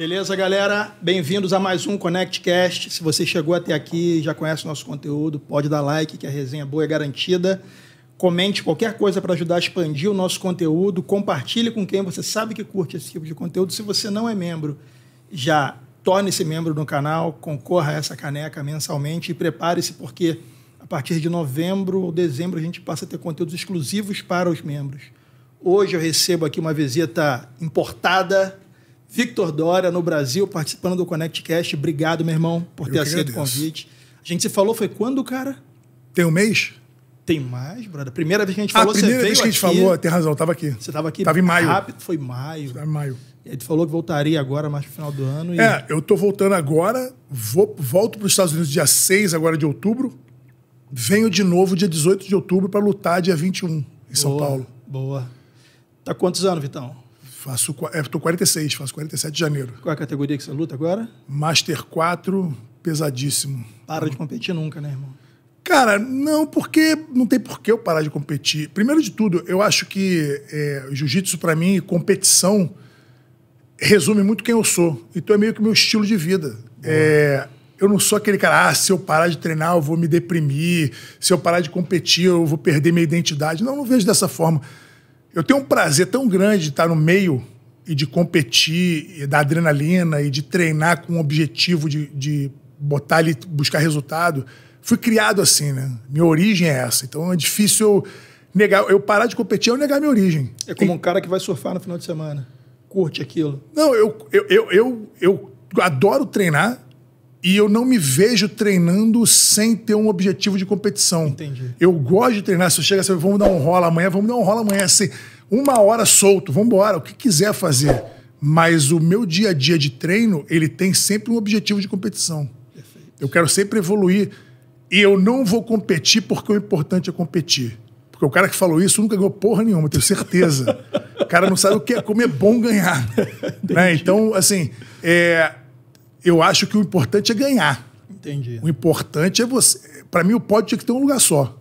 Beleza, galera? Bem-vindos a mais um ConnectCast. Se você chegou até aqui e já conhece o nosso conteúdo, pode dar like, que a resenha boa é garantida. Comente qualquer coisa para ajudar a expandir o nosso conteúdo. Compartilhe com quem você sabe que curte esse tipo de conteúdo. Se você não é membro, já torne-se membro do canal, concorra a essa caneca mensalmente e prepare-se, porque a partir de novembro ou dezembro a gente passa a ter conteúdos exclusivos para os membros. Hoje eu recebo aqui uma visita importada Victor Dória, no Brasil, participando do ConnectCast. Obrigado, meu irmão, por ter aceito o convite. A gente se falou, foi quando, cara? Tem um mês? Tem mais, brother. Primeira vez que a gente ah, falou, você veio primeira vez que a gente aqui. falou, tem razão, tava aqui. Você tava aqui. Tava em maio. Rápido, foi maio. Tava em maio. E aí tu falou que voltaria agora, mais pro final do ano. E... É, eu tô voltando agora, vou, volto para os Estados Unidos dia 6 agora de outubro, venho de novo dia 18 de outubro para lutar dia 21 em São Paulo. Boa. Tá quantos anos, Vitão? Faço, é, estou 46, faço 47 de janeiro. Qual é a categoria que você luta agora? Master 4, pesadíssimo. Para de competir nunca, né, irmão? Cara, não, porque não tem por que eu parar de competir. Primeiro de tudo, eu acho que é, jiu-jitsu, para mim, competição, resume muito quem eu sou. Então é meio que meu estilo de vida. É, eu não sou aquele cara, ah, se eu parar de treinar, eu vou me deprimir, se eu parar de competir, eu vou perder minha identidade. Não, não vejo dessa forma. Eu tenho um prazer tão grande de estar no meio e de competir, e da adrenalina e de treinar com o objetivo de, de botar ali, buscar resultado. Fui criado assim, né? Minha origem é essa. Então é difícil eu negar, eu parar de competir ou eu negar minha origem. É como um cara que vai surfar no final de semana. Curte aquilo. Não, eu, eu, eu, eu, eu adoro treinar e eu não me vejo treinando sem ter um objetivo de competição. Entendi. Eu gosto de treinar. Se eu chego assim, vamos dar um rola amanhã, vamos dar um rola amanhã, assim, uma hora solto, vamos embora, o que quiser fazer. Mas o meu dia a dia de treino, ele tem sempre um objetivo de competição. Perfeito. Eu quero sempre evoluir. E eu não vou competir porque o importante é competir. Porque o cara que falou isso nunca ganhou porra nenhuma, tenho certeza. o cara não sabe o que é como é bom ganhar. né? Então, assim, é, eu acho que o importante é ganhar. Entendi. O importante é você. Para mim, o pódio tinha que ter um lugar só.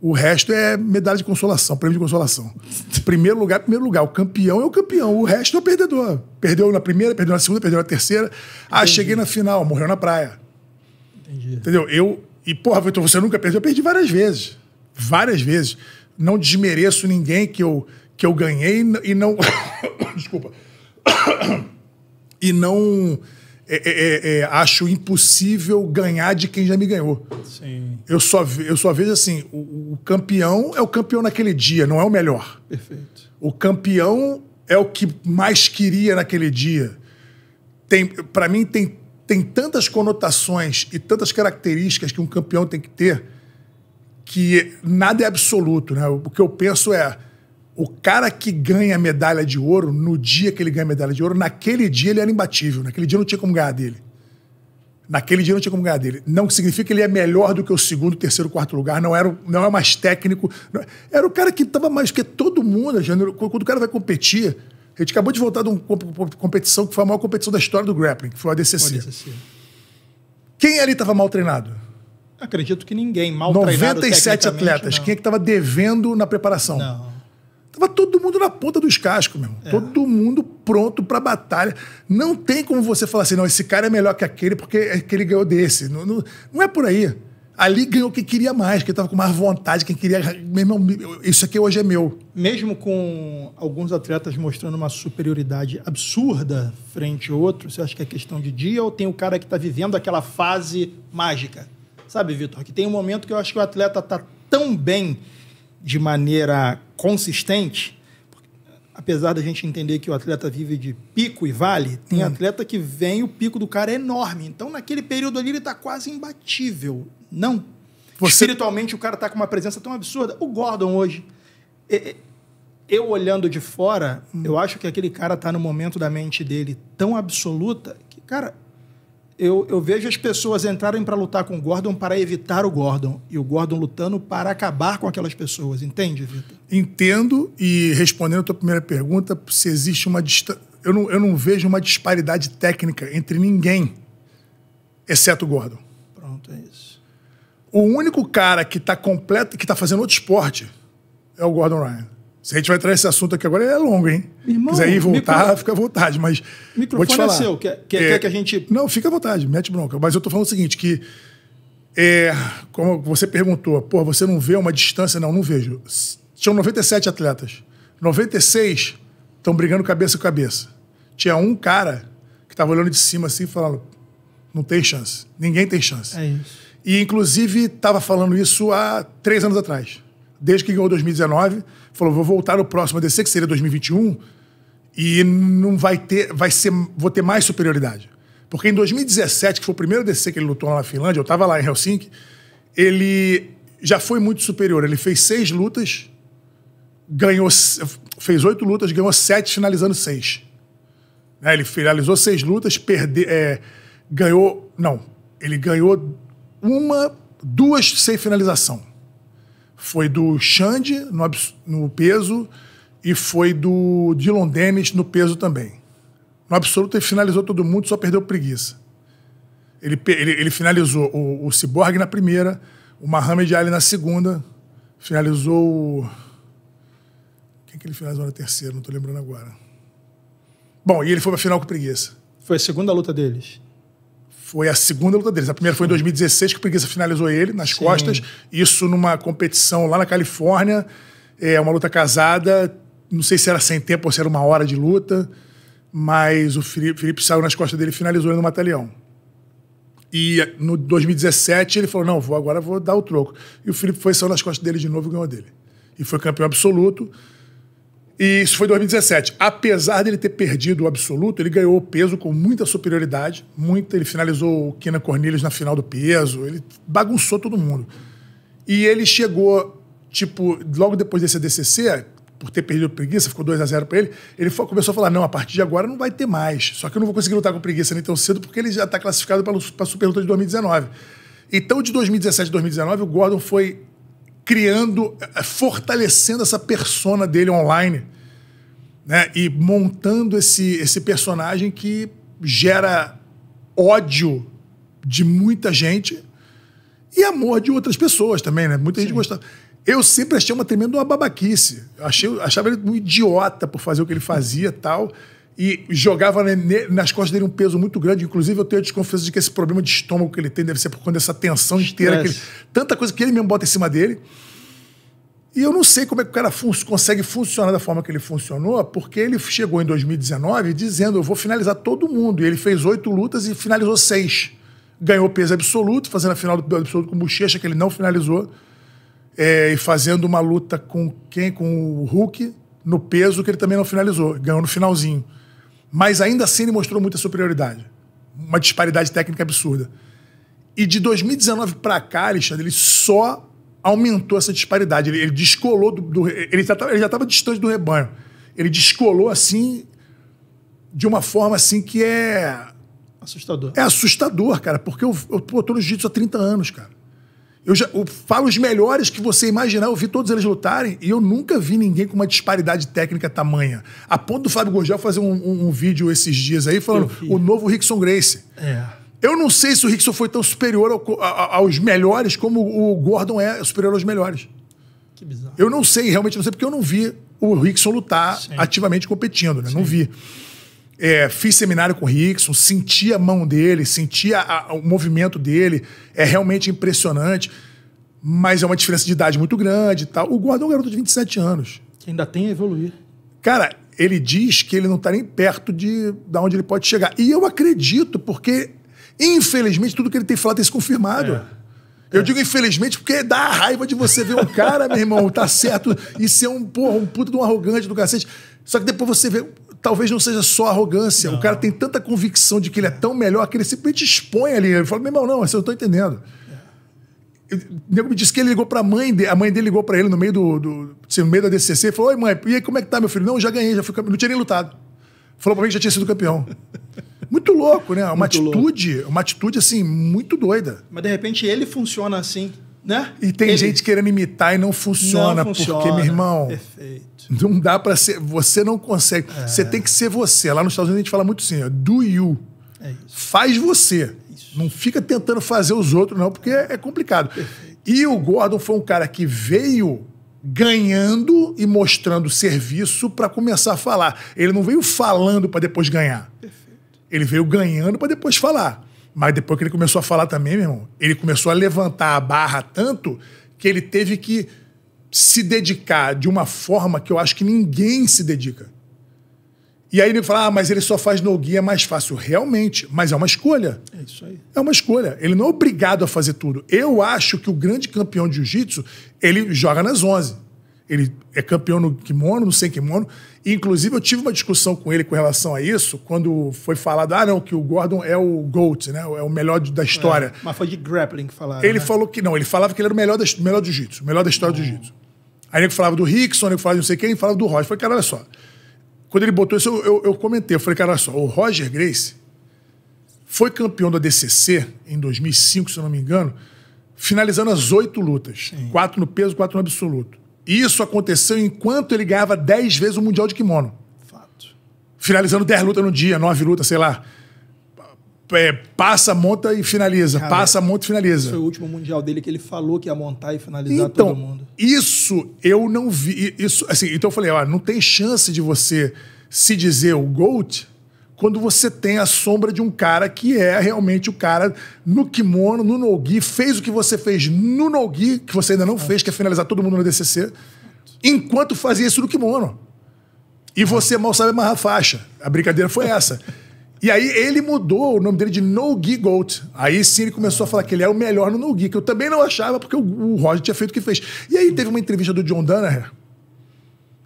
O resto é medalha de consolação, prêmio de consolação. primeiro lugar, primeiro lugar. O campeão é o campeão, o resto é o perdedor. Perdeu na primeira, perdeu na segunda, perdeu na terceira. Ah, Entendi. Ah, cheguei na final, morreu na praia. Entendi. Entendeu? Eu. E, porra, Vitor, você nunca perdeu? Eu perdi várias vezes. Várias vezes. Não desmereço ninguém que eu, que eu ganhei e não. Desculpa. e não é é, é, é, acho impossível ganhar de quem já me ganhou. Sim. Eu, só, eu só vejo assim: o, o campeão é o campeão naquele dia, não é o melhor. Perfeito. O campeão é o que mais queria naquele dia. Tem, para mim, tem, tem tantas conotações e tantas características que um campeão tem que ter que nada é absoluto, né? O que eu penso é o cara que ganha medalha de ouro, no dia que ele ganha medalha de ouro, naquele dia ele era imbatível. Naquele dia não tinha como ganhar dele. Naquele dia não tinha como ganhar dele. Não significa que ele é melhor do que o segundo, terceiro, quarto lugar. Não era, não é mais técnico. Não, era o cara que estava mais que todo mundo. Quando o cara vai competir, a gente acabou de voltar de uma competição que foi a maior competição da história do grappling, que foi a DCC. Quem ali estava mal treinado? Acredito que ninguém. Mal treinado. 97 atletas. Não. Quem é que estava devendo na preparação? Não. Tava todo mundo na ponta dos cascos, meu. É. Todo mundo pronto para batalha. Não tem como você falar assim, não, esse cara é melhor que aquele porque aquele é ganhou desse. Não, não, não é por aí. Ali ganhou quem queria mais, quem estava com mais vontade, quem queria. Mesmo, isso aqui hoje é meu. Mesmo com alguns atletas mostrando uma superioridade absurda frente a outro, você acha que é questão de dia ou tem o cara que está vivendo aquela fase mágica? Sabe, Vitor, que tem um momento que eu acho que o atleta está tão bem de maneira consistente, apesar da gente entender que o atleta vive de pico e vale, tem hum. atleta que vem o pico do cara é enorme. Então, naquele período ali, ele está quase imbatível. Não. Você... Espiritualmente, o cara está com uma presença tão absurda. O Gordon hoje. Eu olhando de fora, hum. eu acho que aquele cara está no momento da mente dele tão absoluta que, cara, eu, eu vejo as pessoas entrarem para lutar com o Gordon para evitar o Gordon e o Gordon lutando para acabar com aquelas pessoas, entende, Vitor? Entendo e respondendo a tua primeira pergunta, se existe uma distância. Eu não, eu não vejo uma disparidade técnica entre ninguém, exceto o Gordon. Pronto, é isso. O único cara que está completo, que está fazendo outro esporte, é o Gordon Ryan. Se a gente vai trazer esse assunto aqui agora, é longo, hein? Irmão, quiser ir voltar, micro... fica à vontade, mas. O microfone vou te é falar, é seu, quer, quer, é... quer, que a gente. Não, fica à vontade, mete bronca. Mas eu tô falando o seguinte: que. É, como você perguntou, pô, você não vê uma distância? Não, não vejo. Tinham 97 atletas. 96 estão brigando cabeça a cabeça. Tinha um cara que estava olhando de cima assim falando: não tem chance, ninguém tem chance. É isso. E, inclusive, estava falando isso há três anos atrás desde que ganhou 2019, falou: vou voltar no próximo ADC, que seria 2021, e não vai ter, vai ser, vou ter mais superioridade. Porque em 2017, que foi o primeiro ADC que ele lutou lá na Finlândia, eu estava lá em Helsinki, ele já foi muito superior. Ele fez seis lutas, ganhou, fez oito lutas, ganhou sete, finalizando seis. Né, ele finalizou seis lutas, perde, é, ganhou. Não, ele ganhou uma, duas sem finalização. Foi do Xande no, no peso e foi do Dylan Dennis no peso também. No absoluto, ele finalizou todo mundo, só perdeu preguiça. Ele, ele, ele finalizou o, o Cyborg na primeira, o Mohamed Ali na segunda, finalizou o... Quem que ele finalizou na terceira? Não estou lembrando agora. Bom, e ele foi para a final com preguiça. Foi a segunda luta deles? foi a segunda luta deles. A primeira foi em 2016, que o Preguiça finalizou ele nas Sim. costas. Isso numa competição lá na Califórnia. É uma luta casada. Não sei se era sem tempo ou se era uma hora de luta. Mas o Felipe, Felipe saiu nas costas dele e finalizou ele no Mataleão. E eh, no 2017 ele falou: não, vou agora vou dar o troco. E o Felipe foi saiu nas costas dele de novo e ganhou dele. E foi campeão absoluto. E isso foi 2017. Apesar dele ter perdido o absoluto, ele ganhou o peso com muita superioridade. Muita, ele finalizou o Kina Cornelius na final do peso. Ele bagunçou todo mundo. E ele chegou, tipo, logo depois desse ADCC, por ter perdido preguiça, ficou 2 a 0 para ele. Ele foi, começou a falar: não, a partir de agora não vai ter mais. Só que eu não vou conseguir lutar com preguiça nem tão cedo, porque ele já está classificado para a Superluta de 2019. Então, de 2017 a 2019, o Gordon foi criando, eh, fortalecendo essa persona dele online, né? E montando esse, esse personagem que gera ódio de muita gente e amor de outras pessoas também, né? Muita Sim. gente gostava. Eu sempre achei uma tremenda uma babaquice. Achei, achava ele um idiota por fazer o que ele fazia tal e jogava nas costas dele um peso muito grande. Inclusive, eu tenho a desconfiança de que esse problema de estômago que ele tem deve ser por conta dessa tensão inteira, ele, tanta coisa que ele mesmo bota em cima dele. E eu não sei como é que o cara fun consegue funcionar da forma que ele funcionou, porque ele chegou em 2019 dizendo: eu vou finalizar todo mundo. E ele fez oito lutas e finalizou seis. Ganhou peso absoluto, fazendo a final do peso absoluto com bochecha, que ele não finalizou. É, e fazendo uma luta com quem? Com o Hulk, no peso, que ele também não finalizou. Ganhou no finalzinho. Mas ainda assim ele mostrou muita superioridade. Uma disparidade técnica absurda. E de 2019 para cá, Alexandre, ele só aumentou essa disparidade. Ele, ele descolou do, do. ele, já tava, ele já estava distante do rebanho. Ele descolou assim. De uma forma assim que é. Assustador. É assustador, cara, porque eu, eu pô, tô no jiu-jitsu há 30 anos, cara. Eu, já, eu falo os melhores que você imaginar, eu vi todos eles lutarem e eu nunca vi ninguém com uma disparidade técnica tamanha. A ponto do Fábio Gorgel fazer um, um, um vídeo esses dias aí falando o novo Rickson Grace. É. Eu não sei se o Rickson foi tão superior ao, a, aos melhores como o Gordon é superior aos melhores. Que bizarro. Eu não sei, realmente não sei, porque eu não vi o Rickson lutar Sim. ativamente competindo, né? Sim. Não vi. É, fiz seminário com o Rickson, senti a mão dele, senti a, a, o movimento dele, é realmente impressionante, mas é uma diferença de idade muito grande e tal. O Gordon é um garoto de 27 anos. Que ainda tem a evoluir. Cara, ele diz que ele não está nem perto de, de onde ele pode chegar. E eu acredito, porque, infelizmente, tudo que ele tem falado tem se confirmado. É. Eu é. digo infelizmente porque dá raiva de você ver um cara, meu irmão, tá certo, e ser um, porra, um puta de um arrogante do cacete. Só que depois você vê talvez não seja só arrogância. Não. O cara tem tanta convicção de que ele é tão melhor que ele simplesmente expõe ali. Ele fala: meu irmão, não, você eu não tô entendendo. É. O nego me disse que ele ligou pra mãe dele, a mãe dele ligou para ele no meio do, do assim, no meio da DCC e falou: Oi, mãe, e aí, como é que tá, meu filho? Não, já ganhei, já fui campeão. Não tinha nem lutado. Falou pra mim que já tinha sido campeão. Muito louco, né? É uma muito atitude, louco. É uma atitude assim, muito doida. Mas de repente ele funciona assim. Né? E tem Ele... gente querendo imitar e não funciona, não funciona. porque, meu irmão. Perfeito. Não dá para ser. Você não consegue. É. Você tem que ser você. Lá nos Estados Unidos a gente fala muito assim: do you. É Faz você. não fica tentando fazer os outros, não, porque é complicado. Perfeito. E o Gordon foi um cara que veio ganhando e mostrando serviço para começar a falar. Ele não veio falando para depois ganhar. Perfeito. Ele veio ganhando para depois falar. Mas depois que ele começou a falar também, meu irmão, ele começou a levantar a barra tanto que ele teve que se dedicar de uma forma que eu acho que ninguém se dedica. E aí ele fala, ah, mas ele só faz no guia mais fácil. Realmente, mas é uma escolha. É isso aí. É uma escolha. Ele não é obrigado a fazer tudo. Eu acho que o grande campeão de jiu-jitsu, ele joga nas 11 ele é campeão no kimono, no sem kimono. Inclusive, eu tive uma discussão com ele com relação a isso, quando foi falado, ah, não, que o Gordon é o GOAT, né? É o melhor da história. É, mas foi de grappling que falaram. Ele né? falou que não, ele falava que ele era o melhor, da, melhor do jiu-jitsu, o melhor da história do hum. jiu-jitsu. Aí ele falava do Rickson, ele falava de não sei quem, ele falava do Roger. Eu falei, cara, olha só. Quando ele botou isso, eu, eu, eu comentei, eu falei, cara, olha só, o Roger Grace foi campeão da DCC em 2005, se eu não me engano, finalizando as oito lutas. Sim. Quatro no peso, quatro no absoluto. Isso aconteceu enquanto ele ganhava 10 vezes o Mundial de Kimono. Fato. Finalizando 10 lutas no dia, 9 lutas, sei lá. É, passa, monta e finaliza. Cara, passa, monta e finaliza. Foi o último mundial dele que ele falou que ia montar e finalizar então, todo mundo. Isso eu não vi. Isso, assim, então eu falei, ó, não tem chance de você se dizer o GOAT quando você tem a sombra de um cara que é realmente o cara no kimono, no Nogi, fez o que você fez no Nogi, que você ainda não fez, que é finalizar todo mundo no DCC, enquanto fazia isso no kimono. E você mal sabe amarrar faixa. A brincadeira foi essa. E aí ele mudou o nome dele de Nogi Goat. Aí sim ele começou a falar que ele é o melhor no Nogi, que eu também não achava, porque o, o Roger tinha feito o que fez. E aí teve uma entrevista do John Danaher,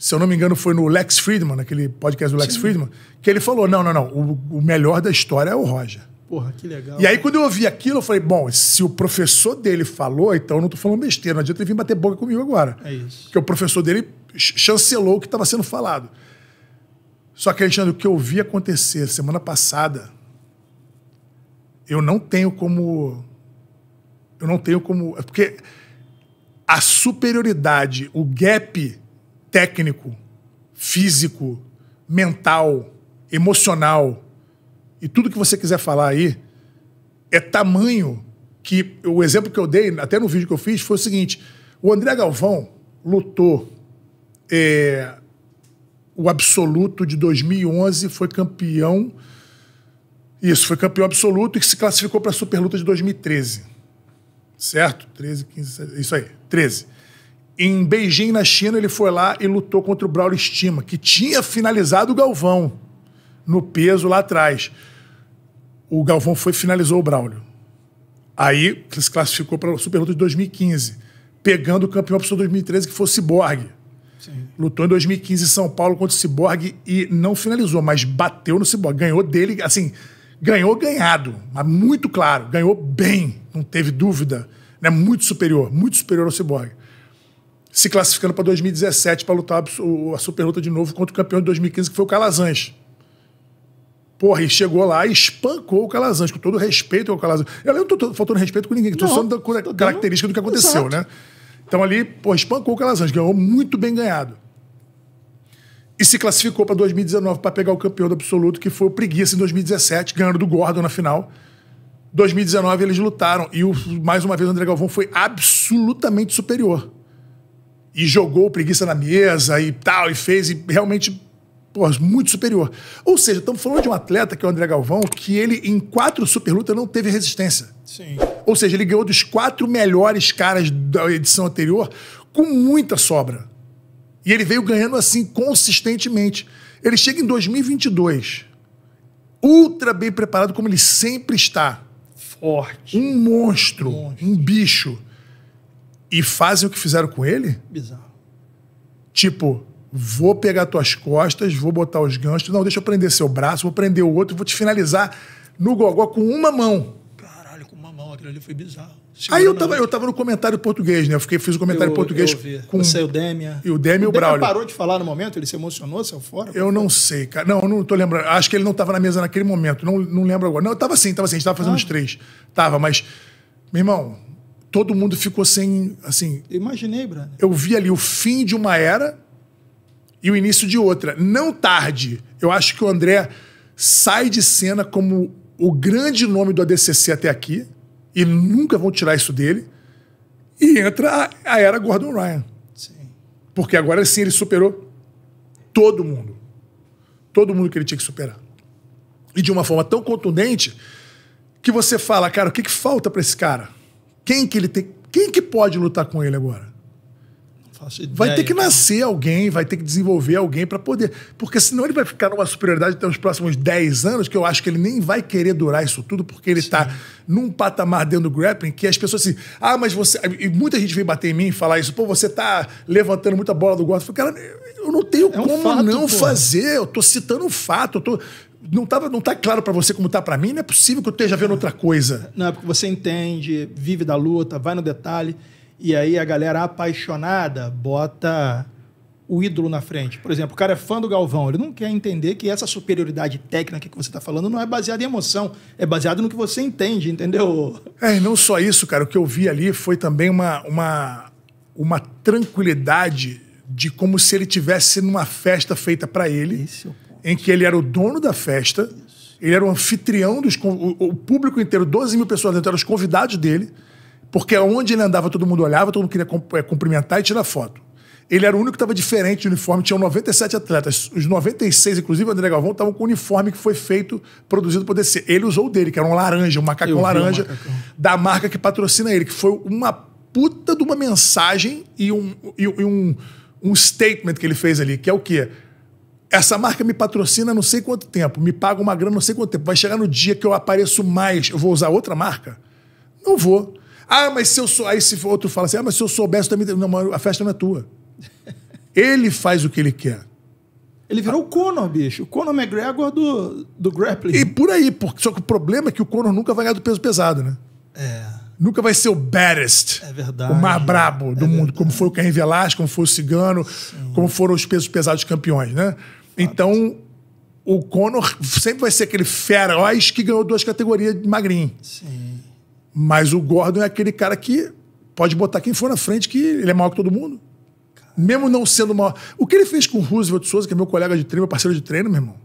se eu não me engano, foi no Lex Friedman, naquele podcast do Lex Sim. Friedman, que ele falou: não, não, não, o, o, melhor da história é o Roger. Porra, que legal. E aí, quando eu ouvi aquilo, eu falei: bom, se o professor dele falou, então eu não tô falando besteira, não adianta ele vir bater boca comigo agora. É isso. Porque o professor dele chancelou o que estava sendo falado. Só que, Alexandre, o que eu vi acontecer semana passada, eu não tenho como. Eu não tenho como. É porque a superioridade, o gap técnico, físico, mental, emocional e tudo que você quiser falar aí é tamanho que o exemplo que eu dei, até no vídeo que eu fiz, foi o seguinte: o André Galvão lutou é, o absoluto de 2011, foi campeão. Isso, foi campeão absoluto e se classificou para a Superluta de 2013. Certo? 13, 15, isso aí, 13. Em Beijing, na China, ele foi lá e lutou contra o Braulio Stima, que tinha finalizado o Galvão no peso lá atrás. O Galvão foi finalizou o Braulio. Aí se classificou para o Superluta de 2015, pegando o campeão para 2013, que foi o Cyborg. Sim. Lutou em 2015 em São Paulo contra o Cyborg e não finalizou, mas bateu no Cyborg. Ganhou dele, assim, ganhou ganhado, mas muito claro. Ganhou bem, não teve dúvida. Né? Muito superior, muito superior ao Cyborg se classificando para 2017 para lutar a superluta de novo contra o campeão de 2015, que foi o Calazans. Porra, e chegou lá e espancou o Calazans, com todo respeito ao Calazans. Eu não estou faltando respeito com ninguém, estou só dando característica do que aconteceu, né? Exato. né? Então ali, porra, espancou o Calazans, ganhou muito bem ganhado. E se classificou para 2019 para pegar o campeão do absoluto, que foi o Preguiça em 2017, ganhando do Gordon na final. 2019 eles lutaram e o, mais uma vez o André Galvão foi absolutamente superior e jogou preguiça na mesa e tal, e fez, e realmente pô, muito superior. Ou seja, estamos falando de um atleta, que é o André Galvão, que ele, em quatro superlutas, não teve resistência. Sim. Ou seja, ele ganhou dos quatro melhores caras da edição anterior com muita sobra. E ele veio ganhando assim consistentemente. Ele chega em 2022, ultra bem preparado, como ele sempre está. Forte. Um monstro, um, monstro. um bicho e fazem o que fizeram com ele? Bizarro. Tipo, vou pegar tuas costas, vou botar os ganchos, não, deixa eu prender seu braço, vou prender o outro, vou te finalizar no gogó com uma mão. Caralho, com uma mão, aquilo ali foi bizarro. Segura Aí eu tava, eu tava no comentário português, né? Eu fiquei, fiz o um comentário eu, português eu com Você, é o Demia. E o Demia e o Braulio. Ele parou de falar no momento? Ele se emocionou, saiu fora? Eu não sei, cara. Não, eu não tô lembrando. Acho que ele não tava na mesa naquele momento. Não, não lembro agora. Não, eu tava assim, tava assim. A gente tava fazendo ah. os três. Tava, mas... Meu irmão, todo mundo ficou sem, assim... Eu imaginei, Brad. Eu vi ali o fim de uma era e o início de outra. Não tarde. Eu acho que o André sai de cena como o grande nome do ADCC até aqui e nunca vão tirar isso dele. E entra a, a era Gordon Ryan. Sim. Porque agora sim ele superou todo mundo. Todo mundo que ele tinha que superar. E de uma forma tão contundente que você fala, cara, o que, que falta para esse cara? Quem que ele tem, quem que pode lutar com ele agora? Vai ter que nascer alguém, vai ter que desenvolver alguém para poder. Porque senão ele vai ficar numa superioridade até os próximos 10 anos, que eu acho que ele nem vai querer durar isso tudo, porque ele está num patamar dentro do grappling que as pessoas assim, ah, mas você. E muita gente vem bater em mim e falar isso, pô, você tá levantando muita bola do gosto. Eu falo, cara, eu não tenho é um como fato, não fazer, eu tô citando um fato, eu tô não, tava, não tá claro para você como tá para mim, não é possível que eu esteja vendo outra coisa. Não, é porque você entende, vive da luta, vai no detalhe, e aí a galera apaixonada bota o ídolo na frente. Por exemplo, o cara é fã do Galvão, ele não quer entender que essa superioridade técnica que você está falando não é baseada em emoção, é baseada no que você entende, entendeu? É, não só isso, cara. O que eu vi ali foi também uma, uma, uma tranquilidade de como se ele tivesse numa festa feita para ele. Isso em que ele era o dono da festa, Isso. ele era o anfitrião dos. O, o, público inteiro, 12 mil pessoas dentro, eram os convidados dele, porque onde ele andava todo mundo olhava, todo mundo queria é, cumprimentar e tirar foto. Ele era o único que estava diferente de uniforme, tinha 97 atletas. Os 96, inclusive, o André Galvão, estavam com o uniforme que foi feito, produzido por DC. Ele usou o dele, que era um laranja, um macacão Eu laranja, macacão. da marca que patrocina ele, que foi uma puta de uma mensagem e um, e, e um, um statement que ele fez ali, que é o quê? essa marca me patrocina não sei quanto tempo, me paga uma grana não sei quanto tempo. Vai chegar no dia que eu apareço mais, eu vou usar outra marca? Não vou. Ah, mas se eu sou. Aí se outro fala assim, ah, mas se eu soubesse também. Não, a festa não é tua. ele faz o que ele quer. Ele virou o Conor, bicho. O Conor McGregor é do, do grappling. E por aí, porque, só que o problema é que o Conor nunca vai ganhar do peso pesado, né? É. Nunca vai ser o baddest. É verdade. O mais brabo é do verdade. mundo, como foi o Caim Velasco, como foi o Cigano, Sim. como foram os pesos pesados campeões, né? Então, o Conor sempre vai ser aquele feroz que ganhou duas categorias de magrinho. Sim. Mas o Gordon é aquele cara que pode botar quem for na frente, que ele é maior que todo mundo. Caramba. Mesmo não sendo maior. O que ele fez com o Roosevelt Souza, que é meu colega de treino, meu parceiro de treino, meu irmão.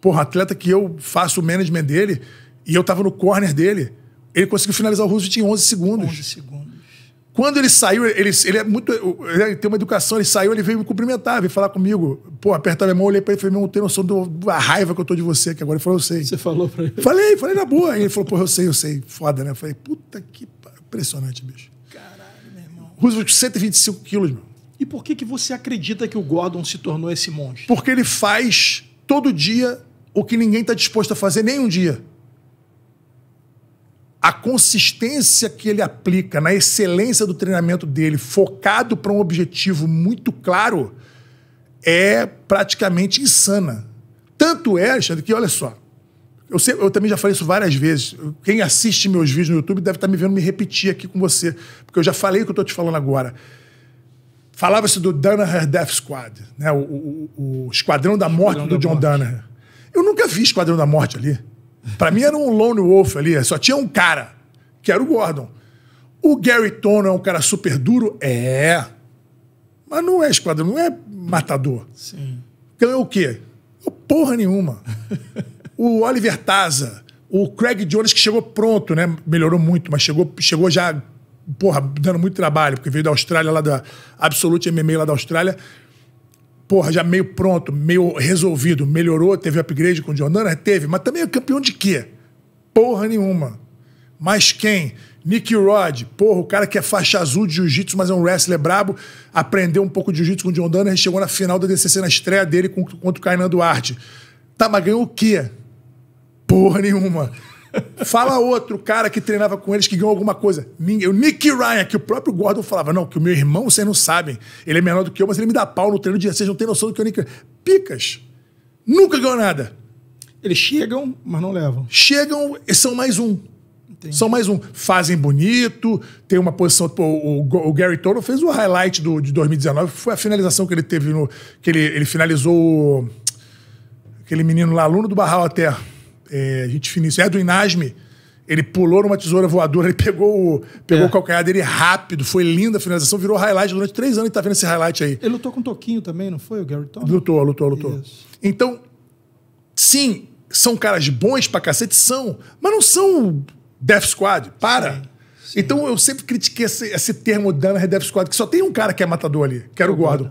Porra, atleta que eu faço o management dele e eu tava no corner dele, ele conseguiu finalizar o Roosevelt em 11 segundos. 11 segundos. Quando ele saiu, ele, ele é muito. Ele é, tem uma educação, ele saiu, ele veio me cumprimentar, veio falar comigo. Pô, apertar minha mão, olhei pra ele e falei, meu, não tem noção da raiva que eu tô de você que agora. Ele falou, eu sei. Você falou pra ele? Falei, falei na boa. Aí ele falou, pô, eu sei, eu sei. Foda, né? Eu falei, puta que. Impressionante, bicho. Caralho, meu irmão. Roosevelt, 125 quilos, meu. E por que, que você acredita que o Gordon se tornou esse monge? Porque ele faz todo dia o que ninguém tá disposto a fazer nem um dia a consistência que ele aplica na excelência do treinamento dele, focado para um objetivo muito claro, é praticamente insana. Tanto é, Alexandre, que olha só. Eu, sei, eu também já falei isso várias vezes. Quem assiste meus vídeos no YouTube deve estar tá me vendo me repetir aqui com você, porque eu já falei o que eu estou te falando agora. Falava-se do Danaher Death Squad, né? o, o, o Esquadrão da Morte Esquadrão do da John morte. Danaher. Eu nunca vi Esquadrão da Morte ali. Para mim era um lone wolf ali, é, só tinha um cara, que era o Gordon. O Gary Tono é um cara super duro? É. Mas não é esquadrão, não é matador. Sim. Então é o quê? Porra nenhuma. o Oliver Taza, o Craig Jones, que chegou pronto, né? Melhorou muito, mas chegou, chegou já, porra, dando muito trabalho, porque veio da Austrália, lá da Absolute MMA lá da Austrália porra, já meio pronto, meio resolvido, melhorou, teve upgrade com o Jordan? Teve, mas também é campeão de quê? Porra nenhuma. Mas quem? Nick Rod, porra, o cara que é faixa azul de jiu-jitsu, mas é um wrestler brabo, aprendeu um pouco de jiu-jitsu com o John Donner e chegou na final da DCC, na estreia dele contra o Kainan Duarte. Tá, mas ganhou o quê? Porra nenhuma. Fala outro cara que treinava com eles que ganhou alguma coisa. O Nick Ryan, que o próprio Gordon falava: não, que o meu irmão, vocês não sabem. Ele é menor do que eu, mas ele me dá pau no treino de vocês não têm noção do que o Nick Picas. Nunca ganhou nada. Eles chegam, mas não levam. Chegam e são mais um. Entendi. São mais um. Fazem bonito, tem uma posição. Pô, o, o, Gary Toro fez o highlight do, de 2019, foi a finalização que ele teve no. que ele, ele finalizou aquele menino lá, aluno do Barral até é, a gente finisse. Edwin Nasme, ele pulou numa tesoura voadora, ele pegou, pegou é. o calcanhar dele rápido, foi linda a finalização, virou highlight durante três anos, e tá vendo esse highlight aí. Ele lutou com um toquinho também, não foi, o Gary Thomas? Lutou, lutou, lutou. Isso. Então, sim, são caras bons pra cacete, são, mas não são Death Squad, para. Sim, sim. Então eu sempre critiquei esse, esse termo Dunner Death Squad, que só tem um cara que é matador ali, que era o é Gordon.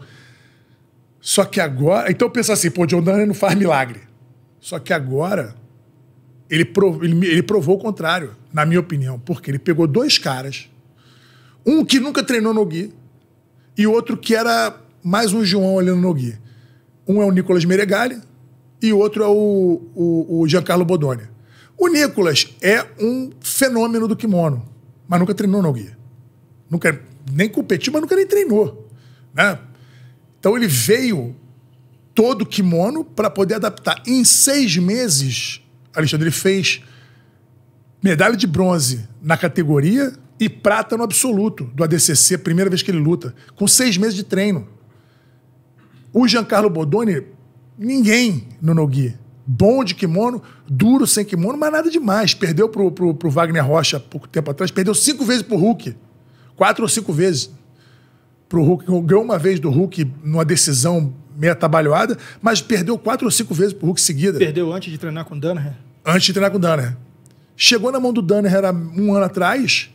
Só que agora. Então eu penso assim, pô, John Dunner não faz milagre. Só que agora ele, prov, ele, ele provou o contrário, na minha opinião, porque ele pegou dois caras, um que nunca treinou no Gui e outro que era mais um João olhando no Gui. Um é o Nicolas Meregali e outro é o, o, o Giancarlo Bodoni. O Nicolas é um fenômeno do kimono, mas nunca treinou no Gui. Nunca nem competiu, mas nunca nem treinou. Né? Então ele veio todo kimono para poder adaptar. Em seis meses, Alexandre fez medalha de bronze na categoria e prata no absoluto do ADCC, primeira vez que ele luta, com seis meses de treino. O Giancarlo Bodoni, ninguém no nogi Bom de kimono, duro sem kimono, mas nada demais. Perdeu pro, pro, pro Wagner Rocha pouco tempo atrás, perdeu cinco vezes pro Hulk. Quatro ou cinco vezes pro Hulk. Ganhou uma vez do Hulk numa decisão meia trabalhada, mas perdeu quatro ou cinco vezes pro Hulk seguida. Perdeu antes de treinar com o Danaher? antes de treinar com o Danner. Chegou na mão do Danner, era um ano atrás,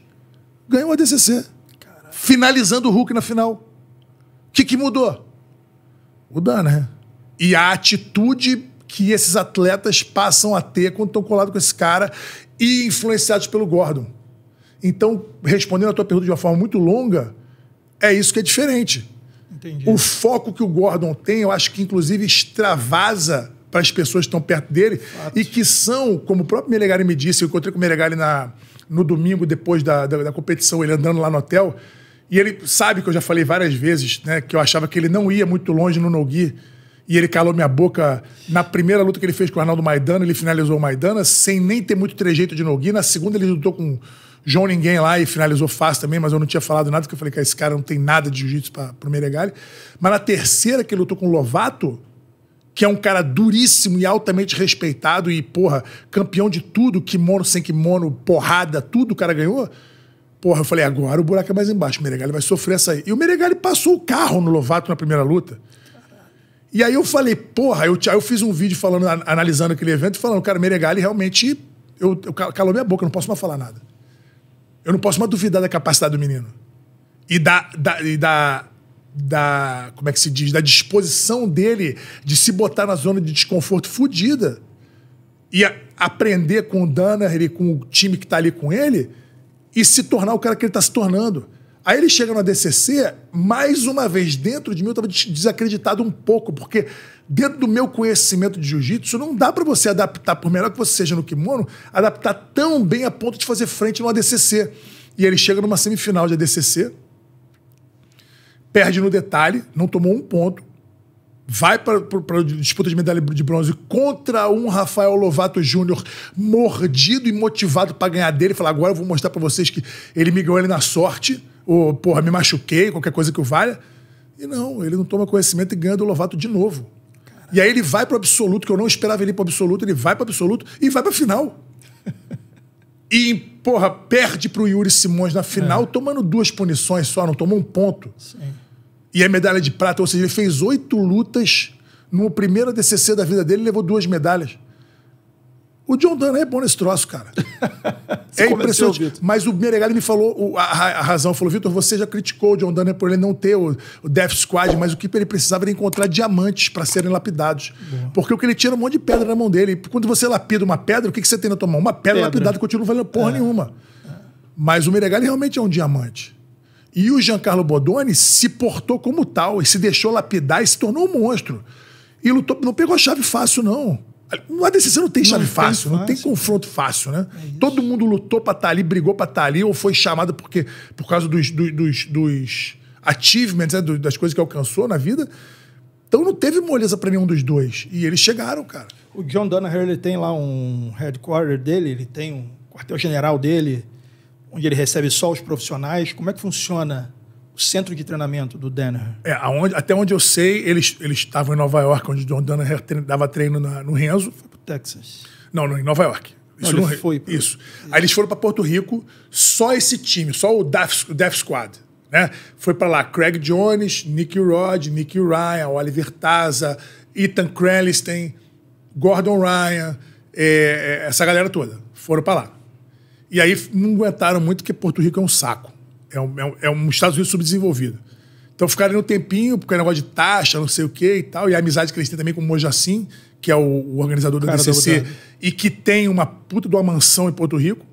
ganhou a DCC. Caraca. Finalizando o Hulk na final. O que, que mudou? O Danner. E a atitude que esses atletas passam a ter quando estão colados com esse cara e influenciados pelo Gordon. Então, respondendo a tua pergunta de uma forma muito longa, é isso que é diferente. Entendi. O foco que o Gordon tem, eu acho que inclusive extravasa para as pessoas que estão perto dele Fato. e que são, como o próprio Melegari me disse, eu encontrei com o Melegari na, no domingo depois da, da, da, competição, ele andando lá no hotel, e ele sabe que eu já falei várias vezes, né, que eu achava que ele não ia muito longe no Nogui, e ele calou minha boca na primeira luta que ele fez com o Arnaldo Maidana, ele finalizou o Maidana sem nem ter muito trejeito de Nogui, na segunda ele lutou com João Ninguém lá e finalizou fácil também, mas eu não tinha falado nada, porque eu falei que esse cara não tem nada de jiu-jitsu para o Meregali. Mas na terceira que ele lutou com o Lovato, que é um cara duríssimo e altamente respeitado e, porra, campeão de tudo, kimono sem kimono, porrada, tudo o cara ganhou. Porra, eu falei, agora o buraco é mais embaixo, o Meregali vai sofrer essa aí. E o Meregali passou o carro no Lovato na primeira luta. E aí eu falei, porra, eu, eu fiz um vídeo falando, analisando aquele evento, falando, cara, o Meregali realmente eu, eu calou minha boca, eu não posso mais falar nada. Eu não posso mais duvidar da capacidade do menino. E da, da, e da da, como é que se diz, da disposição dele de se botar na zona de desconforto fodida e a, aprender com o Danner e com o time que está ali com ele e se tornar o cara que ele está se tornando. Aí ele chega no DCC, mais uma vez, dentro de mim eu estava desacreditado um pouco, porque dentro do meu conhecimento de jiu-jitsu, não dá para você adaptar, por melhor que você seja no kimono, adaptar tão bem a ponto de fazer frente no ADCC. E ele chega numa semifinal de ADCC, perde no detalhe, não tomou um ponto, vai para a disputa de medalha de bronze contra um Rafael Lovato Júnior mordido e motivado para ganhar dele. Falar, agora eu vou mostrar para vocês que ele me ganhou ele na sorte, ou porra, me machuquei, qualquer coisa que o valha. E não, ele não toma conhecimento e ganha do Lovato de novo. Caramba. E aí ele vai para o absoluto, que eu não esperava ele ir para o absoluto, ele vai para o absoluto e vai para a final. e, porra, perde para o Yuri Simões na final, é. tomando duas punições só, não tomou um ponto. Sim. E a é medalha de prata, ou seja, ele fez oito lutas no primeiro DCC da vida dele, levou duas medalhas. O John Dunn é bom nesse troço, cara. é impressionante. Mas o Meregali me falou, a, a razão, falou: Vitor, você já criticou o John Dunn né, por ele não ter o, o Death Squad, mas o que ele precisava era encontrar diamantes para serem lapidados. Boa. Porque o que ele tinha era é um monte de pedra na mão dele. E quando você lapida uma pedra, o que, que você tem na tua mão? Uma pedra, pedra. lapidada continua valendo porra é. nenhuma. É. Mas o Meregali realmente é um diamante. E o Giancarlo Bodoni se portou como tal, e se deixou lapidar e se tornou um monstro. E lutou, não pegou a chave fácil, não. A decisão não tem chave não fácil, não tem confronto fácil, né? É Todo mundo lutou para estar tá ali, brigou para estar tá ali, ou foi chamado porque, por causa dos, dos, dos achievements, né? das coisas que alcançou na vida. Então não teve moleza para nenhum dos dois. E eles chegaram, cara. O John Donahue, ele tem lá um headquarter dele, ele tem um quartel-general dele onde ele recebe só os profissionais? Como é que funciona o centro de treinamento do Danner? É, aonde, até onde eu sei, eles, eles estavam em Nova York, onde o John treino, dava treino na, no Renzo. Foi pro Texas. Não, não, em Nova York. Isso não, não foi. Pro... Isso. Aí eles foram para Porto Rico, só esse time, só o Death, o Death Squad. Né? Foi para lá Craig Jones, Nick Rod, Nick Ryan, Oliver Taza, Ethan Cranliston, Gordon Ryan, é, é, essa galera toda. Foram para lá. E aí não aguentaram muito, porque Porto Rico é um saco. É um, é um, é um Estados Unidos subdesenvolvido. Então ficaram um tempinho, porque é negócio de taxa, não sei o quê e tal. E a amizade que eles têm também com o Mojacin, que é o, o organizador da DCC, da e que tem uma puta de uma mansão em Porto Rico.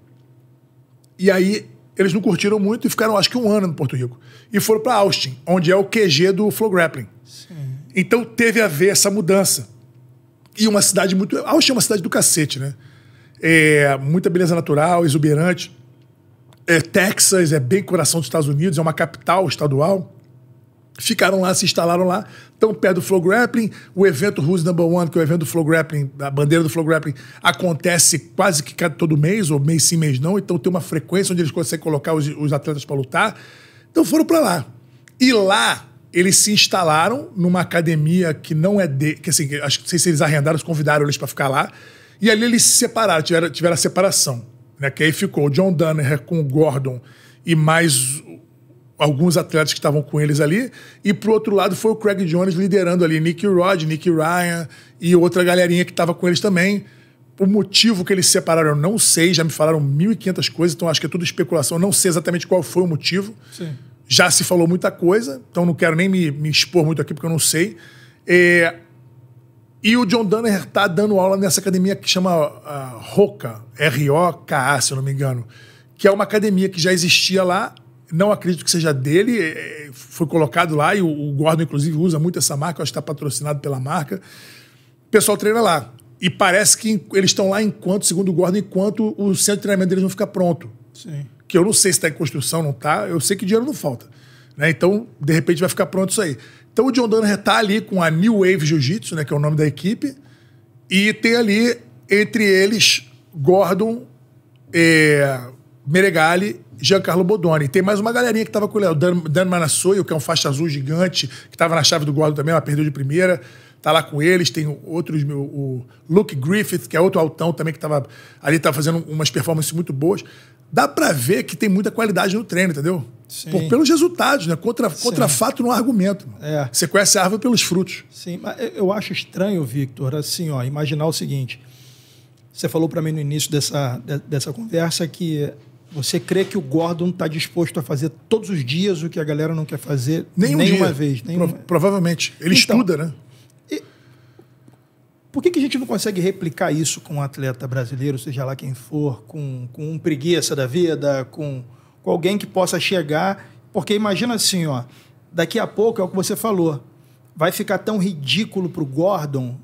E aí eles não curtiram muito e ficaram, acho que, um ano no Porto Rico. E foram para Austin, onde é o QG do Flow Grappling. Sim. Então teve a ver essa mudança. E uma cidade muito. Austin é uma cidade do cacete, né? é, muita beleza natural, exuberante. É, Texas é bem coração dos Estados Unidos, é uma capital estadual. Ficaram lá, se instalaram lá, tão perto do Flow Grappling. O evento Who's Number One, que é o evento do Flow Grappling, a bandeira do Flow Grappling, acontece quase que todo mês, ou mês sim, mês não. Então tem uma frequência onde eles conseguem colocar os, os atletas para lutar. Então foram para lá. E lá eles se instalaram numa academia que não é de. Que, assim, acho que não sei se eles arrendaram, os convidaram eles para ficar lá. E ali eles se separaram, tiveram, tiveram a separação. Né? Que aí ficou o John Danner com o Gordon e mais alguns atletas que estavam com eles ali. E pro outro lado foi o Craig Jones liderando ali Nick Rod, Nick Ryan e outra galerinha que estava com eles também. O motivo que eles se separaram eu não sei, já me falaram 1.500 coisas, então acho que é tudo especulação. Eu não sei exatamente qual foi o motivo. Sim. Já se falou muita coisa, então não quero nem me, me expor muito aqui porque eu não sei. É, e o John Danner está dando aula nessa academia que chama uh, ROCA, R-O-K-A, se eu não me engano, que é uma academia que já existia lá, não acredito que seja dele, é, foi colocado lá e o Gordon, inclusive, usa muito essa marca, acho que está patrocinado pela marca. O pessoal treina lá. E parece que eles estão lá enquanto, segundo o Gordon, enquanto o centro de treinamento deles não fica pronto. Sim. Que eu não sei se está em construção, não está. Eu sei que dinheiro não falta. Né? Então, de repente, vai ficar pronto isso aí. Então o John Donner está ali com a New Wave Jiu-Jitsu, né, que é o nome da equipe, e tem ali, entre eles, Gordon, é, Meregali Giancarlo Bodoni. Tem mais uma galerinha que estava com ele, o Dan, Dan Manassoio, que é um faixa azul gigante, que estava na chave do Gordon também, ela perdeu de primeira tá lá com eles. Tem outros, meu, o Luke Griffith, que é outro altão também, que estava ali, tá fazendo umas performances muito boas. Dá para ver que tem muita qualidade no treino, entendeu? Sim. Por, pelos resultados, né? Contra, contra fato não argumento. É. Você conhece a árvore pelos frutos. Sim, mas eu acho estranho, Victor, assim, ó, imaginar o seguinte. Você falou para mim no início dessa, dessa conversa que você crê que o Gordon está disposto a fazer todos os dias o que a galera não quer fazer nenhum nenhuma dia. vez? Nenhuma... Pro, provavelmente. Ele então, estuda, né? Por que, que a gente não consegue replicar isso com um atleta brasileiro, seja lá quem for, com, com um preguiça da vida, com, com alguém que possa chegar? Porque imagina assim, ó, daqui a pouco é o que você falou. Vai ficar tão ridículo para o Gordon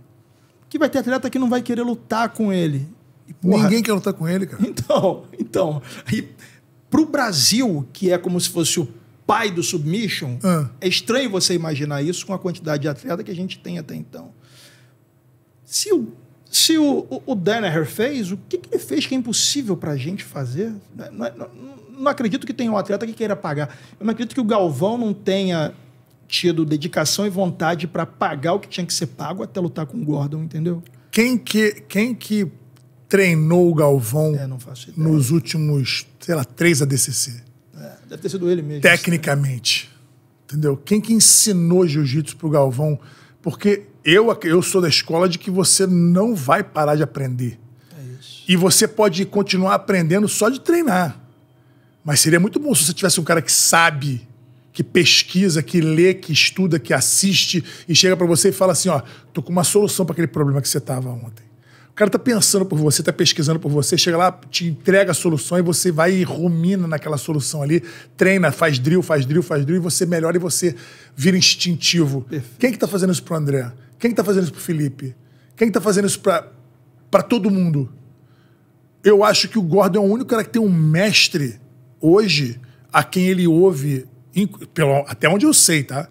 que vai ter atleta que não vai querer lutar com ele. E, porra, Ninguém quer lutar com ele, cara. Então, então. E o Brasil, que é como se fosse o pai do submission, ah. é estranho você imaginar isso com a quantidade de atleta que a gente tem até então. Se o, se o, o, o Danaher fez, o que, que, ele fez que é impossível para a gente fazer? Né? Não, é, não, não, acredito que tenha um atleta que queira pagar. Eu não acredito que o Galvão não tenha tido dedicação e vontade para pagar o que tinha que ser pago até lutar com o Gordon, entendeu? Quem que, quem que treinou o Galvão é, nos últimos, sei lá, três ADCC? É, deve ter sido ele mesmo. Tecnicamente. Assim. Entendeu? Quem que ensinou jiu-jitsu pro Galvão? Porque eu, eu sou da escola de que você não vai parar de aprender. É isso. E você pode continuar aprendendo só de treinar. Mas seria muito bom se você tivesse um cara que sabe, que pesquisa, que lê, que estuda, que assiste e chega para você e fala assim: ó, tô com uma solução para aquele problema que você tava ontem. O cara tá pensando por você, tá pesquisando por você, chega lá, te entrega a solução e você vai e rumina naquela solução ali, treina, faz drill, faz drill, faz drill, e você melhora e você vira instintivo. Perfeito. Quem que tá fazendo isso pro André? Quem que tá fazendo isso pro Felipe? Quem que tá fazendo isso pra, pra todo mundo? Eu acho que o Gordon é o único cara que tem um mestre hoje a quem ele ouve, até onde eu sei, tá?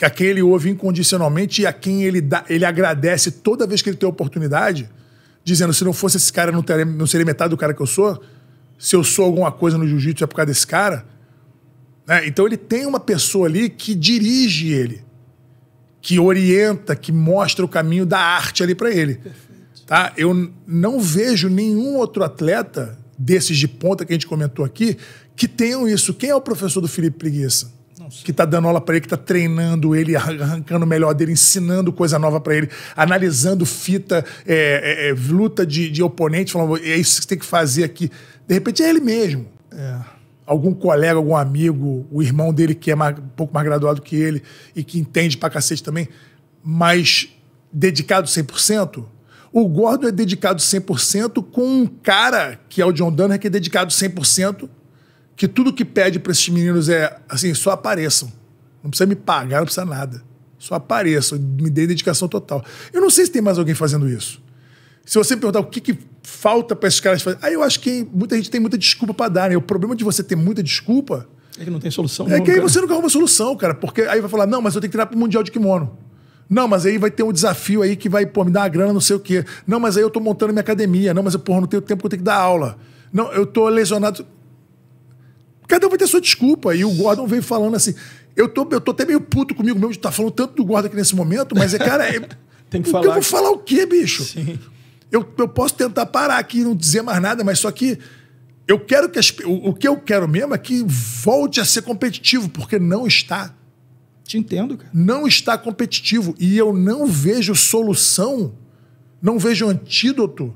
que a quem ele ouve incondicionalmente e a quem ele, dá, ele agradece toda vez que ele tem oportunidade, dizendo: se não fosse esse cara, não, teria, não seria metade do cara que eu sou. Se eu sou alguma coisa no jiu-jitsu é por causa desse cara. Né? Então ele tem uma pessoa ali que dirige ele, que orienta, que mostra o caminho da arte ali para ele. Tá? Eu não vejo nenhum outro atleta desses de ponta que a gente comentou aqui que tenham isso. Quem é o professor do Felipe Preguiça? que está dando aula para ele, que está treinando ele, arrancando o melhor dele, ensinando coisa nova para ele, analisando fita, é, é, é, luta de, de oponente, falando, é isso que tem que fazer aqui. De repente é ele mesmo. É algum colega, algum amigo, o irmão dele que é mais, um pouco mais graduado que ele e que entende pra cacete também, mas dedicado 100%, o Gordon é dedicado 100% com um cara que é o John Donner que é dedicado 100% que tudo que pede para esses meninos é assim, só apareçam. Não precisa me pagar, não precisa nada. Só apareçam, me dê dedicação total. Eu não sei se tem mais alguém fazendo isso. Se você me perguntar o que, que falta para esses caras fazer, aí eu acho que muita gente tem muita desculpa para dar. Né? O problema de você ter muita desculpa é que não tem solução. É que aí você nunca arruma solução, cara. Porque aí vai falar, não, mas eu tenho que treinar para o Mundial de Kimono. Não, mas aí vai ter um desafio aí que vai, pô, me dar uma grana, não sei o quê. Não, mas aí eu estou montando minha academia. Não, mas eu, porra, não tenho tempo que eu tenho que dar aula. Não, eu estou lesionado. Cada um vai ter sua desculpa. E o Gordon veio falando assim. Eu tô, eu tô até meio puto comigo mesmo de estar tá falando tanto do Gordon aqui nesse momento, mas é, cara. É, Tem que falar. Eu vou falar o quê, bicho? Sim. Eu, eu posso tentar parar aqui e não dizer mais nada, mas só que eu quero que as, o, o, que eu quero mesmo é que volte a ser competitivo, porque não está. Te entendo, cara. Não está competitivo. E eu não vejo solução, não vejo antídoto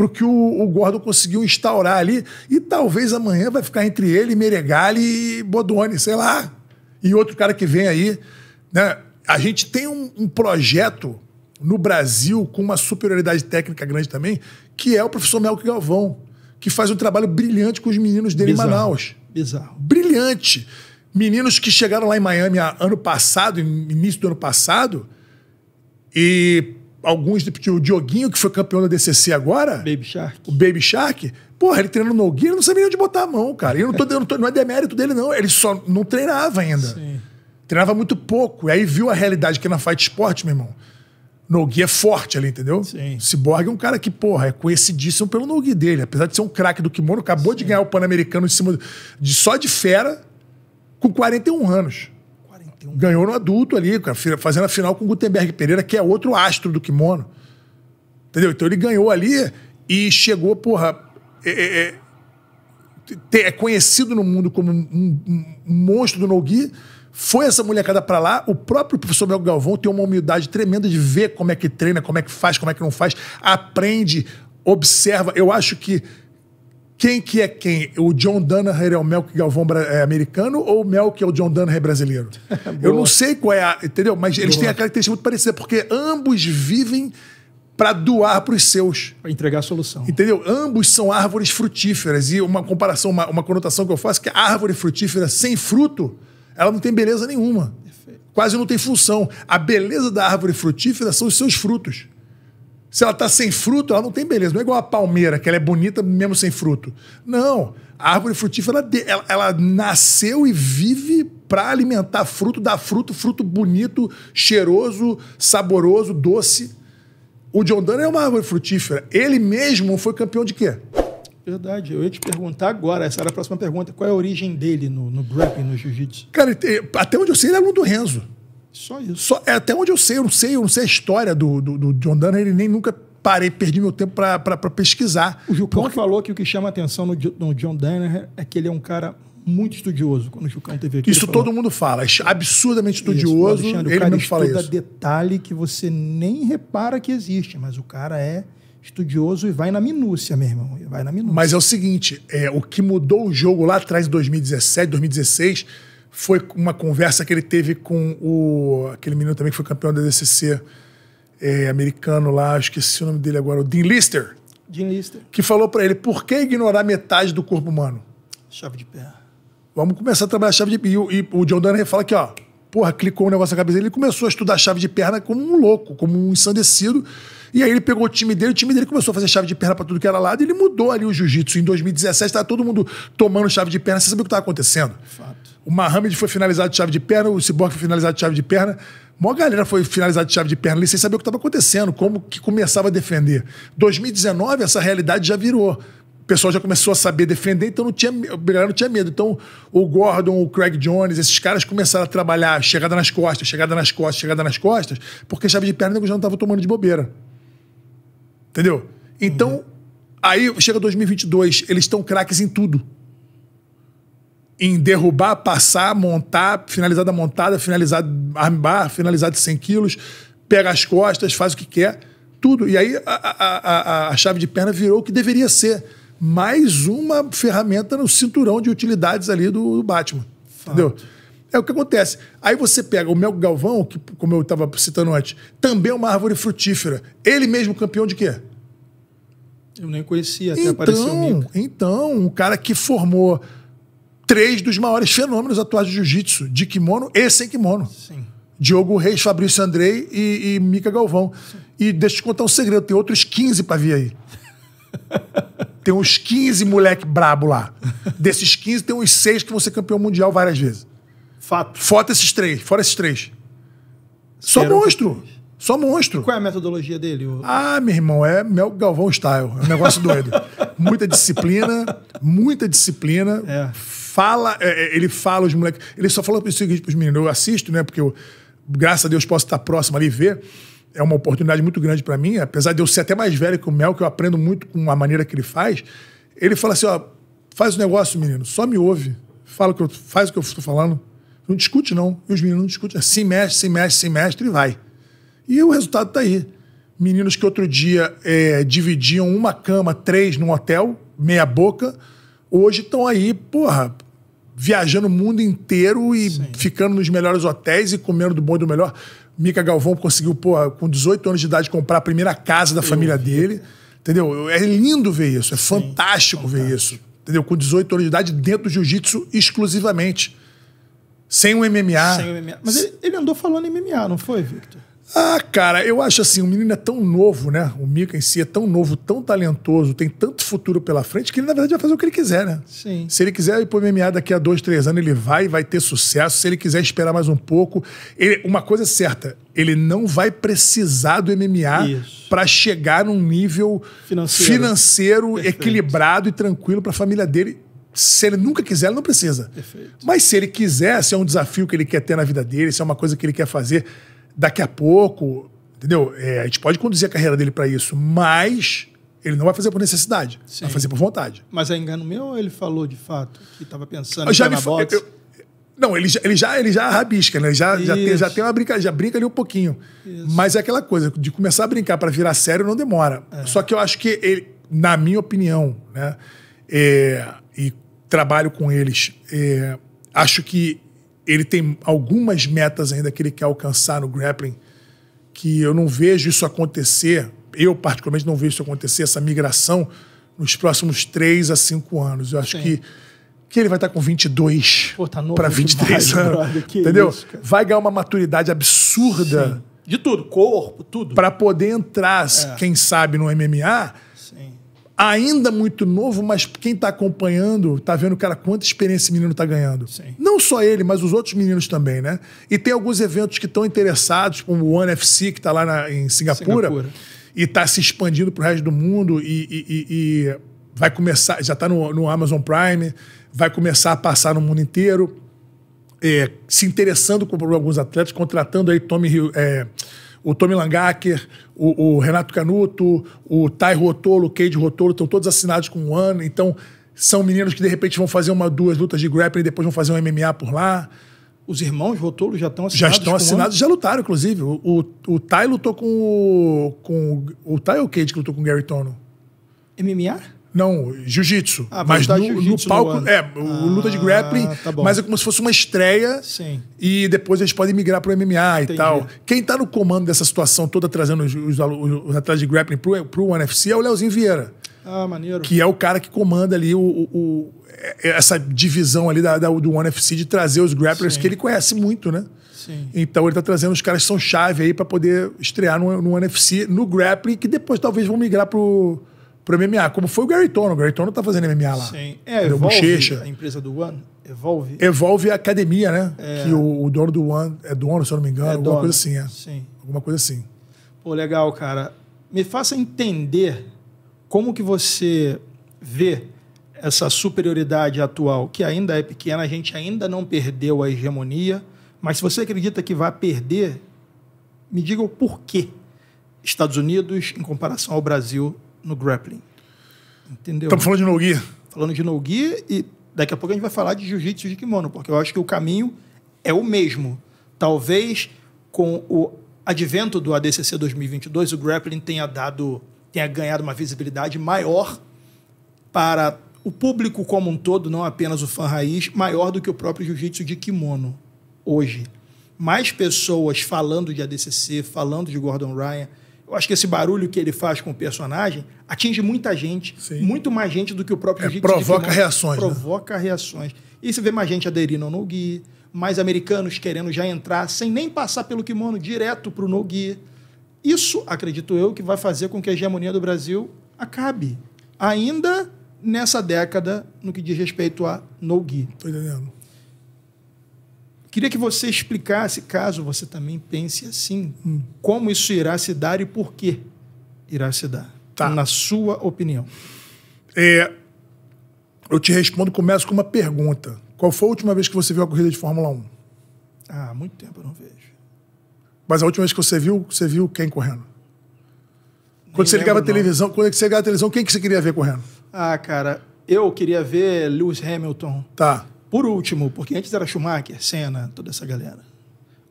para o que o Gordon conseguiu instaurar ali. E talvez amanhã vai ficar entre ele, Meregali e Bodoni, sei lá. E outro cara que vem aí. Né? A gente tem um, um projeto no Brasil com uma superioridade técnica grande também, que é o professor Melco Galvão, que faz um trabalho brilhante com os meninos dele Bizarro. em Manaus. Bizarro. Brilhante. Meninos que chegaram lá em Miami ano passado, início do ano passado, e alguns, tipo o Dioguinho, que foi campeão da DCC agora. Baby Shark. O Baby Shark. Porra, ele treinando no Noguinho, ele não sabia onde botar a mão, cara. E eu não, tô, não, tô, não é demérito dele, não. Ele só não treinava ainda. Sim. Treinava muito pouco. E aí viu a realidade que é na Fight Sport, meu irmão. Nogui é forte ali, entendeu? Sim. Cyborg é um cara que, porra, é conhecidíssimo pelo Nogui dele. Apesar de ser um craque do kimono, acabou Sim. de ganhar o Pan-Americano em cima de, só de fera com 41 anos. Um... Ganhou no adulto ali, fazendo a final com Gutenberg Pereira, que é outro astro do kimono. Entendeu? Então ele ganhou ali e chegou, porra. É, é, é, é conhecido no mundo como um, um, um monstro do Nogi. Foi essa molecada para lá. O próprio professor Mel Galvão tem uma humildade tremenda de ver como é que treina, como é que faz, como é que não faz. Aprende, observa. Eu acho que quem que é quem? O John Danaher é o Melk Galvão é americano ou o Melk é o John Danaher brasileiro? eu não sei qual é a. Entendeu? Mas eles Boa. têm a característica muito parecida, porque ambos vivem para doar para os seus. Para entregar a solução. Entendeu? Ambos são árvores frutíferas. E uma comparação, uma, uma conotação que eu faço, é que a árvore frutífera sem fruto, ela não tem beleza nenhuma. Quase não tem função. A beleza da árvore frutífera são os seus frutos. Se ela está sem fruto, ela não tem beleza. Não é igual a palmeira, que ela é bonita mesmo sem fruto. Não. A árvore frutífera, ela, ela, ela nasceu e vive para alimentar fruto, dar fruto, fruto bonito, cheiroso, saboroso, doce. O John Donne é uma árvore frutífera. Ele mesmo foi campeão de quê? Verdade. Eu ia te perguntar agora, essa era a próxima pergunta. Qual é a origem dele no, no grappling, no jiu-jitsu? Cara, até onde eu sei, ele é aluno do Renzo. Só isso. Só, é até onde eu sei, eu não sei, eu não sei a história do, do, do John Dunham, ele nem nunca parei, perdi meu tempo para pesquisar. O Gilcão porque... falou que o que chama atenção no, no John Danner é que ele é um cara muito estudioso quando o Gilcão teve aqui. Isso todo mundo fala, é absurdamente estudioso. Isso, ele cara mesmo fala estuda isso. detalhe que você nem repara que existe, mas o cara é estudioso e vai na minúcia, meu irmão. Vai na minúcia. Mas é o seguinte, é, o que mudou o jogo lá atrás, em 2017, 2016 foi uma conversa que ele teve com o aquele menino também que foi campeão da DCC é, americano lá, esqueci o nome dele agora, o Dean Lister. Dean Lister. Que falou para ele, por que ignorar metade do corpo humano? Chave de pé. Vamos começar a trabalhar a chave de pé. E, e, o John Donner fala que, ó, porra, clicou um negócio na cabeça dele, ele começou a estudar a chave de perna como um louco, como um ensandecido. E aí ele pegou o time dele, o time dele começou a fazer chave de perna para tudo que era lado, e ele mudou ali o jiu-jitsu. Em 2017 tava todo mundo tomando chave de perna, você sabia o que tava acontecendo? Fato. O Mohamed foi finalizado de chave de perna, o Cyborg foi finalizado de chave de perna. A maior galera foi finalizada de chave de perna ali sem saber o que estava acontecendo, como que começava a defender. 2019, essa realidade já virou. O pessoal já começou a saber defender, então não tinha, galera não tinha medo. Então, o Gordon, o Craig Jones, esses caras começaram a trabalhar chegada nas costas, chegada nas costas, chegada nas costas, porque chave de perna já não estava tomando de bobeira. Entendeu? Então, uhum. aí chega 2022, eles estão craques em tudo em derrubar, passar, montar, finalizar da montada, finalizar armbar, finalizar de 100 quilos, pega as costas, faz o que quer, tudo. E aí a, a, a, a chave de perna virou o que deveria ser. Mais uma ferramenta no cinturão de utilidades ali do, do Batman. Fato. Entendeu? É o que acontece. Aí você pega o Melco Galvão, que, como eu estava citando antes, também é uma árvore frutífera. Ele mesmo campeão de quê? Eu nem conhecia, até então, apareceu o Mico. Então, um cara que formou três dos maiores fenômenos atuais de jiu-jitsu, de kimono e sem kimono. Sim. Diogo Reis, Fabrício Andrei e, e Mica Galvão. Sim. E deixa eu te contar um segredo, tem outros 15 para vir aí. tem uns 15 moleque brabo lá. Desses 15, tem uns 6 que vão ser campeão mundial várias vezes. Fato. Fora esses três, fora esses três. Só monstro. Que... Só monstro. Qual é a metodologia dele? Ah, meu irmão, é Mel Galvão Style. É um negócio doido. muita disciplina, muita disciplina. É fala, é, é, ele fala os moleques. Ele só falou o seguinte para os meninos: eu assisto, né? Porque eu, graças a Deus, posso estar próximo ali e ver. É uma oportunidade muito grande para mim, apesar de eu ser até mais velho que o Mel, que eu aprendo muito com a maneira que ele faz. Ele fala assim: ó, faz o negócio, menino, só me ouve. Fala que eu, faz o que eu estou falando. Não discute, não. E os meninos não discutem. É, se mexe, se mexe, se mexe e vai. E o resultado está aí. Meninos que outro dia é, dividiam uma cama, três num hotel, meia boca hoje estão aí, porra, viajando o mundo inteiro e Sim. ficando nos melhores hotéis e comendo do bom e do melhor. Mica Galvão conseguiu, porra, com 18 anos de idade, comprar a primeira casa da Eu família vi. dele. Entendeu? É lindo ver isso, é Sim, fantástico, fantástico ver isso. Entendeu? Com 18 anos de idade, dentro do jiu-jitsu exclusivamente. Sem o MMA. Sem o MMA. Mas ele, ele andou falando em MMA, não foi, Victor? Ah, cara, eu acho assim, o menino é tão novo, né? O Mika em si é tão novo, tão talentoso, tem tanto futuro pela frente que ele, na verdade, vai fazer o que ele quiser, né? Sim. Se ele quiser ir pro MMA daqui a dois, três anos, ele vai, vai ter sucesso. Se ele quiser esperar mais um pouco, ele, uma coisa é certa, ele não vai precisar do MMA para chegar num nível financeiro, financeiro equilibrado e tranquilo para a família dele se ele nunca quiser, ele não precisa. Perfeito. Mas se ele quiser, se é um desafio que ele quer ter na vida dele, se é uma coisa que ele quer fazer, daqui a pouco, entendeu? É, a gente pode conduzir a carreira dele para isso, mas ele não vai fazer por necessidade, Sim. vai fazer por vontade. Mas é engano meu ou ele falou de fato que estava pensando em já me na boxe? Eu, não, ele já, ele já, ele já rabisca, né? Ele já, já, tem, já tem uma brincadeira, já brinca ali um pouquinho. Isso. Mas é aquela coisa, de começar a brincar para virar sério não demora. É. Só que eu acho que ele, na minha opinião, né? É, e trabalho com eles, é, acho que ele tem algumas metas ainda que ele quer alcançar no grappling, que eu não vejo isso acontecer, eu particularmente não vejo isso acontecer, essa migração, nos próximos 3 a 5 anos. Eu acho que que ele vai estar tá com 22 Pô, tá para 23 demais, anos, brother, entendeu? Isso, vai ganhar uma maturidade absurda Sim. de tudo, corpo, tudo, para poder entrar, é. quem sabe no MMA ainda muito novo, mas quem está acompanhando está vendo, cara, quanta experiência esse menino está ganhando. Sim. Não só ele, mas os outros meninos também, né? E tem alguns eventos que estão interessados, como o One FC, que está lá na, em Singapura, Singapura. e está se expandindo para o resto do mundo e, e, e vai começar, já está no, no, Amazon Prime, vai começar a passar no mundo inteiro, é, se interessando por alguns atletas, contratando aí Tommy, é, o Tommy Langacker, o, o Renato Canuto, o Tai Rotolo, o Cade Rotolo, estão todos assinados com um ano. Então, são meninos que de repente vão fazer uma, duas lutas de grappling e depois vão fazer um MMA por lá. Os irmãos Rotolo já estão assinados? Já estão assinados, já lutaram, inclusive. O, o, o Tai lutou com o. Com, o Tai ou o Cade que lutou com o Gary Tono? MMA? Não, jiu-jitsu. Ah, mas no, jiu no, palco. No é, o ah, luta de grappling. Tá mas é como se fosse uma estreia. Sim. E depois eles podem migrar para o MMA Entendi. e tal. Quem está no comando dessa situação toda, trazendo os, os, os atletas de grappling para o UFC, é o Leozinho Vieira. Ah, maneiro. Que é o cara que comanda ali o, o, o é, essa divisão ali da, da, do One de trazer os grapplers Sim. que ele conhece muito, né? Sim. Então ele tá trazendo os caras que são chave aí para poder estrear no, no One no grappling, que depois talvez vão migrar pro pro MMA, como foi o Gary Tono. O Gary Tono tá fazendo MMA lá. Sim. É, Evolve, a empresa do One. Evolve. Evolve a academia, né? É. Que o, o, dono do One é dono, se eu não me engano, é alguma dono. coisa assim, é. Sim. Alguma coisa assim. Pô, legal, cara. Me faça entender como que você vê essa superioridade atual, que ainda é pequena, a gente ainda não perdeu a hegemonia, mas se você acredita que vai perder, me diga o porquê Estados Unidos em comparação ao Brasil no grappling. Entendeu? Estamos falando de no-gi. Falando de no-gi e daqui a pouco a gente vai falar de jiu-jitsu de kimono, porque eu acho que o caminho é o mesmo. Talvez com o advento do ADCC 2022, o grappling tenha dado, tenha ganhado uma visibilidade maior para o público como um todo, não apenas o fã raiz, maior do que o próprio jiu-jitsu de kimono hoje. Mais pessoas falando de ADCC, falando de Gordon Ryan, eu acho que esse barulho que ele faz com o personagem atinge muita gente, Sim. muito mais gente do que o próprio é, Provoca reações. Né? Provoca né? reações. E você vê mais gente aderindo ao no mais americanos querendo já entrar sem nem passar pelo kimono direto para o no Isso, acredito eu, que vai fazer com que a hegemonia do Brasil acabe. Ainda nessa década, no que diz respeito a Nogi. Estou entendendo. Queria que você explicasse, caso você também pense assim, hum. como isso irá se dar e por que irá se dar, tá. na sua opinião. É, eu te respondo, começo com uma pergunta. Qual foi a última vez que você viu a corrida de Fórmula 1? Ah, muito tempo eu não vejo. Mas a última vez que você viu, você viu quem correndo? Nem quando você ligava a televisão, quando você ligava a televisão, quem que você queria ver correndo? Ah, cara, eu queria ver Lewis Hamilton. Tá. Por último, porque antes era Schumacher, Senna, toda essa galera.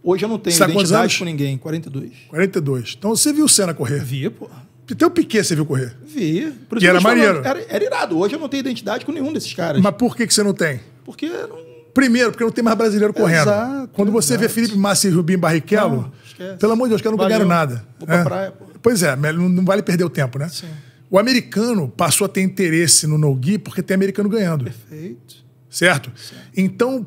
Hoje eu não tenho identidade com ninguém, 42. 42. Então você viu o Senna correr? Vi, pô. Até o Piquet você viu correr? Vi. Por que era maneiro. Era, era, irado. Hoje eu não tenho identidade com nenhum desses caras. Mas por que, que você não tem? Porque não... Primeiro, porque não tem mais brasileiro correndo. Exato, Quando você exato. vê Felipe Massa e Rubinho Barrichello, não, pelo amor de Deus, que não ganharam nada. Vou pra é. praia, pô. Pois é, não, não vale perder o tempo, né? Sim. O americano passou a ter interesse no Nogi porque tem americano ganhando. Perfeito certo? certo. Então,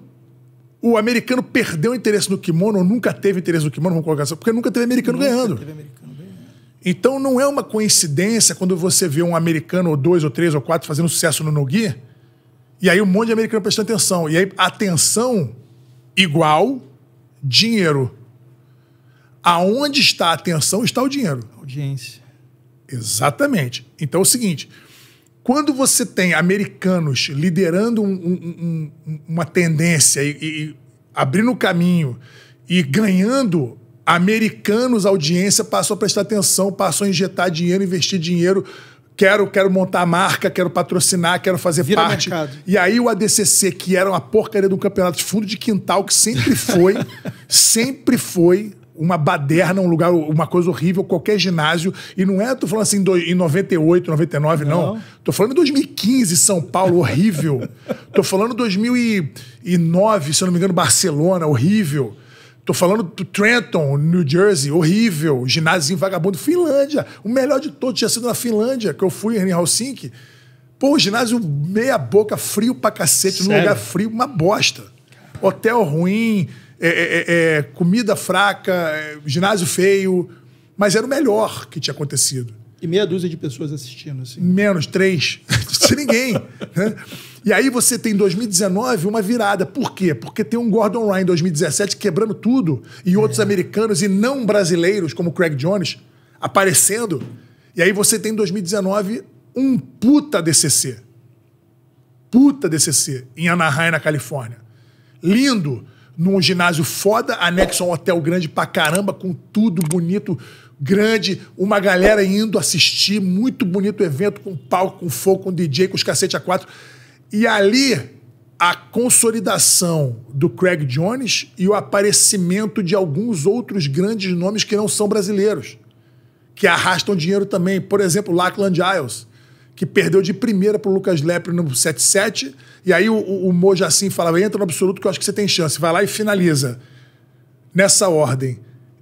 o americano perdeu interesse no kimono, ou nunca teve interesse no kimono, vamos colocar assim, porque nunca teve americano nunca ganhando. Teve americano ganhando. Então não é uma coincidência quando você vê um americano, ou dois, ou três, ou quatro, fazendo sucesso no Nogi, e aí um monte de americano prestando atenção. E aí, atenção igual dinheiro. Aonde está a atenção, está o dinheiro. Audiência. Exatamente. Então é o seguinte: quando você tem americanos liderando um, um, um, uma tendência e, e abrindo o caminho e ganhando americanos, a audiência passou a prestar atenção, passou a injetar dinheiro, investir dinheiro. Quero, quero montar marca, quero patrocinar, quero fazer Vira parte. Mercado. E aí o ADCC, que era uma porcaria do campeonato de fundo de quintal, que sempre foi, sempre foi uma baderna, um lugar, uma coisa horrível, qualquer ginásio. E não é, tô falando assim, do, em 98, 99, não. não. Tô falando em 2015, São Paulo, horrível. tô falando 2009, se eu não me engano, Barcelona, horrível. Tô falando do Trenton, New Jersey, horrível. Ginásiozinho vagabundo. Finlândia, o melhor de todos tinha sido na Finlândia, que eu fui em Helsinki. Pô, ginásio meia boca, frio pra cacete, Sério? num lugar frio, uma bosta. Hotel ruim, é é, é, é, comida fraca, é ginásio feio, mas era o melhor que tinha acontecido. E meia dúzia de pessoas assistindo, assim. Menos, três. Sem ninguém. Né? E aí você tem 2019 uma virada. Por quê? Porque tem um Gordon Ryan em 2017 quebrando tudo e é. outros americanos e não brasileiros, como Craig Jones, aparecendo. E aí você tem em 2019 um puta DCC. Puta DCC em Anaheim, na Califórnia. Lindo num ginásio foda, anexo a um hotel grande pra caramba, com tudo bonito, grande, uma galera indo assistir, muito bonito evento, com palco, com fogo, com DJ, com os cacete a quatro. E ali a consolidação do Craig Jones e o aparecimento de alguns outros grandes nomes que não são brasileiros, que arrastam dinheiro também. Por exemplo, Lachlan Giles que perdeu de primeira para o Lucas Lepre no 7-7. E aí o, o Mojacin falava: entra no absoluto que eu acho que você tem chance. Vai lá e finaliza. Nessa ordem,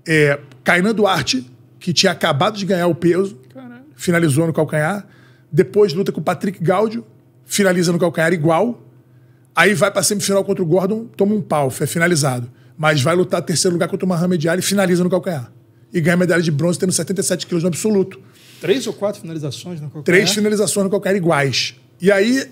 é, Kainan Duarte, que tinha acabado de ganhar o peso, finalizou no calcanhar. Depois luta com o Patrick Gaudio, finaliza no calcanhar igual. Aí vai para semifinal contra o Gordon, toma um pau, é finalizado. Mas vai lutar terceiro lugar contra o Mohamed Ali, finaliza no calcanhar. E ganha medalha de bronze tendo 77 quilos no absoluto. Três ou quatro finalizações no qualquer. Três é? finalizações no qualquer iguais. E aí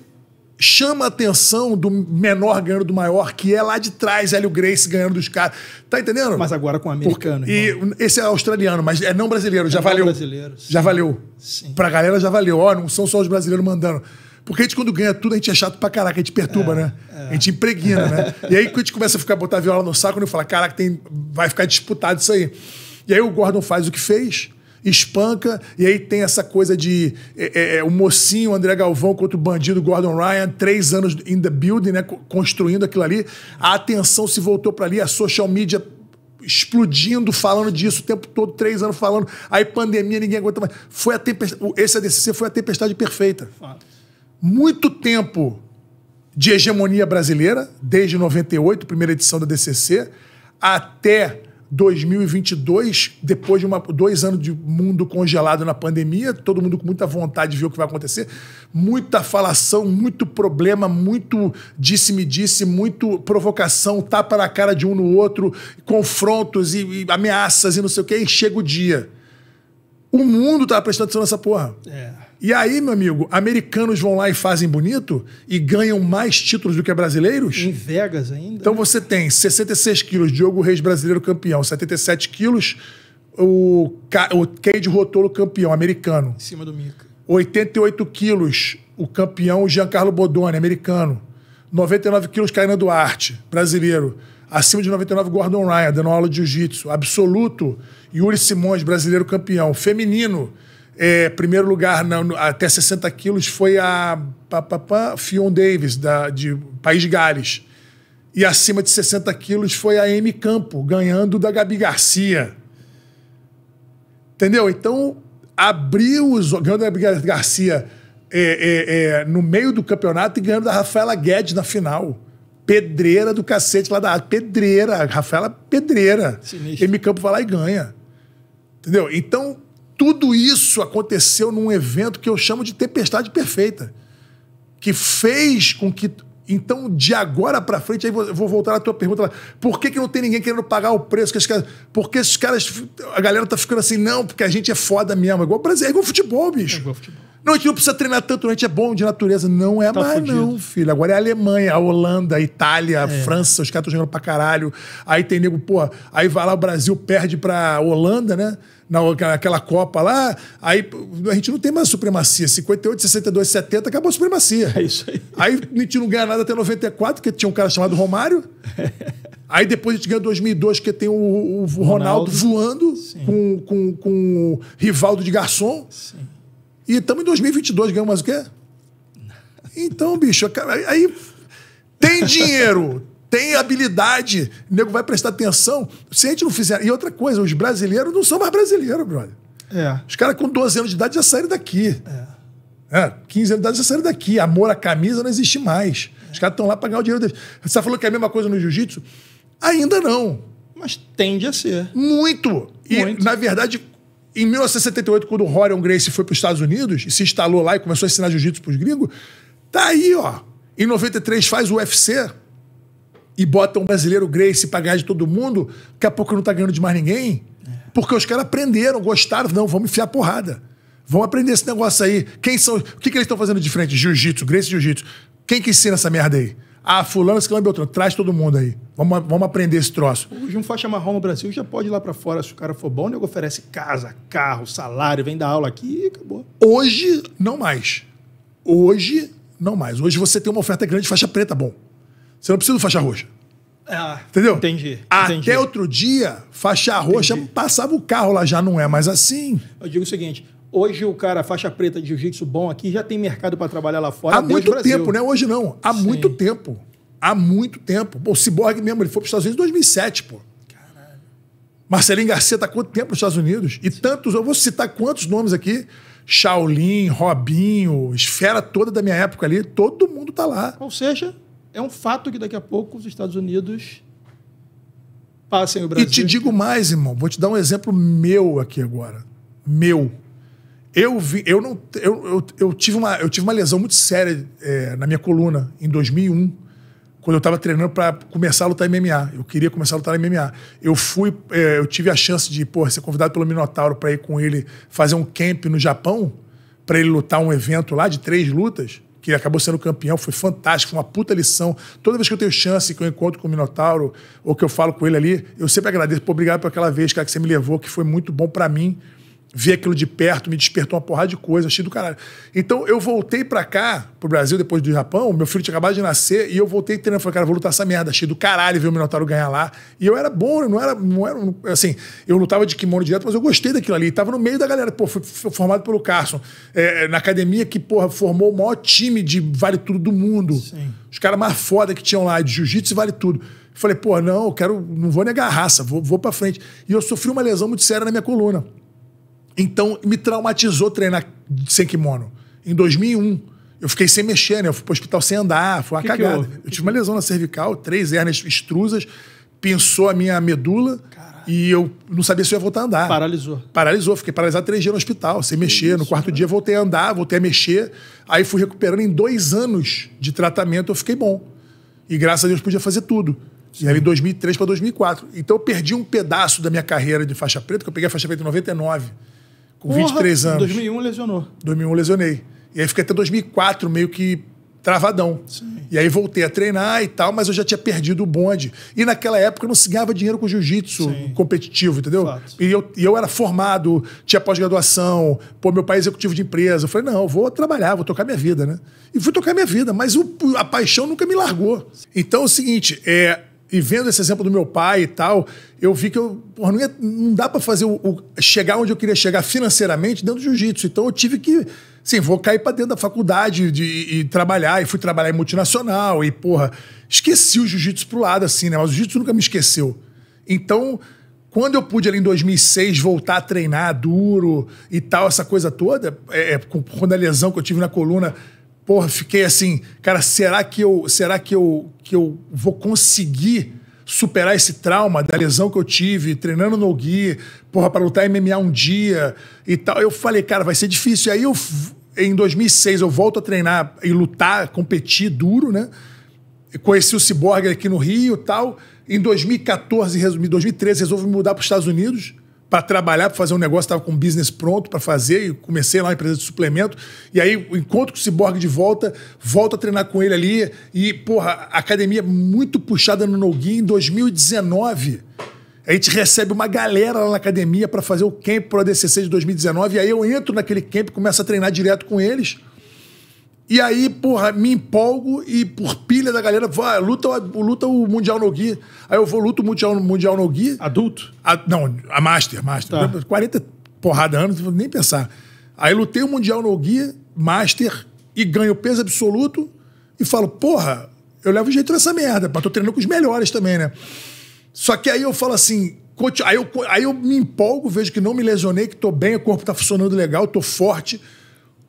chama a atenção do menor ganhando do maior, que é lá de trás, Hélio Grace ganhando dos caras. Tá entendendo? Mas agora com o americano. Por... E esse é australiano, mas é não brasileiro, é já não valeu. Brasileiro, sim. Já valeu. Sim. Pra galera já valeu. Ó, oh, não são só os brasileiros mandando. Porque a gente, quando ganha tudo, a gente é chato pra caraca, a gente perturba, é, né? É. A gente impregna, né? E aí, quando a gente começa a ficar, botar a viola no saco, eu falo, caraca, tem, vai ficar disputado isso aí. E aí o Gordon faz o que fez, espanca, e aí tem essa coisa de é, é, é, o mocinho André Galvão contra o bandido Gordon Ryan, três anos in the building, né, construindo aquilo ali. A atenção se voltou para ali, a social media explodindo, falando disso o tempo todo, três anos falando. Aí pandemia, ninguém aguenta mais. Foi a tempestade, esse ADCC foi a tempestade perfeita. Muito tempo de hegemonia brasileira, desde 98, primeira edição da DCC, até 2022, depois de uma, dois anos de mundo congelado na pandemia, todo mundo com muita vontade de ver o que vai acontecer, muita falação, muito problema, muito disse-me-disse, -disse, muito provocação, tapa na cara de um no outro, confrontos e, e ameaças e não sei o que, e chega o dia. O mundo estava prestando atenção nessa porra. É. E aí, meu amigo, americanos vão lá e fazem bonito e ganham mais títulos do que brasileiros? Em Vegas ainda. Então né? você tem 66 quilos, Diogo Reis brasileiro campeão, 77 quilos, o, o Cade Rotolo campeão americano. Em cima do Mica. 88 quilos, o campeão Giancarlo Bodoni, americano. 99 quilos, Kainan Duarte, brasileiro. Acima de 99, Gordon Ryan, dando aula de jiu-jitsu. Absoluto, Yuri Simões, brasileiro campeão. Feminino, é, primeiro lugar na, até 60 quilos foi a pa, pa, pa, Fion Davis, da, de País de Gales. E acima de 60 quilos foi a M Campo, ganhando da Gabi Garcia. Entendeu? Então, abriu os. Ganhando da Gabi Garcia é, é, é, no meio do campeonato e ganhando da Rafaela Guedes na final pedreira do cacete lá da pedreira, Rafaela pedreira. Sinistro. Emi Campo vai lá e ganha. Entendeu? Então, tudo isso aconteceu num evento que eu chamo de tempestade perfeita, que fez com que então, de agora para frente, aí eu vou voltar à tua pergunta lá. Por que, que não tem ninguém querendo pagar o preço? Que caras, porque esses caras. A galera tá ficando assim, não, porque a gente é foda mesmo. É igual Brasil, é igual futebol, bicho. É igual futebol. Não, a gente não precisa treinar tanto, a gente é bom de natureza. Não é tá mais, fudido. não, filho. Agora é a Alemanha, a Holanda, a Itália, a é. França, os caras estão jogando pra caralho. Aí tem nego, pô, aí vai lá o Brasil, perde pra Holanda, né? naquela Copa lá, aí a gente não tem mais supremacia. 58, 62, 70, acabou a supremacia. É isso aí. Aí a gente não ganha nada até 94, que tinha um cara chamado Romário. Aí depois a gente ganha 2002, que tem o, o Ronaldo, Ronaldo, voando com, com, com o Rivaldo de Garçom. Sim. E estamos em 2022, ganhamos o quê? Então, bicho, aí tem dinheiro, tem habilidade, o nego vai prestar atenção. Se a gente não fizer. E outra coisa, os brasileiros não são mais brasileiros, brother. É. Os caras com 12 anos de idade já saíram daqui. É. é 15 anos de idade já saíram daqui. Amor à camisa não existe mais. É. Os caras estão lá para ganhar o dinheiro deles. Você falou que é a mesma coisa no jiu-jitsu? Ainda não. Mas tende a ser. Muito. E, Muito. na verdade, em 1978, quando o Rorion Gracie foi para os Estados Unidos e se instalou lá e começou a ensinar jiu-jitsu para os gringos, tá aí, ó. Em 93 faz o UFC, e bota um brasileiro Grace pra ganhar de todo mundo, daqui a pouco não tá ganhando de mais ninguém. É. Porque os caras aprenderam, gostaram, não, vamos enfiar porrada. Vamos aprender esse negócio aí. Quem são. O que, que eles estão fazendo de frente? Jiu-jitsu, Grace Jiu-Jitsu. Quem que ensina essa merda aí? Ah, fulano, Escalão e Beltrão Traz todo mundo aí. Vamos, vamos aprender esse troço. Hoje um faixa marrom no Brasil já pode ir lá para fora. Se o cara for bom, o nego oferece casa, carro, salário, vem dar aula aqui e acabou. Hoje, não mais. Hoje, não mais. Hoje você tem uma oferta grande de faixa preta, bom. Você não precisa do faixa roxa. Ah, Entendeu? Entendi. Até entendi. outro dia, faixa roxa entendi. passava o carro lá, já não é mais assim. Eu digo o seguinte: hoje o cara, faixa preta de jiu-jitsu bom aqui, já tem mercado para trabalhar lá fora. Há muito tempo, né? Hoje não. Há Sim. muito tempo. Há muito tempo. Pô, o Cyborg mesmo, ele foi para os Estados Unidos em 2007, pô. Caralho. Marcelinho Garcia tá quanto tempo nos Estados Unidos? E Sim. tantos, eu vou citar quantos nomes aqui. Shaolin, Robinho, esfera toda da minha época ali, todo mundo tá lá. Ou seja, é um fato que daqui a pouco os Estados Unidos passem o Brasil. E te digo mais, irmão, vou te dar um exemplo meu aqui agora. Meu. Eu vi, eu não, eu, eu, eu tive, uma, eu tive uma lesão muito séria é, na minha coluna em 2001, quando eu estava treinando para começar a lutar MMA. Eu queria começar a lutar MMA. Eu fui, é, eu tive a chance de porra, ser convidado pelo Minotauro para ir com ele fazer um camp no Japão, para ele lutar um evento lá de três lutas que acabou sendo campeão, foi fantástico, uma puta lição. Toda vez que eu tenho chance, que eu encontro com o Minotauro, ou que eu falo com ele ali, eu sempre agradeço. Pô, obrigado por aquela vez, cara, que você me levou, que foi muito bom para mim ver aquilo de perto, me despertou uma porrada de coisa, achei do caralho. Então eu voltei pra cá, pro Brasil, depois do Japão, meu filho tinha acabado de nascer, e eu voltei treinando. Falei, cara, vou lutar essa merda, achei do caralho ver o Minotauro ganhar lá. E eu era bom, eu não era, não era. Assim, eu lutava de kimono direto, mas eu gostei daquilo ali. Tava no meio da galera, pô, fui formado pelo Carson. É, é, na academia que, porra, formou o maior time de vale tudo do mundo. Sim. Os caras mais foda que tinham lá, de jiu-jitsu e vale tudo. Falei, pô, não, eu quero, não vou negar a raça, vou, vou pra frente. E eu sofri uma lesão muito séria na minha coluna. Então, me traumatizou treinar sem kimono. Em 2001, eu fiquei sem mexer, né? Eu fui pro hospital sem andar, foi uma que cagada. Que eu tive uma lesão na cervical, três hernias extrusas, pensou a minha medula. E eu não sabia se eu ia voltar a andar. Paralisou. Paralisou. Fiquei paralisado três dias no hospital, sem mexer. Isso, no quarto cara. dia voltei a andar, voltei a mexer. Aí fui recuperando. Em dois anos de tratamento eu fiquei bom. E graças a Deus podia fazer tudo. Sim. E era em 2003 para 2004. Então eu perdi um pedaço da minha carreira de faixa preta, que eu peguei a faixa preta em 99 com Porra, 23 anos. Em 2001 lesionou. 2001 lesionei. E aí fiquei até 2004 meio que travadão. Sim. E aí voltei a treinar e tal, mas eu já tinha perdido o bonde. E naquela época não se ganhava dinheiro com jiu-jitsu competitivo, entendeu? E eu, e eu era formado, tinha pós-graduação, pô, meu pai é executivo de empresa. Eu falei, não, eu vou trabalhar, vou tocar minha vida, né? E fui tocar minha vida, mas o, a paixão nunca me largou. Então é o seguinte, é, e vendo esse exemplo do meu pai e tal, eu vi que eu, porra, não, ia, não dá para fazer o, o, chegar onde eu queria chegar financeiramente dentro do jiu-jitsu. Então eu tive que, sim, vou cair para dentro da faculdade de, e trabalhar. E fui trabalhar em multinacional e, porra, esqueci o jiu-jitsu pro lado, assim, né? Mas o jiu-jitsu nunca me esqueceu. Então, quando eu pude ali em 2006 voltar a treinar duro e tal, essa coisa toda, é, é quando a lesão que eu tive na coluna porra, fiquei assim, cara, será que eu, será que eu, que eu vou conseguir superar esse trauma da lesão que eu tive, treinando no Gui, porra, para lutar MMA um dia e tal. Eu falei, cara, vai ser difícil. E aí eu em 2006 eu volto a treinar e lutar, competir duro, né? Conheci o Cyborg aqui no Rio, tal. Em 2014, resumi, 2013 resolvi mudar para os Estados Unidos para trabalhar, para fazer um negócio, estava com um business pronto para fazer, e comecei lá uma empresa de suplemento. E aí encontro com o Cyborg de volta, volto a treinar com ele ali. E, porra, a academia muito puxada no Nogin em 2019. A gente recebe uma galera lá na academia para fazer o camp pro ADCC de 2019. E aí eu entro naquele camp, começo a treinar direto com eles. E aí, porra, me empolgo e por pilha da galera, vai, ah, luta, luta o Mundial no Gui. Aí eu vou, luto o Mundial, mundial no Gui. Adulto? A, não, a Master, Master. Tá. 40 porrada anos, nem pensar. Aí lutei o Mundial no Gui, Master, e ganho peso absoluto. E falo, porra, eu levo jeito nessa merda, mas tô treinando com os melhores também, né? Só que aí eu falo assim, aí eu, aí eu me empolgo, vejo que não me lesionei, que tô bem, o corpo tá funcionando legal, tô forte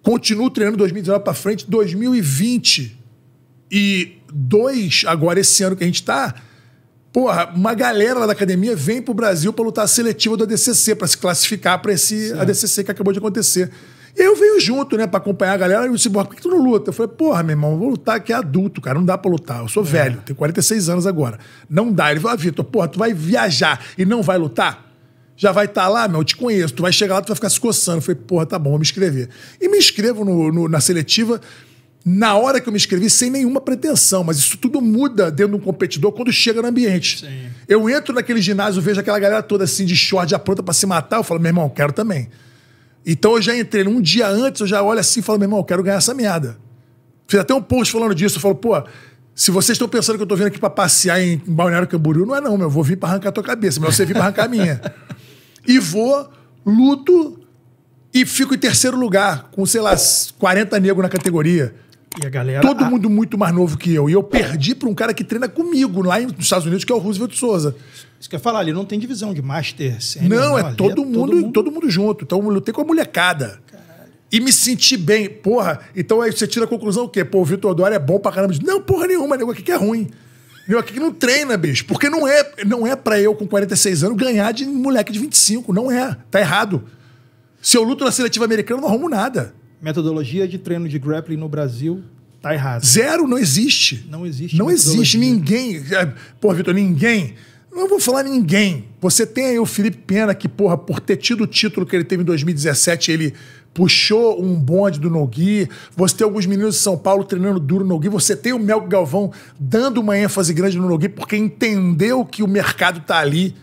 Continuo treinando 2019 para frente, 2020 e dois agora esse ano que a gente está, porra, uma galera lá da academia vem pro Brasil para lutar a seletiva do ADCC, para se classificar para esse certo. ADCC que acabou de acontecer. E eu venho junto, né, para acompanhar a galera. E eu disse, por que tu não luta? Eu falei, porra, meu irmão, vou lutar que é adulto, cara, não dá para lutar. Eu sou é. velho, tenho 46 anos agora. Não dá. Ele falou, ah, Vitor, porra, tu vai viajar e não vai lutar? já vai estar tá lá, meu, eu te conheço, tu vai chegar lá, tu vai ficar se coçando. Eu falei, porra, tá bom, vou me inscrever. E me inscrevo no, no, na seletiva, na hora que eu me inscrevi, sem nenhuma pretensão, mas isso tudo muda dentro de um competidor quando chega no ambiente. Sim. Eu entro naquele ginásio, vejo aquela galera toda assim de short, já pronta para se matar, eu falo, meu irmão, quero também. Então eu já entrei, um dia antes eu já olho assim e falo, meu irmão, quero ganhar essa merda. Fiz até um post falando disso, eu falo, pô, se vocês estão pensando que eu estou vindo aqui para passear em Balneário Camboriú, não é não, meu, eu vou vir para arrancar a tua cabeça, é melhor você vir para arrancar a minha. e vou, luto e fico em terceiro lugar, com, sei lá, 40 negros na categoria. E a galera. Todo a... mundo muito mais novo que eu. E eu perdi para um cara que treina comigo lá nos Estados Unidos, que é o Roosevelt Souza. Isso que eu falar ali, não tem divisão de master, senior, Não, não é, é todo, é mundo, todo mundo todo mundo junto. Então eu lutei com a molecada. Caralho. E me senti bem. Porra, então aí você tira a conclusão o quê? Pô, o Vitor Dória é bom pra caramba. Não, porra nenhuma, nego, aqui que é ruim. Meu aqui não treina, bicho. Porque não é, não é para eu, com 46 anos, ganhar de moleque de 25. Não é. Tá errado. Se eu luto na seletiva americana, não arrumo nada. Metodologia de treino de grappling no Brasil tá errada. Zero não existe. Não existe. Não existe. Ninguém. É, pô, Vitor, ninguém. Não vou falar ninguém. Você tem aí o Felipe Pena, que, porra, por ter tido o título que ele teve em 2017, ele puxou um bonde do Nogui, você tem alguns meninos de São Paulo treinando duro no Nogui, você tem o Melco Galvão dando uma ênfase grande no Nogui, porque entendeu que o mercado está ali,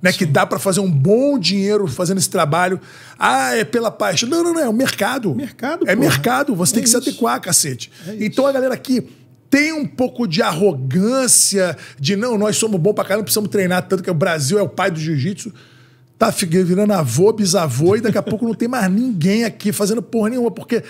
né? Sim. Que dá para fazer um bom dinheiro fazendo esse trabalho. Ah, é pela paixão. Não, não, não, é o mercado. Mercado, É porra. mercado, você é tem que é isso. se adequar, cacete. É então a galera aqui tem um pouco de arrogância de não, nós somos bom para caramba, precisamos treinar tanto que o Brasil é o pai do jiu-jitsu tá virando avô, bisavô, e daqui a pouco não tem mais ninguém aqui fazendo porra nenhuma, porque o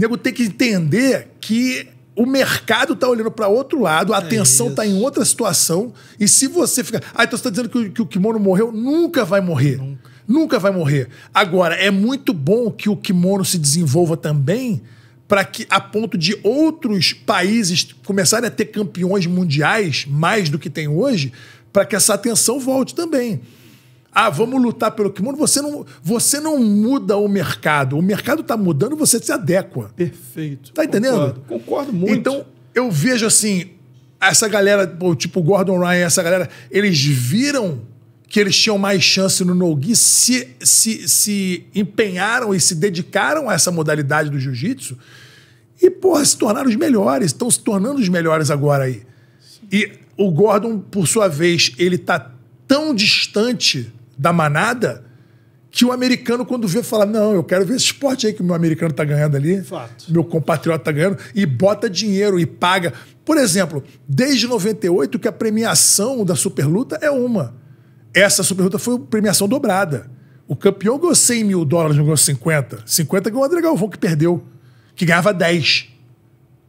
nego tem que entender que o mercado está olhando para outro lado, a é atenção está em outra situação, e se você ficar. Ah, então você está dizendo que, que, o kimono morreu? Nunca vai morrer. Nunca. nunca vai morrer. Agora, é muito bom que o kimono se desenvolva também para que a ponto de outros países começarem a ter campeões mundiais mais do que tem hoje, para que essa atenção volte também ah, vamos lutar pelo kimono, você não, você não muda o mercado. O mercado está mudando, você se adequa. Perfeito. Tá entendendo? Concordo, concordo muito. Então, eu vejo assim, essa galera, tipo Gordon Ryan, essa galera, eles viram que eles tinham mais chance no Nogi, se, se, se empenharam e se dedicaram a essa modalidade do jiu-jitsu e, porra, se tornaram os melhores, estão se tornando os melhores agora aí. Sim. E o Gordon, por sua vez, ele está tão distante da manada que o americano, quando vê, fala: Não, eu quero ver esse esporte aí que o meu americano tá ganhando ali, Fato. meu compatriota tá ganhando, e bota dinheiro e paga. Por exemplo, desde 98 que a premiação da Superluta é uma. Essa Superluta foi premiação dobrada. O campeão ganhou 100 mil dólares, não ganhou 50. 50 ganhou o André Galvão, que perdeu, que ganhava 10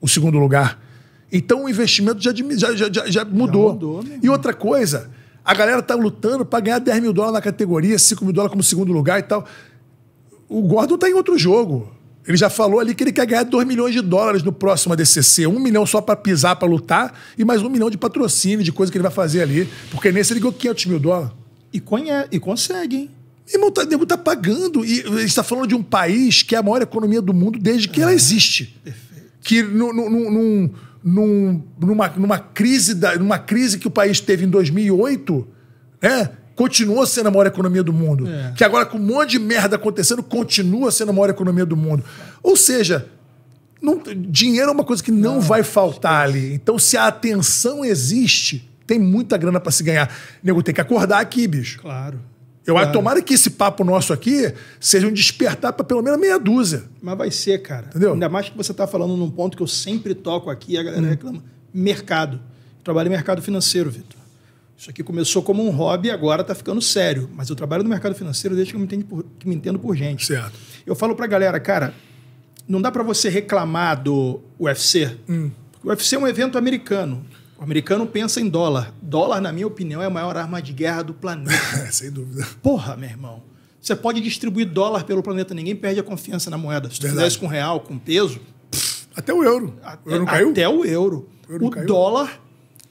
o segundo lugar. Então o investimento já, já, já, já mudou. mudou né, e outra coisa, a galera tá lutando para ganhar 10 mil dólares na categoria, 5 mil dólares como segundo lugar e tal. O Gordon tá em outro jogo. Ele já falou ali que ele quer ganhar 2 milhões de dólares no próximo ADCC. Um milhão só para pisar, para lutar, e mais um milhão de patrocínio, de coisa que ele vai fazer ali. Porque nesse ele ganhou 500 mil dólares. E, conhece, é, e consegue, hein? Irmão, tá, nego tá pagando. E está falando de um país que é a maior economia do mundo desde que é. ela existe. Perfeito. Que num, num, numa, numa, crise da, numa crise que o país teve em 2008, né? Continuou sendo a maior economia do mundo. É. Que agora, com um monte de merda acontecendo, continua sendo a maior economia do mundo. Ou seja, não, dinheiro é uma coisa que não, não vai faltar ali. Então, se a atenção existe, tem muita grana para se ganhar. nego tem que acordar aqui, bicho. Claro. Eu claro. acho tomara que esse papo nosso aqui seja um despertar para pelo menos meia dúzia. Mas vai ser, cara. Entendeu? Ainda mais que você está falando num ponto que eu sempre toco aqui e a galera hum. reclama. Mercado. trabalho em mercado financeiro, Vitor. Isso aqui começou como um hobby e agora está ficando sério. Mas eu trabalho no mercado financeiro desde que eu me entendo por, me entendo por gente. Certo. Eu falo para a galera, cara, não dá para você reclamar do UFC. Hum. O UFC é um evento americano. O americano pensa em dólar. Dólar, na minha opinião, é a maior arma de guerra do planeta. Sem dúvida. Porra, meu irmão. Você pode distribuir dólar pelo planeta, ninguém perde a confiança na moeda. Se tu fizesse com real, com peso. até o euro. o euro caiu? Até o euro. O, euro o dólar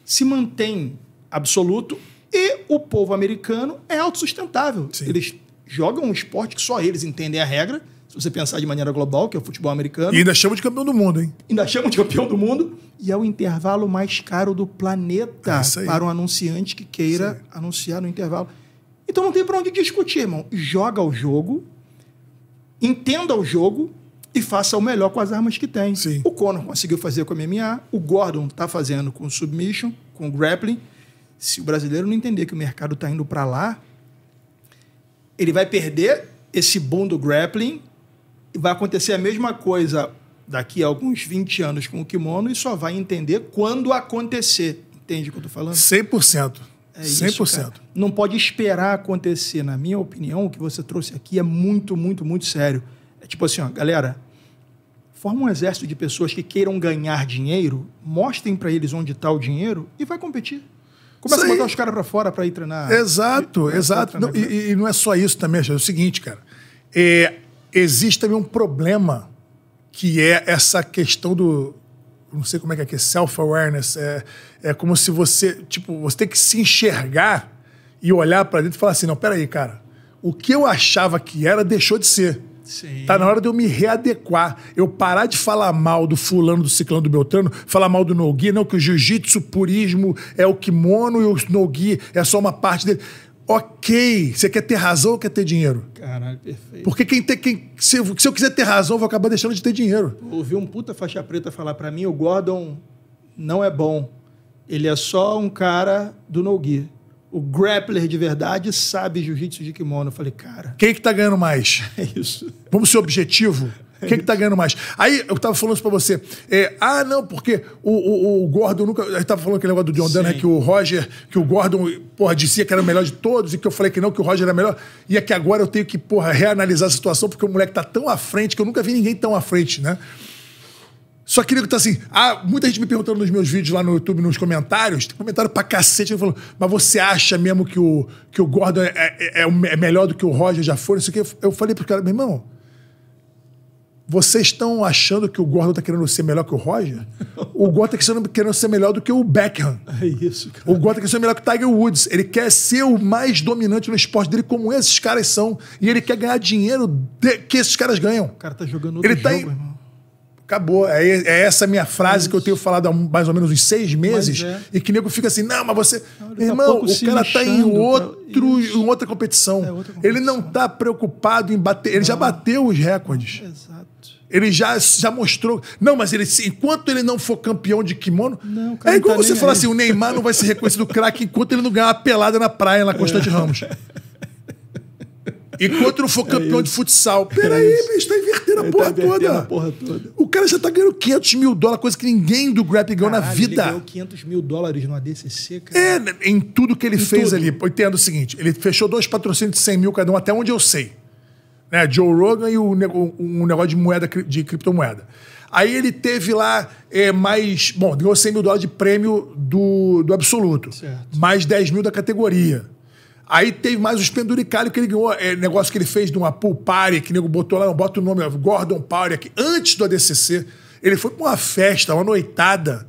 se mantém absoluto e o povo americano é autossustentável. Sim. Eles jogam um esporte que só eles entendem a regra se você pensar de maneira global, que é o futebol americano. E ainda chama de campeão do mundo, hein? Ainda chama de campeão do mundo. E é o intervalo mais caro do planeta é para um anunciante que queira anunciar no intervalo. Então não tem para onde discutir, irmão. Joga o jogo, entenda o jogo e faça o melhor com as armas que tem. Sim. O Conor conseguiu fazer com a MMA, o Gordon está fazendo com o submission, com o grappling. Se o brasileiro não entender que o mercado está indo para lá, ele vai perder esse boom do grappling vai acontecer a mesma coisa daqui a alguns 20 anos com o kimono e só vai entender quando acontecer. Entende o que eu estou falando? 100%. É isso, Cara. Não pode esperar acontecer. Na minha opinião, o que você trouxe aqui é muito, muito, muito sério. É tipo assim, ó, galera, forma um exército de pessoas que queiram ganhar dinheiro, mostrem para eles onde está o dinheiro e vai competir. Começa a botar os caras para fora para ir treinar. Exato, é, exato. treinar. Não, e, e, não é só isso também, é o seguinte, cara. É, Existe também um problema que é essa questão do não sei como é que é, que é self-awareness, é, é como se você, tipo, você tem que se enxergar e olhar para dentro e falar assim, não, peraí, cara, o que eu achava que era deixou de ser. Sim. Tá na hora de eu me readequar. Eu parar de falar mal do fulano, do ciclano, do beltrano, falar mal do Nogui, não, que o jiu-jitsu purismo é o kimono e o Nogui é só uma parte dele ok. Você quer ter razão ou quer ter dinheiro? Caralho, perfeito. Porque quem tem. Quem, se, se eu quiser ter razão, eu vou acabar deixando de ter dinheiro. Ouvi um puta faixa preta falar para mim: o Gordon não é bom. Ele é só um cara do no-gi. O grappler de verdade sabe jiu-jitsu de kimono. Eu falei, cara. Quem é que tá ganhando mais? É isso. Vamos ser objetivo? Quem é que tá ganhando mais? Aí eu tava falando isso pra você. É, ah, não, porque o, o, o Gordon nunca. A gente tava falando aquele negócio do John Dana, né, que o Roger, que o Gordon, porra, dizia que era o melhor de todos, e que eu falei que não, que o Roger era melhor. E é que agora eu tenho que, porra, reanalisar a situação, porque o moleque tá tão à frente que eu nunca vi ninguém tão à frente, né? Só queria que tá assim. Ah, muita gente me perguntando nos meus vídeos lá no YouTube, nos comentários. Tem comentário pra cacete. falou, mas você acha mesmo que o, que o Gordon é, é, é, é melhor do que o Roger já foi? Isso sei Eu falei pro cara, meu irmão vocês estão achando que o Gordon está querendo ser melhor que o Roger? O Gordon está querendo ser melhor do que o Beckham. É isso, cara. O Gordon está querendo ser melhor que o Tiger Woods. Ele quer ser o mais dominante no esporte dele, como esses caras são. E ele quer ganhar dinheiro de... que esses caras ganham. O cara está jogando outro ele tá jogo, em... irmão. Acabou. É, é essa minha frase é que eu tenho falado há mais ou menos uns seis meses. É. E que nego fica assim, não, mas você. Tá irmão, o cara está em tá outro, pra... em outra competição. É outra competição. Ele não está preocupado em bater. Ele não. já bateu os recordes. Exato. Ele já, já mostrou. Não, mas ele, enquanto ele não for campeão de kimono. Não, cara, é igual tá você falar assim: o Neymar não vai ser reconhecido craque enquanto ele não ganhar uma pelada na praia na Costa é. de Ramos. Enquanto não for é campeão é de futsal. Peraí, é bicho, tá invertendo, a tá porra, tá invertendo a porra, toda. O cara já tá ganhando 500 mil dólares, coisa que ninguém do Grap ganhou na vida. Ele ganhou 500 mil dólares no ADCC, cara. É, em tudo que ele em fez tudo. ali. Entendo o seguinte: ele fechou dois patrocínios de 100 mil cada um, até onde eu sei né? Joe Rogan e o, um negócio de moeda de criptomoeda. Aí ele teve lá é, mais. Bom, ganhou 100 mil dólares de prêmio do, do absoluto. Certo. Mais 10 mil da categoria. Aí teve mais os penduricalhos que ele ganhou. É, negócio que ele fez de uma pool party, que o nego botou lá, não, bota o nome, Gordon Party aqui, antes do ADCC. Ele foi para uma festa, uma noitada.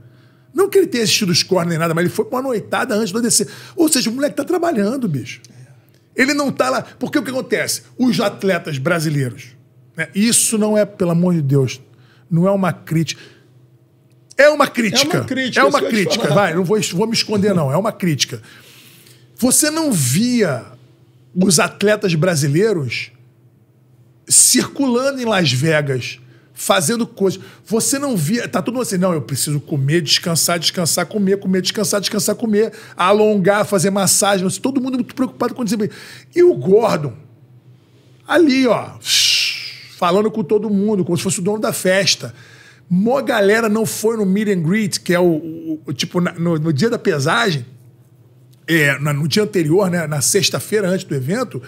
Não que ele tenha assistido os cornes nem nada, mas ele foi para uma noitada antes do ADCC. Ou seja, o moleque tá trabalhando, bicho. Ele não está lá. Porque o que acontece? Os atletas brasileiros. Né? Isso não é, pelo amor de Deus, não é uma crítica. É uma é crítica. É uma crítica. É uma crítica. Vai, não vou, vou me esconder, não. É uma crítica. Você não via os atletas brasileiros circulando em Las Vegas fazendo coisas. Você não via. Tá todo mundo assim, não, eu preciso comer, descansar, descansar, comer, comer, descansar, descansar, comer, alongar, fazer massagem. Todo mundo muito preocupado com o desempenho. E o Gordon, ali, ó, falando com todo mundo, como se fosse o dono da festa. Mó galera não foi no meet and greet, que é o, o, o tipo, na, no, no, dia da pesagem, é, no dia anterior, né, na sexta-feira antes do evento,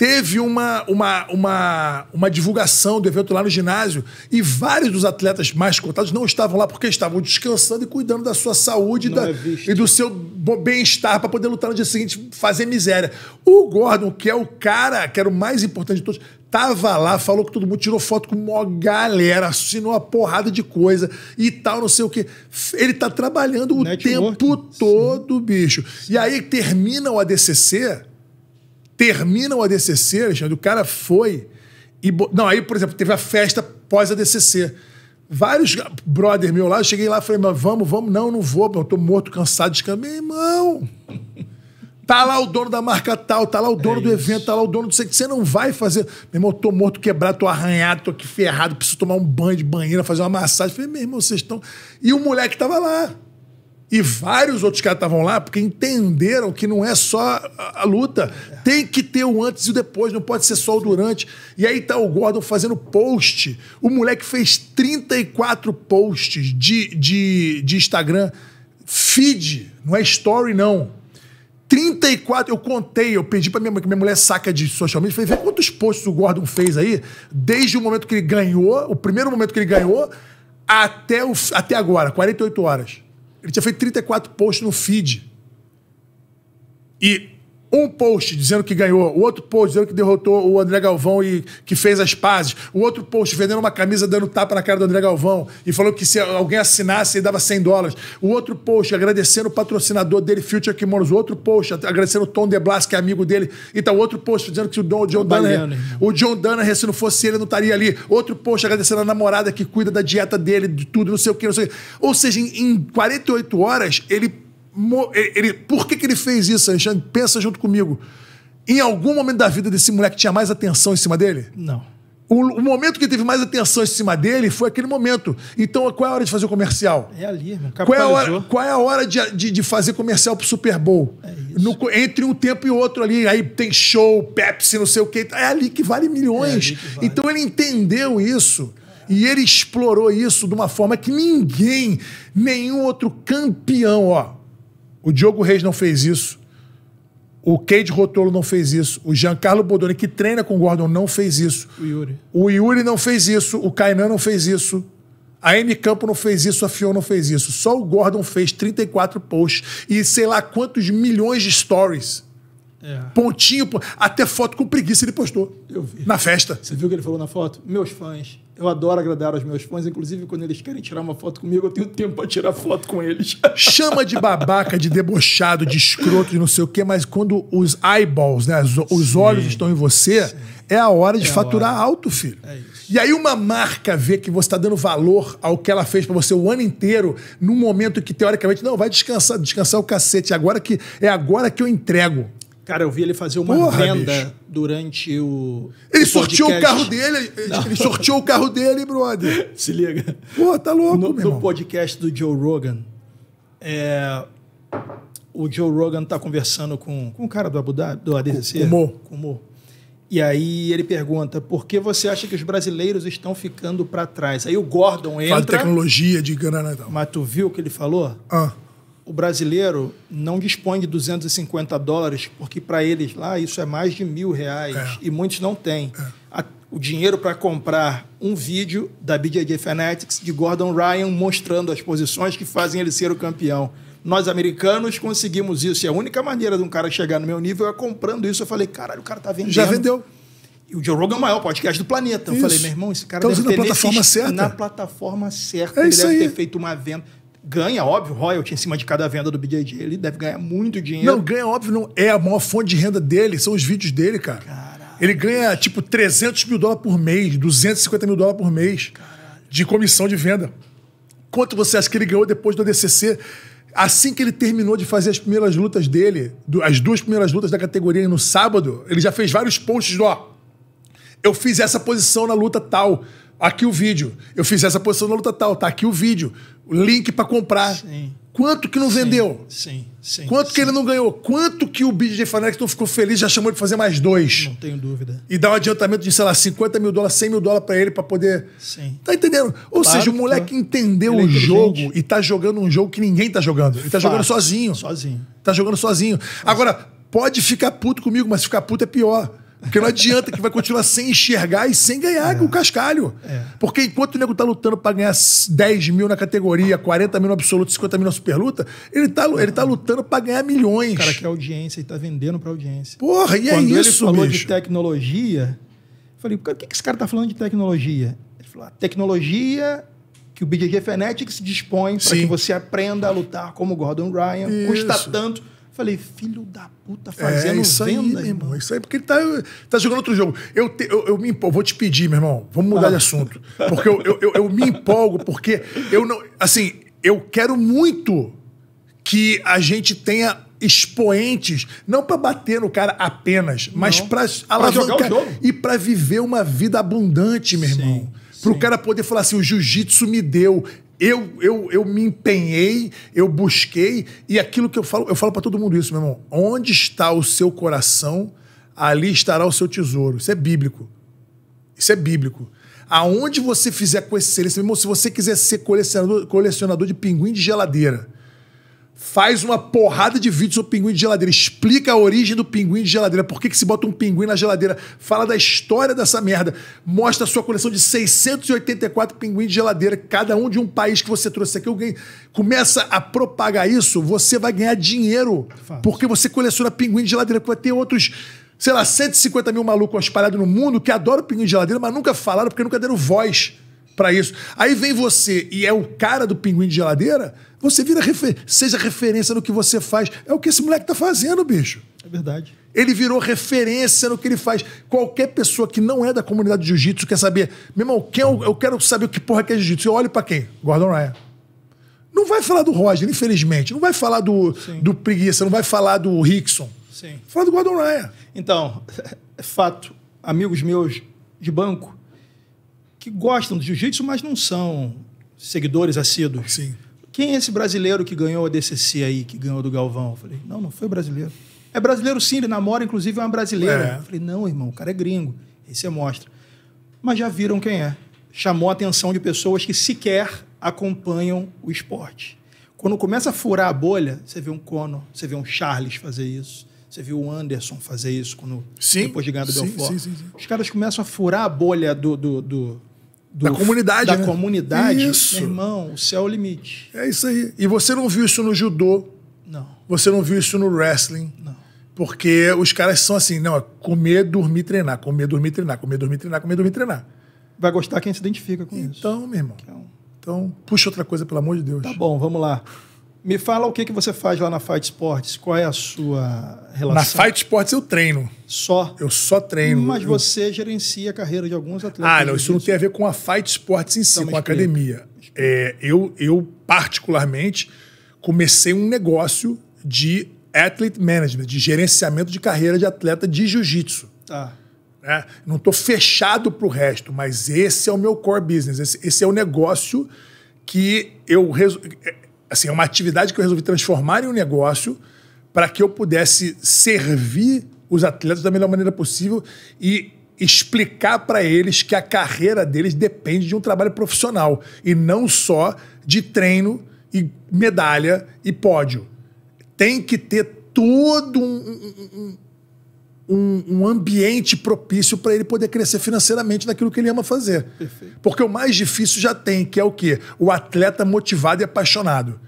teve uma, uma, uma, uma divulgação do evento lá no ginásio e vários dos atletas mais cotados não estavam lá porque estavam descansando e cuidando da sua saúde da, é e do seu bem-estar para poder lutar no dia seguinte, fazer miséria. O Gordon, que é o cara, que era o mais importante de todos, tava lá, falou que todo mundo tirou foto com uma galera, assinou uma porrada de coisa e tal, não sei o quê. Ele tá trabalhando o Network. tempo todo, Sim. bicho. E aí termina o ADCC termina o ADCC, Alexandre, o cara foi e... Não, aí, por exemplo, teve a festa pós-ADCC. Vários brother meu lá, eu cheguei lá e falei, vamos, vamos. Não, não vou, eu tô morto, cansado de Meu Irmão, tá lá o dono da marca tal, tá lá o dono é do isso. evento, tá lá o dono do... Você não vai fazer... Meu irmão, eu tô morto, quebrado, tô arranhado, tô aqui ferrado, preciso tomar um banho de banheira, fazer uma massagem. falei, meu irmão, vocês estão... E o moleque tava lá. E vários outros caras estavam lá porque entenderam que não é só a, a luta. É. Tem que ter o antes e o depois, não pode ser só o durante. E aí tá o Gordon fazendo post. O moleque fez 34 posts de, de, de Instagram. Feed, não é story, não. 34, eu contei, eu pedi pra minha, minha mulher saca de social media, falei, vê quantos posts o Gordon fez aí, desde o momento que ele ganhou, o primeiro momento que ele ganhou, até, o, até agora, 48 horas. Ele tinha feito 34 posts no feed. E um post dizendo que ganhou, o outro post dizendo que derrotou o André Galvão e que fez as pazes, o outro post vendendo uma camisa dando tapa na cara do André Galvão e falou que se alguém assinasse ele dava 100 dólares, o outro post agradecendo o patrocinador dele, Future Kimonos, o outro post agradecendo o Tom De Blas, que é amigo dele, então outro post dizendo que o, Don, o John Dana, o John Dana, se não fosse ele, não estaria ali, outro post agradecendo a namorada que cuida da dieta dele, de tudo, não sei o que, não sei o que. Ou seja, em, em 48 horas, ele ele, por que, que ele fez isso, Alexandre? Pensa junto comigo. Em algum momento da vida desse moleque tinha mais atenção em cima dele? Não. O, o, momento que teve mais atenção em cima dele foi aquele momento. Então, qual é a hora de fazer o comercial? É ali, meu. Qual é a hora, qual é a hora de, de, de fazer comercial pro Super Bowl? É no, entre um tempo e outro ali. Aí tem show, Pepsi, não sei o quê. É ali que vale milhões. É que vale. Então, ele entendeu isso. E ele explorou isso de uma forma que ninguém, nenhum outro campeão, ó, o Diogo Reis não fez isso. O Cade Rotolo não fez isso. O Giancarlo Bodoni, que treina com o Gordon, não fez isso. O Yuri. O Yuri não fez isso. O Kainan não fez isso. A M Campo não fez isso, a Fion não fez isso. Só o Gordon fez 34 posts e sei lá quantos milhões de stories. É. Pontinho, até foto com preguiça ele postou. Eu vi. Na festa. Você viu o que ele falou na foto? Meus fãs. Eu adoro agradar aos meus fãs, inclusive quando eles querem tirar uma foto comigo, eu tenho tempo para tirar foto com eles. Chama de babaca, de debochado, de escroto, de não sei o quê, mas quando os eyeballs, né, os, os olhos estão em você, Sim. é a hora de é faturar hora. alto, filho. É isso. E aí uma marca vê que você está dando valor ao que ela fez para você o ano inteiro, num momento que teoricamente não vai descansar, descansar o cacete, agora que é agora que eu entrego. Cara, eu vi ele fazer uma Porra, venda bicho. durante o. Ele o sorteou o carro dele, ele sorteou o carro dele, brother. Se liga. Pô, tá louco, no, meu No podcast do Joe Rogan, é, o Joe Rogan tá conversando com, com o cara do Abu Dhabi, do ADC. Com, com, Mo. com o Mo. E aí ele pergunta: por que você acha que os brasileiros estão ficando para trás? Aí o Gordon entra. Fala tecnologia de grana e tal. Mas tu viu o que ele falou? Ah o brasileiro não dispõe de 250 dólares, porque para eles lá isso é mais de mil reais é. e muitos não têm. É. A, o dinheiro para comprar um vídeo da BJJ Fanatics de Gordon Ryan mostrando as posições que fazem ele ser o campeão. Nós americanos conseguimos isso. E a única maneira de um cara chegar no meu nível é comprando isso. Eu falei, caralho, o cara tá vendendo. Já vendeu. E o Joe Rogan é o maior podcast do planeta. Isso. Eu falei, meu irmão, esse cara então, deve ter na plataforma certa. Na plataforma certa. É ele deve aí. ter feito uma venda ganha, óbvio, royalty em cima de cada venda do BJJ. Ele deve ganhar muito dinheiro. Não, ganha, óbvio, não. É a maior fonte de renda dele, são os vídeos dele, cara. Caralho. Ele ganha, tipo, 300 mil dólares por mês, 250 mil dólares por mês Caralho. de comissão de venda. Quanto você acha que ele ganhou depois do ADCC? Assim que ele terminou de fazer as primeiras lutas dele, as duas primeiras lutas da categoria no sábado, ele já fez vários posts, ó. Eu fiz essa posição na luta tal Aqui o vídeo. Eu fiz essa posição na luta tal, tá aqui o vídeo. Link para comprar. Sim. Quanto que não vendeu? Sim, sim. Quanto sim. que ele não ganhou? Quanto que o BJ Fanatic não ficou feliz, já chamou de fazer mais dois? Não tenho dúvida. E dá um adiantamento de, sei lá, 50 mil dólares, 100 mil dólares para ele para poder. Sim. Tá entendendo? Ou claro seja, o moleque tá. entendeu ele é o jogo e tá jogando um jogo que ninguém tá jogando. Ele tá Fácil. jogando sozinho. Sozinho. Tá jogando sozinho. Fácil. Agora, pode ficar puto comigo, mas ficar puto é pior. Porque não adianta que vai continuar sem enxergar e sem ganhar é. o cascalho. É. Porque enquanto o nego tá lutando para ganhar 10 mil na categoria, 40 mil no absoluto, 50 mil na superluta, ele tá, ele tá lutando para ganhar milhões. O cara quer audiência e tá vendendo para audiência. Porra, e Quando é ele Quando ele falou bicho. de tecnologia, falei, o que, que esse cara tá falando de tecnologia? Ele falou, tecnologia que o BJJ Fanatics dispõe para que você aprenda a lutar como Gordon Ryan, isso. custa tanto Falei, é. filho da puta, fazendo é, isso venda, aí, meu irmão. Isso aí, porque ele tá, tá jogando outro jogo. Eu, te, eu, eu, me empolgo, vou te pedir, meu irmão, vamos mudar ah. de assunto. Porque eu, eu, eu, eu me empolgo, porque eu não. Assim, eu quero muito que a gente tenha expoentes, não para bater no cara apenas, não. mas para alavancar e para viver uma vida abundante, meu irmão. Para o cara poder falar assim: o jiu-jitsu me deu, eu, eu, eu me empenhei, eu busquei, e aquilo que eu falo, eu falo para todo mundo isso, meu irmão. Onde está o seu coração, ali estará o seu tesouro. Isso é bíblico. Isso é bíblico. Aonde você fizer com excelência, meu irmão, se você quiser ser colecionador, colecionador de pinguim de geladeira, faz uma porrada de vídeos sobre pinguim de geladeira, explica a origem do pinguim de geladeira, por que, que se bota um pinguim na geladeira, fala da história dessa merda, mostra a sua coleção de 684 pinguins de geladeira, cada um de um país que você trouxe aqui. Alguém começa a propagar isso, você vai ganhar dinheiro, porque você coleciona pinguim de geladeira, vai ter outros sei lá, 150 mil malucos espalhados no mundo que adoram pinguim de geladeira, mas nunca falaram porque nunca deram voz para isso. Aí vem você e é o cara do pinguim de geladeira você vira refer... seja referência no que você faz. É o que esse moleque tá fazendo, bicho. É verdade. Ele virou referência no que ele faz. Qualquer pessoa que não é da comunidade de jiu-jitsu quer saber. Meu irmão, quem eu, é eu quero saber o que porra que é jiu-jitsu. Eu olho pra quem? Gordon Ryan. Não vai falar do Roger, infelizmente. Não vai falar do, do Preguiça, não vai falar do Rickson. Sim. Fala do Gordon Ryan. Então, é fato. Amigos meus de banco que gostam do jiu-jitsu, mas não são seguidores assíduos. Sim quem é esse brasileiro que ganhou a DCC aí, que ganhou do Galvão? Eu falei, não, não foi brasileiro. É brasileiro sim, ele namora, inclusive, é uma brasileira. É. Eu falei, não, irmão, o cara é gringo. isso é mostra. Mas já viram quem é. Chamou a atenção de pessoas que sequer acompanham o esporte. Quando começa a furar a bolha, você vê um Cono, você vê um Charles fazer isso, você vê o Anderson fazer isso quando, sim, depois de ganhar do sim, Belfort. Sim, sim, sim. Os caras começam a furar a bolha do, do, do do, da comunidade. Da né? comunidade, isso. meu irmão, o céu é o limite. É isso aí. E você não viu isso no judô? Não. Você não viu isso no wrestling? Não. Porque os caras são assim, não, é comer, dormir, treinar, comer, dormir, treinar, comer, dormir, treinar, comer, dormir, treinar. Vai gostar quem se identifica com então, isso. Então, meu irmão. É então, puxa outra coisa, pelo amor de Deus. Tá bom, vamos lá. Me fala o que, que você faz lá na Fight Sports. Qual é a sua relação? Na Fight Sports eu treino. Só? Eu só treino. Mas eu... você gerencia a carreira de alguns atletas. Ah, não. Isso não tem a ver com a Fight Sports em si, então, com a academia. É, eu, eu, particularmente, comecei um negócio de athlete management, de gerenciamento de carreira de atleta de jiu-jitsu. Tá. É, não estou fechado para o resto, mas esse é o meu core business. Esse, esse é o negócio que eu... Reso... É, assim, é uma atividade que eu resolvi transformar em um negócio para que eu pudesse servir os atletas da melhor maneira possível e explicar para eles que a carreira deles depende de um trabalho profissional e não só de treino e medalha e pódio. Tem que ter todo um, um, um um, um ambiente propício para ele poder crescer financeiramente naquilo que ele ama fazer. Perfeito. Porque o mais difícil já tem, que é o quê? O atleta motivado e apaixonado.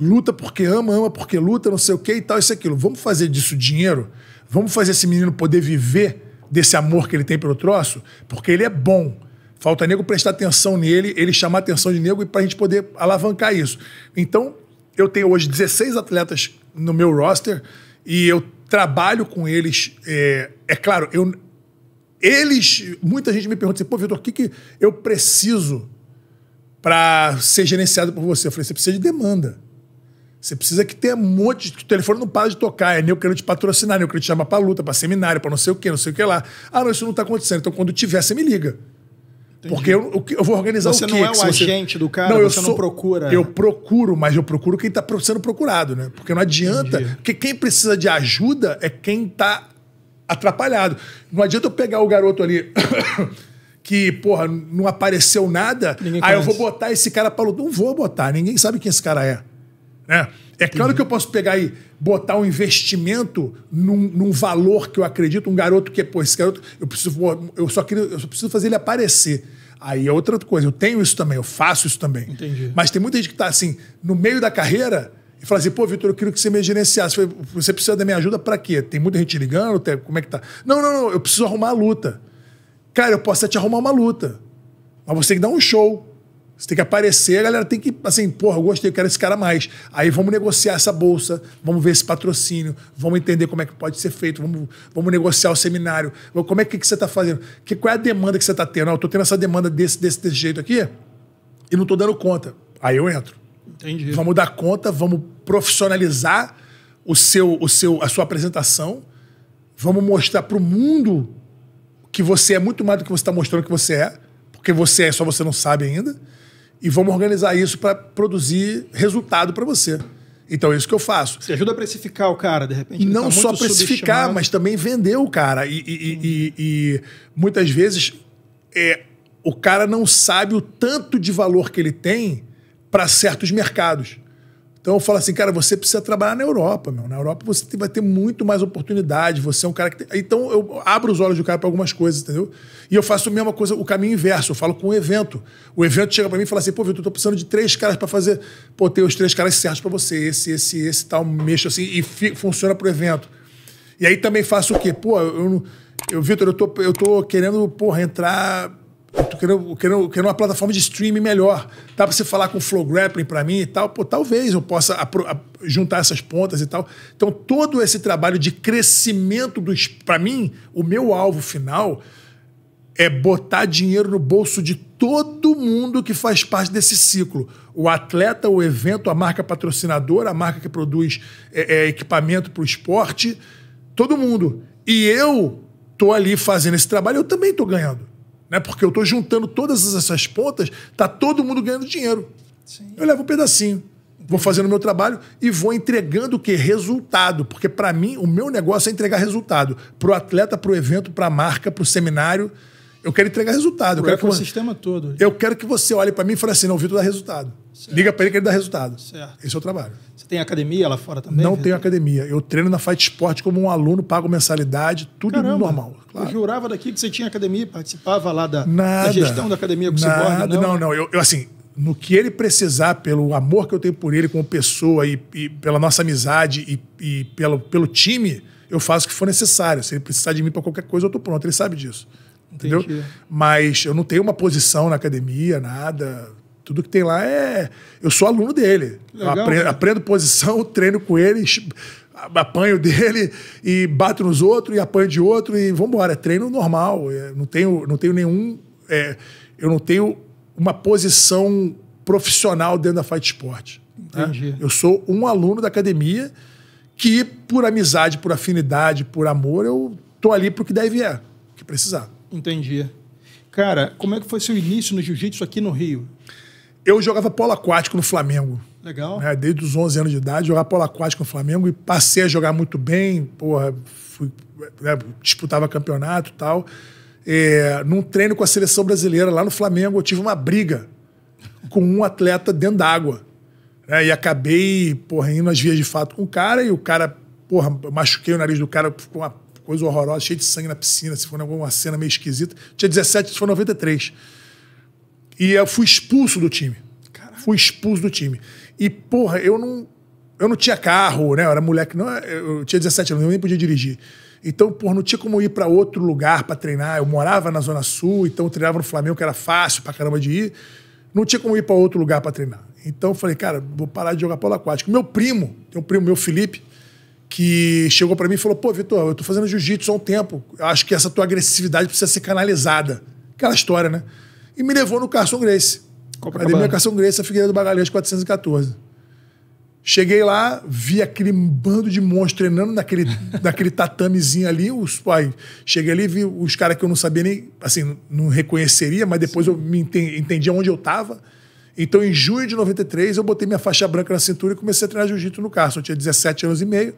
Luta porque ama, ama porque luta, não sei o que e tal, isso e aquilo. Vamos fazer disso dinheiro? Vamos fazer esse menino poder viver desse amor que ele tem pelo troço? Porque ele é bom. Falta nego prestar atenção nele, ele chamar atenção de nego e para a gente poder alavancar isso. Então, eu tenho hoje 16 atletas no meu roster e eu trabalho com eles. É, é claro, eu, eles. Muita gente me pergunta assim, pô, Vitor, o que, que eu preciso para ser gerenciado por você? Eu falei, você precisa de demanda. Você precisa que tenha um monte de. O telefone não para de tocar. É nem eu quero te patrocinar, nem eu quero te chamar para luta, para seminário, para não sei o quê, não sei o que lá. Ah, não, isso não está acontecendo. Então, quando tiver, você me liga. Porque eu, eu vou organizar você o quê? Você não é o agente do cara, não, eu você sou... não procura. Eu procuro, mas eu procuro quem está sendo procurado, né? Porque não adianta. Entendi. Porque quem precisa de ajuda é quem está atrapalhado. Não adianta eu pegar o garoto ali. que, porra, não apareceu nada, ninguém aí conhece. eu vou botar esse cara para lutar. Não vou botar, ninguém sabe quem esse cara é. Né? É Entendi. claro que eu posso pegar e botar um investimento num, num, valor que eu acredito, um garoto que, pô, esse garoto, eu preciso, eu só queria, eu só preciso fazer ele aparecer. Aí é outra coisa. Eu tenho isso também, eu faço isso também. Entendi. Mas tem muita gente que está assim, no meio da carreira, e fala assim, pô, Vitor, eu queria que você me gerenciasse. Falei, você precisa da minha ajuda para quê? Tem muita gente ligando? Tem... Como é que tá? Não, não, não, eu preciso arrumar a luta. Cara, eu posso até te arrumar uma luta. Mas você tem que dar um show. Você tem que aparecer, a galera tem que, assim, porra, gostei, eu quero esse cara mais. Aí vamos negociar essa bolsa, vamos ver esse patrocínio, vamos entender como é que pode ser feito, vamos, vamos negociar o seminário, como é que, que você está fazendo, que, qual é a demanda que você está tendo. eu estou tendo essa demanda desse, desse, desse jeito aqui e não estou dando conta. Aí eu entro. Entendi. Vamos dar conta, vamos profissionalizar o seu, o seu, a sua apresentação, vamos mostrar para o mundo que você é muito mais do que você está mostrando que você é, porque você é, só você não sabe ainda e vamos organizar isso para produzir resultado para você. Então é isso que eu faço. Você ajuda a precificar o cara, de repente? Não tá só precificar, mas também vender o cara. E, e, hum. e, e muitas vezes é, o cara não sabe o tanto de valor que ele tem para certos mercados. Então eu falo assim, cara, você precisa trabalhar na Europa, meu. Na Europa você vai ter muito mais oportunidade. Você é um cara que. Tem... Então eu abro os olhos do cara para algumas coisas, entendeu? E eu faço a mesma coisa, o caminho inverso. Eu falo com o evento. O evento chega para mim e fala assim, pô, Vitor, eu tô precisando de três caras para fazer. Pô, tem os três caras certos para você, esse, esse, esse tal, mexo assim, e fi... funciona pro evento. E aí também faço o quê? Pô, eu, eu Vitor, eu tô, eu tô querendo, porra, entrar eu tô querendo, querendo, querendo uma plataforma de streaming melhor. Dá para você falar com o Flow Grappling para mim e tal? Pô, talvez eu possa juntar essas pontas e tal. Então, todo esse trabalho de crescimento dos. Para mim, o meu alvo final é botar dinheiro no bolso de todo mundo que faz parte desse ciclo. O atleta, o evento, a marca patrocinadora, a marca que produz é, é, equipamento para o esporte, todo mundo. E eu tô ali fazendo esse trabalho, eu também estou ganhando né? Porque eu estou juntando todas essas pontas, tá todo mundo ganhando dinheiro. Sim. Eu levo um pedacinho, vou fazendo o meu trabalho e vou entregando o que resultado, porque para mim o meu negócio é entregar resultado para o atleta, para o evento, para a marca, para o seminário. Eu quero entregar resultado. eu quero que o sistema todo. Eu quero que você olhe para mim e fale assim: não, o Vitor dá resultado. Certo. Liga para ele que ele dá resultado. Certo. Esse é o trabalho. Você tem academia lá fora também? Não Vitor? tenho academia. Eu treino na Fight Sport como um aluno, pago mensalidade, tudo Caramba, normal. Claro. Eu jurava daqui que você tinha academia, participava lá da, da gestão da academia com nada, não, não, não. Eu, eu, assim, no que ele precisar, pelo amor que eu tenho por ele como pessoa e, e pela nossa amizade e, e pelo, pelo time, eu faço o que for necessário. Se ele precisar de mim para qualquer coisa, eu estou pronto. Ele sabe disso. Entendeu? Entendi. Mas eu não tenho uma posição na academia, nada. Tudo que tem lá é. Eu sou aluno dele. Legal, aprendo, aprendo, posição, treino com ele, apanho dele e bato nos outros e apanho de outro e vambora. É treino normal. É, não, tenho, não tenho nenhum. É, eu não tenho uma posição profissional dentro da Fight Sport. Né? Entendi. Né? Eu sou um aluno da academia que, por amizade, por afinidade, por amor, eu tô ali pro que deve é, que precisar. Entendi. Cara, como é que foi seu início no jiu-jitsu aqui no Rio? Eu jogava polo aquático no Flamengo. Legal. Né? Desde os 11 anos de idade, jogava polo aquático no Flamengo e passei a jogar muito bem, porra, fui, né, disputava campeonato e tal. É, num treino com a seleção brasileira lá no Flamengo, eu tive uma briga com um atleta dentro d'água. Né? E acabei, porra, indo às vias de fato com o cara e o cara, porra, machuquei o nariz do cara ficou uma coisa horrorosa, cheia de sangue na piscina, se foi alguma cena meio esquisita. Tinha 17, isso foi 93. E eu fui expulso do time. Fui expulso do time. E, porra, eu não. Eu não tinha carro, né? Eu era moleque. Não, eu tinha 17 anos, eu nem podia dirigir. Então, porra, não tinha como ir para outro lugar para treinar. Eu morava na Zona Sul, então eu treinava no Flamengo, que era fácil pra caramba de ir. Não tinha como ir para outro lugar para treinar. Então eu falei, cara, vou parar de jogar polo aquático. Meu primo, tem um primo meu, Felipe, que chegou para mim e falou: pô, Vitor, eu tô fazendo jiu-jitsu há um tempo, acho que essa tua agressividade precisa ser canalizada. Aquela história, né? E me levou no Carson Grace. É meu Carson Grace, a Figueiredo Bagalhães 414. Cheguei lá, vi aquele bando de monstros treinando naquele, naquele tatamezinho ali. Os, pai, cheguei ali vi os caras que eu não sabia nem, assim, não reconheceria, mas depois eu me entendi, entendi onde eu estava. Então, em junho de 93, eu botei minha faixa branca na cintura e comecei a treinar jiu-jitsu no Carson. Eu tinha 17 anos e meio.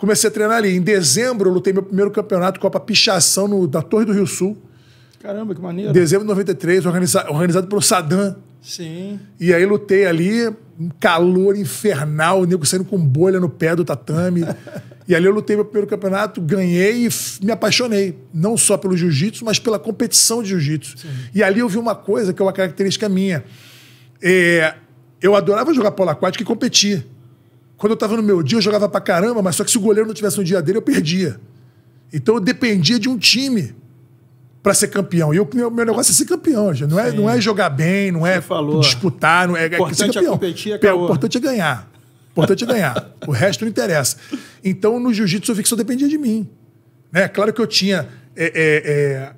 Comecei a treinar ali. Em dezembro, eu lutei meu primeiro campeonato Copa Pichação no, da Torre do Rio Sul. Caramba, que maneiro. Dezembro de 93, organizado, organizado pelo Saddam. Sim. E aí lutei ali, um calor infernal, o nego saindo com bolha no pé do tatame. e ali eu lutei meu primeiro campeonato, ganhei e me apaixonei. Não só pelo jiu-jitsu, mas pela competição de jiu-jitsu. E ali eu vi uma coisa que é uma característica minha. É, eu adorava jogar polo aquático e competir. Quando eu estava no meu dia, eu jogava pra caramba, mas só que se o goleiro não tivesse no dia dele, eu perdia. Então eu dependia de um time para ser campeão. E o meu, meu negócio é ser campeão, já. Não é, não é jogar bem, não é Você é falou. disputar, não é, é importante é ser campeão. É competir, acabou. É, o importante é ganhar. O importante é ganhar. o resto não interessa. Então no jiu-jitsu eu vi que só dependia de mim. Né? Claro que eu tinha é, é,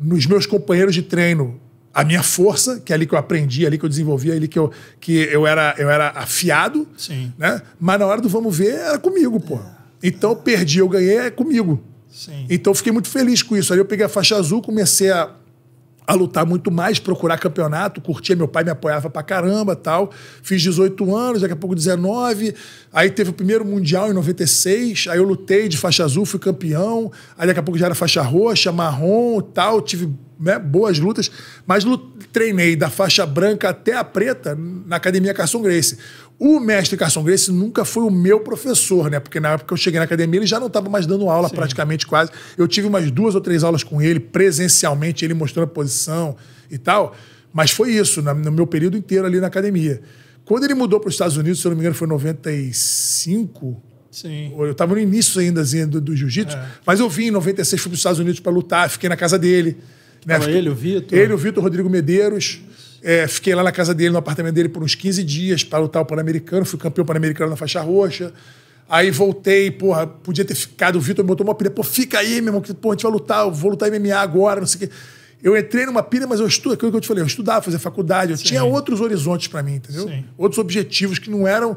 nos meus companheiros de treino a minha força, que é ali que eu aprendi, ali que eu desenvolvi, ali que eu, que eu, era, eu era afiado. Sim. Né? Mas na hora do vamos ver, era comigo, pô. Então eu perdi, eu ganhei, é comigo. Sim. Então eu fiquei muito feliz com isso. Aí eu peguei a faixa azul, comecei a, a lutar muito mais, procurar campeonato, curtia, meu pai me apoiava pra caramba tal. Fiz 18 anos, daqui a pouco 19. Aí teve o primeiro Mundial em 96. Aí eu lutei de faixa azul, fui campeão. Aí daqui a pouco já era faixa roxa, marrom tal. Tive né, boas lutas, mas treinei da faixa branca até a preta na academia Carson Grace. O mestre Carson Grace nunca foi o meu professor, né? Porque na época que eu cheguei na academia, ele já não estava mais dando aula Sim. praticamente quase. Eu tive umas duas ou três aulas com ele, presencialmente, ele mostrando a posição e tal. Mas foi isso, no meu período inteiro ali na academia. Quando ele mudou para os Estados Unidos, se eu não me engano, foi em 95, Sim. Eu estava no início ainda assim, do, do jiu-jitsu, é. mas eu vim em 96, fui para os Estados Unidos para lutar, fiquei na casa dele. Né? ele, o Vitor? Ele, o Vitor, Rodrigo Medeiros. É, fiquei lá na casa dele, no apartamento dele, por uns 15 dias para lutar o Pan-Americano. Fui campeão Pan-Americano na faixa roxa. Aí voltei, porra, podia ter ficado. O Vitor me botou uma pilha. Pô, fica aí, meu irmão, que porra, a gente vai lutar. Eu vou lutar MMA agora, não sei o quê. Eu entrei numa pilha, mas eu estudo, é aquilo que eu te falei, eu estudava, fazia faculdade, eu Sim. tinha outros horizontes para mim, entendeu? Sim. Outros objetivos que não eram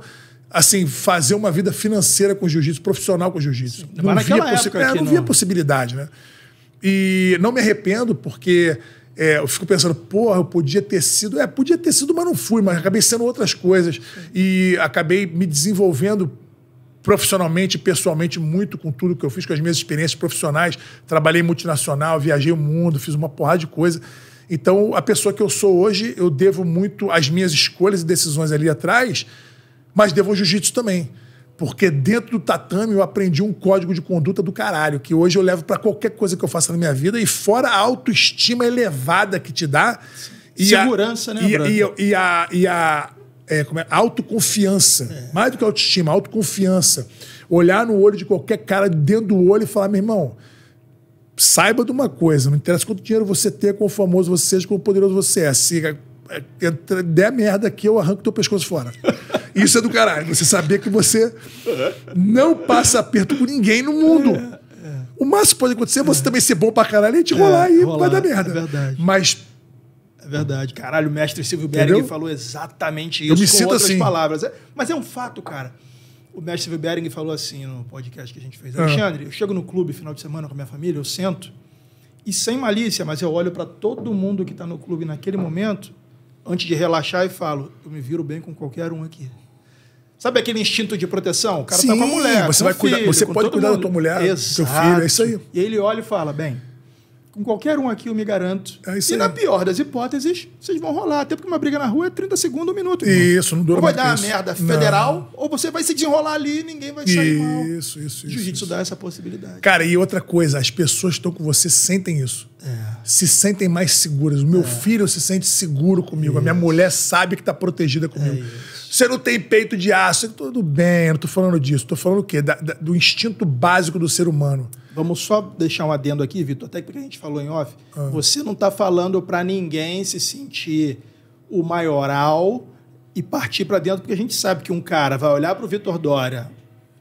assim, fazer uma vida financeira com jiu-jitsu, profissional com jiu-jitsu. Não, possi época é, não, não via possibilidade, né? E não me arrependo, porque é, eu fico pensando, porra, eu podia ter sido. É, podia ter sido, mas não fui, mas acabei sendo outras coisas. E acabei me desenvolvendo profissionalmente e pessoalmente muito com tudo que eu fiz, com as minhas experiências profissionais. Trabalhei multinacional, viajei o mundo, fiz uma porrada de coisa. Então, a pessoa que eu sou hoje, eu devo muito às minhas escolhas e decisões ali atrás, mas devo ao jiu-jitsu também. Porque dentro do tatame eu aprendi um código de conduta do caralho, que hoje eu levo para qualquer coisa que eu faça na minha vida, e fora a autoestima elevada que te dá. Segurança, a, né, e, e, e, a, e a é, como é, autoconfiança. É. Mais do que autoestima, autoconfiança. Olhar no olho de qualquer cara dentro do olho e falar: meu irmão, saiba de uma coisa, não interessa quanto dinheiro você tem, quão famoso você seja, quão poderoso você é. Se é, entra, der merda aqui, eu arranco teu pescoço fora. Isso é do caralho. Você saber que você não passa aperto com ninguém no mundo. O máximo que pode acontecer é você também ser bom pra caralho e te é, rolar e rolar, vai dar merda. É verdade. Mas. É verdade. Caralho, o mestre Silvio Bering falou exatamente isso eu me com sinto outras assim. palavras. É, mas é um fato, cara. O mestre Silvio Bering falou assim no podcast que a gente fez. Ah. Alexandre, eu chego no clube final de semana com a minha família, eu sento e sem malícia, mas eu olho para todo mundo que está no clube naquele momento antes de relaxar e falo, eu me viro bem com qualquer um aqui. Sabe aquele instinto de proteção? O cara Sim, tá com a mulher. Você, vai filho, cuidar, você pode cuidar mundo. da tua mulher, Exato. do teu filho, é isso aí. E ele olha e fala: bem, com qualquer um aqui eu me garanto. É e aí. na pior das hipóteses, vocês vão rolar. Até porque uma briga na rua é 30 segundos, um minuto. Irmão. Isso, não dura Ou vai dar uma merda federal, não. ou você vai se desenrolar ali e ninguém vai sair isso, mal. Isso, isso, Jiu-jitsu dá essa possibilidade. Cara, e outra coisa, as pessoas que estão com você sentem isso se sentem mais seguras. O meu é. filho se sente seguro comigo. Isso. A minha mulher sabe que está protegida é comigo. Você não tem peito de aço. Tudo bem, eu não tô falando disso. Tô falando o quê? Da, da, do instinto básico do ser humano. Vamos só deixar um adendo aqui, Vitor, até porque a gente falou em off. Ah. Você não está falando para ninguém se sentir o maioral e partir para dentro, porque a gente sabe que um cara vai olhar para o Vitor Dória,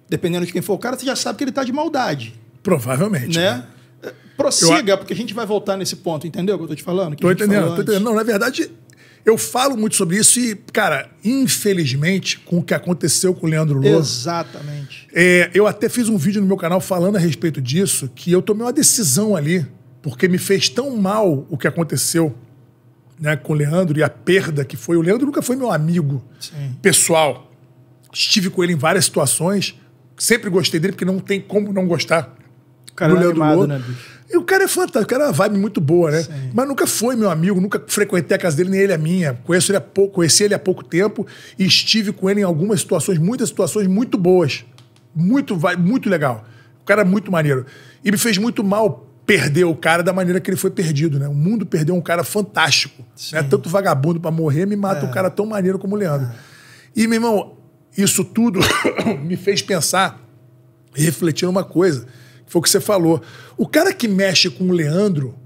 dependendo de quem for o cara, você já sabe que ele está de maldade. Provavelmente. Né? né? Prossiga, eu... porque a gente vai voltar nesse ponto, entendeu o que eu tô te falando? Tô entendendo, tô entendendo. Não, na verdade, eu falo muito sobre isso e, cara, infelizmente, com o que aconteceu com o Leandro Lobo. Exatamente. É, eu até fiz um vídeo no meu canal falando a respeito disso, que eu tomei uma decisão ali, porque me fez tão mal o que aconteceu né, com o Leandro e a perda que foi. O Leandro nunca foi meu amigo Sim. pessoal. Estive com ele em várias situações, sempre gostei dele, porque não tem como não gostar cara é mulher animado, do outro. Né, e o cara é fantástico, o cara é uma vibe muito boa, né? Sim. Mas nunca foi meu amigo, nunca frequentei a casa dele, nem ele a é minha. Conheço ele há pouco, conheci ele há pouco tempo e estive com ele em algumas situações, muitas situações muito boas. Muito, muito legal. O cara é muito maneiro. E me fez muito mal perder o cara da maneira que ele foi perdido, né? O mundo perdeu um cara fantástico. Né? Tanto vagabundo para morrer, me mata é. um cara tão maneiro como o Leandro. É. E, meu irmão, isso tudo me fez pensar e refletir numa coisa. Foi o que você falou. O cara que mexe com o Leandro.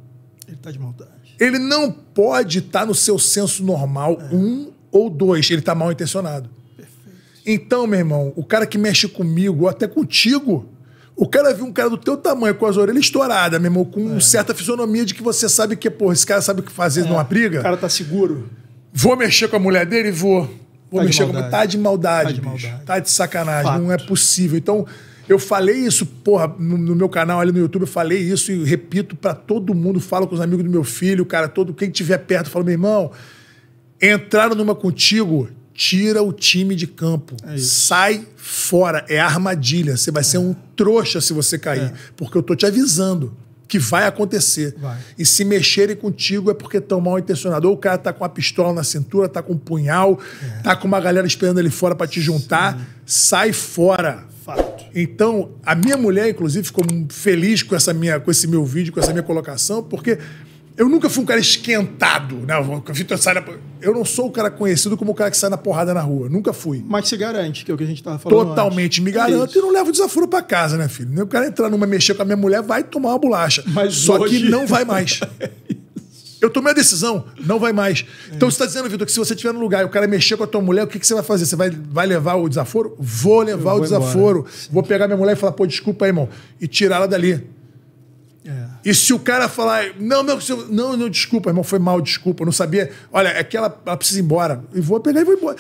Ele tá de maldade. Ele não pode estar tá no seu senso normal, é. um ou dois. Ele tá mal intencionado. Perfeito. Então, meu irmão, o cara que mexe comigo, ou até contigo, o cara viu um cara do teu tamanho com as orelhas estouradas, meu irmão, com é. certa fisionomia de que você sabe que, porra, esse cara sabe o que fazer é. numa é briga. O cara tá seguro. Vou mexer com a mulher dele? Vou. Vou tá mexer com a mulher. Tá de maldade, tá de, maldade. Tá de tá sacanagem. Fato. Não é possível. Então, eu falei isso, porra, no, no, meu canal ali no YouTube, eu falei isso e repito para todo mundo, falo com os amigos do meu filho, cara, todo quem tiver perto, falo, meu irmão, entraram numa contigo, tira o time de campo. É sai fora, é armadilha. Você vai é. ser um trouxa se você cair, é. porque eu tô te avisando que vai acontecer. Vai. E se mexerem contigo é porque estão mal intencionados. Ou o cara tá com uma pistola na cintura, tá com um punhal, é. tá com uma galera esperando ele fora para te juntar. Sim. Sai fora. Fato. Então, a minha mulher, inclusive, ficou feliz com, essa minha, com esse meu vídeo, com essa minha colocação, porque eu nunca fui um cara esquentado, né? Vitor sai na... Eu não sou o cara conhecido como o cara que sai na porrada na rua. Nunca fui. Mas se garante, que é o que a gente tava falando. Totalmente antes. me é garanto é e não levo desaforo para casa, né, filho? O cara entrar numa mexer com a minha mulher vai tomar uma bolacha. Mas Só hoje... que não vai mais. É eu tomei a decisão, não vai mais. É. Então você está dizendo, Vitor, que se você estiver no lugar e o cara mexer com a tua mulher, o que, que você vai fazer? Você vai, vai levar o desaforo? Vou levar o desaforo. Embora. Vou pegar minha mulher e falar, pô, desculpa aí, irmão. E tirá-la dali. E se o cara falar, não, meu, não, não, desculpa, irmão, foi mal, desculpa, não sabia. Olha, é que ela, ela precisa ir embora. E vou pegar e vou embora.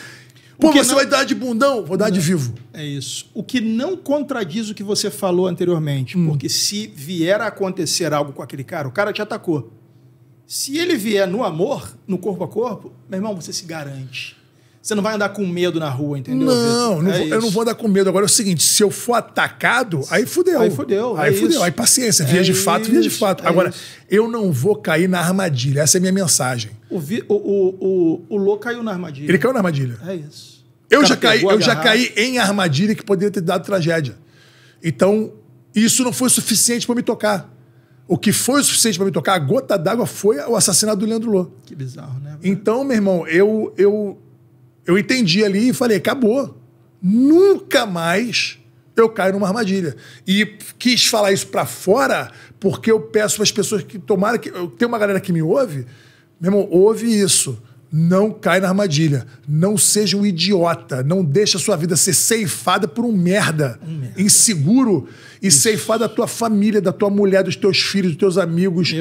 Pô, você não... vai dar de bundão? Vou dar não. de vivo. É isso. O que não contradiz o que você falou anteriormente. Hum. Porque se vier a acontecer algo com aquele cara, o cara te atacou. Se ele vier no amor, no corpo a corpo, meu irmão, você se garante. Você não vai andar com medo na rua, entendeu? Não, não é vou, eu não vou andar com medo. Agora é o seguinte: se eu for atacado, aí fudeu. Aí fudeu. Aí é fudeu. Isso. Aí paciência. Via é de isso. fato, via de fato. É Agora, isso. eu não vou cair na armadilha. Essa é a minha mensagem. O, vi, o, o, o, o Lô caiu na armadilha. Ele caiu na armadilha. É isso. Eu, já caí, eu já caí em armadilha que poderia ter dado tragédia. Então, isso não foi suficiente para me tocar. O que foi o suficiente para me tocar, a gota d'água foi o assassinato do Leandro Lô. Que bizarro, né? Então, meu irmão, eu, eu eu entendi ali e falei: acabou. Nunca mais eu caio numa armadilha. E quis falar isso para fora porque eu peço para as pessoas que tomaram. Que, tem uma galera que me ouve, meu irmão, ouve isso. Não cai na armadilha. Não seja um idiota. Não deixe a sua vida ser ceifada por um merda, um merda. inseguro e isso. ceifada da tua família, da tua mulher, dos teus filhos, dos teus amigos.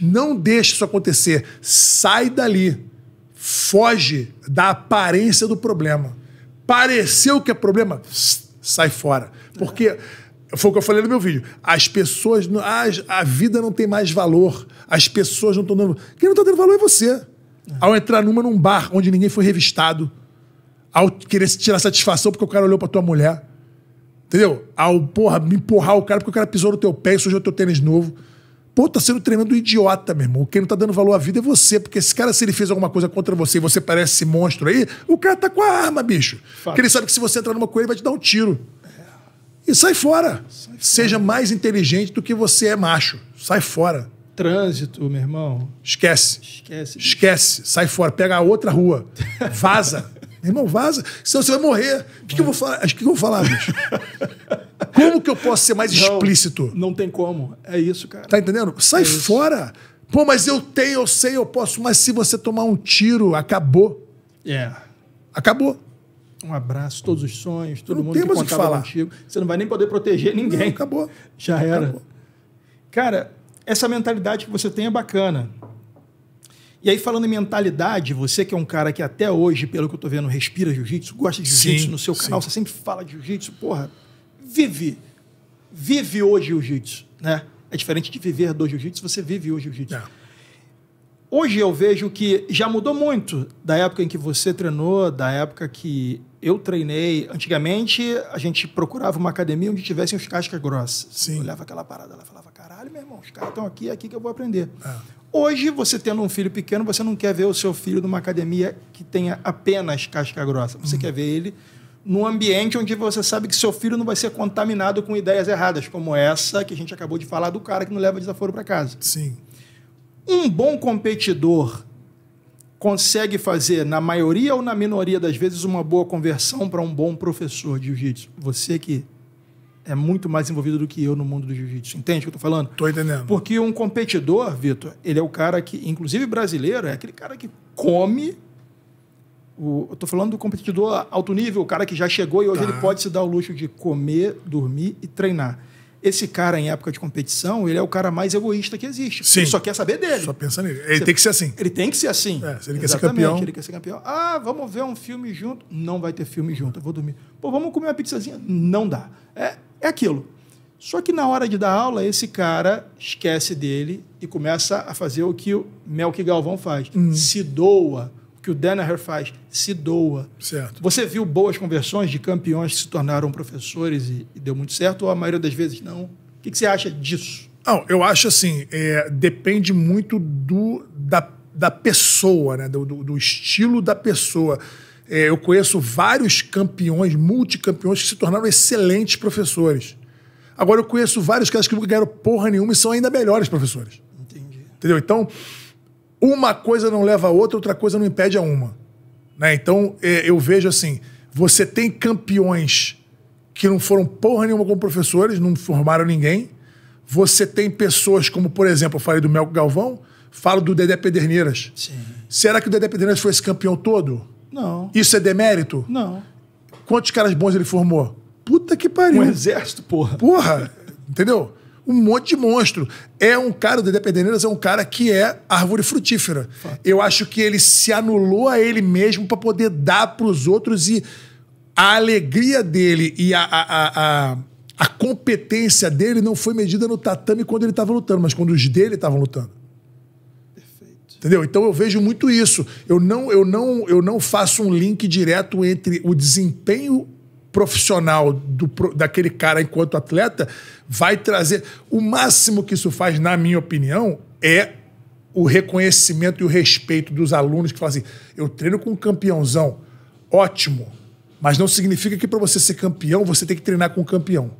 Não deixe isso acontecer. Sai dali foge da aparência do problema. Pareceu que é problema, sai fora. Porque foi o que eu falei no meu vídeo. As pessoas. A, a vida não tem mais valor. As pessoas não estão dando. Quem não está dando valor é você. Ao entrar numa num bar onde ninguém foi revistado. Ao querer tirar satisfação porque o cara olhou para tua mulher. Entendeu? Ao porra, me empurrar o cara porque o cara pisou no teu pé e sujou teu tênis novo. Pô, tá sendo tremendo idiota, meu irmão. Quem não tá dando valor à vida é você, porque esse cara, se ele fez alguma coisa contra você e você parece esse monstro aí, o cara tá com a arma, bicho. Fato. Porque ele sabe que se você entrar numa coisa, ele vai te dar um tiro. E sai fora. sai fora. Seja mais inteligente do que você é macho. Sai fora. Trânsito, meu irmão. Esquece. Esquece. Bicho. Esquece. Sai fora. Pega a outra rua. Vaza. Irmão, vaza, senão você vai morrer. O que, que eu vou falar? Acho que eu vou falar, bicho. como que eu posso ser mais não, explícito? Não tem como. É isso, cara. Tá entendendo? Sai é fora. Pô, mas eu tenho, eu sei, eu posso. Mas se você tomar um tiro, acabou. É. Acabou. Um abraço, todos os sonhos, todo não mundo tem que contava falar. contigo. Você não vai nem poder proteger ninguém. Não, acabou. Já era. Acabou. Cara, essa mentalidade que você tem é bacana. E aí, falando em mentalidade, você que é um cara que até hoje, pelo que eu tô vendo, respira jiu-jitsu, gosta de jiu-jitsu no seu canal, sim. você sempre fala de jiu-jitsu, porra, vive. Vive hoje jiu-jitsu, né? É diferente de viver do jiu-jitsu, você vive hoje jiu-jitsu. É. Hoje eu vejo que já mudou muito da época em que você treinou, da época que eu treinei. Antigamente, a gente procurava uma academia onde tivessem os cascas grossas. Sim. Eu olhava aquela parada lá e falava, caralho, meu irmão, os caras estão aqui, é aqui que eu vou aprender. É. Hoje, você tendo um filho pequeno, você não quer ver o seu filho numa academia que tenha apenas casca grossa. Você uhum. quer ver ele num ambiente onde você sabe que seu filho não vai ser contaminado com ideias erradas, como essa que a gente acabou de falar do cara que não leva desaforo para casa. Sim. Um bom competidor consegue fazer, na maioria ou na minoria das vezes, uma boa conversão para um bom professor de jiu-jitsu. Você que é muito mais envolvido do que eu no mundo do jiu-jitsu. Entende o que eu tô falando? Tô entendendo. Porque um competidor, Vitor, ele é o cara que, inclusive brasileiro, é aquele cara que come. O, eu tô falando do competidor alto nível, o cara que já chegou e hoje tá. ele pode se dar o luxo de comer, dormir e treinar. Esse cara, em época de competição, ele é o cara mais egoísta que existe. Sim. Ele só quer saber dele. Só pensa nele. Ele Você, tem que ser assim. Ele tem que ser assim. É, se ele Exatamente. quer ser campeão. Ele quer ser campeão. Ah, vamos ver um filme junto. Não vai ter filme junto. Eu vou dormir. Pô, vamos comer uma pizzazinha. Não dá. É, é aquilo. Só que na hora de dar aula, esse cara esquece dele e começa a fazer o que o Melk Galvão faz. Hum. Se doa. O que o Danaher faz. Se doa. Certo. Você viu boas conversões de campeões que se tornaram professores e, e deu muito certo? Ou a maioria das vezes não? O que, que você acha disso? Não, eu acho assim, é, depende muito do, da, da pessoa, né? do, do, do estilo da pessoa é, eu conheço vários campeões, multicampeões, que se tornaram excelentes professores. Agora eu conheço vários caras que nunca ganharam porra nenhuma e são ainda melhores professores. Entendi. Entendeu? Então, uma coisa não leva a outra, outra coisa não impede a uma. Né? Então, é, eu vejo assim: você tem campeões que não foram porra nenhuma como professores, não formaram ninguém. Você tem pessoas como, por exemplo, eu falei do Melco Galvão, falo do Dedé Pederneiras. Sim. Será que o Dedé Pederneiras foi esse campeão todo? Não. Isso é demérito? Não. Quantos caras bons ele formou? Puta que pariu. Um exército, porra. Porra, entendeu? Um monte de monstro. É um cara, o Dedé Pederneiras é um cara que é árvore frutífera. Fato. Eu acho que ele se anulou a ele mesmo para poder dar para os outros e a alegria dele e a, a, a, a, competência dele não foi medida no tatame quando ele estava lutando, mas quando os dele estavam lutando. Entendeu? Então eu vejo muito isso. Eu não, eu não, eu não faço um link direto entre o desempenho profissional do, daquele cara enquanto atleta vai trazer. O máximo que isso faz, na minha opinião, é o reconhecimento e o respeito dos alunos que falam assim: eu treino com um campeãozão, ótimo, mas não significa que para você ser campeão você tem que treinar com um campeão.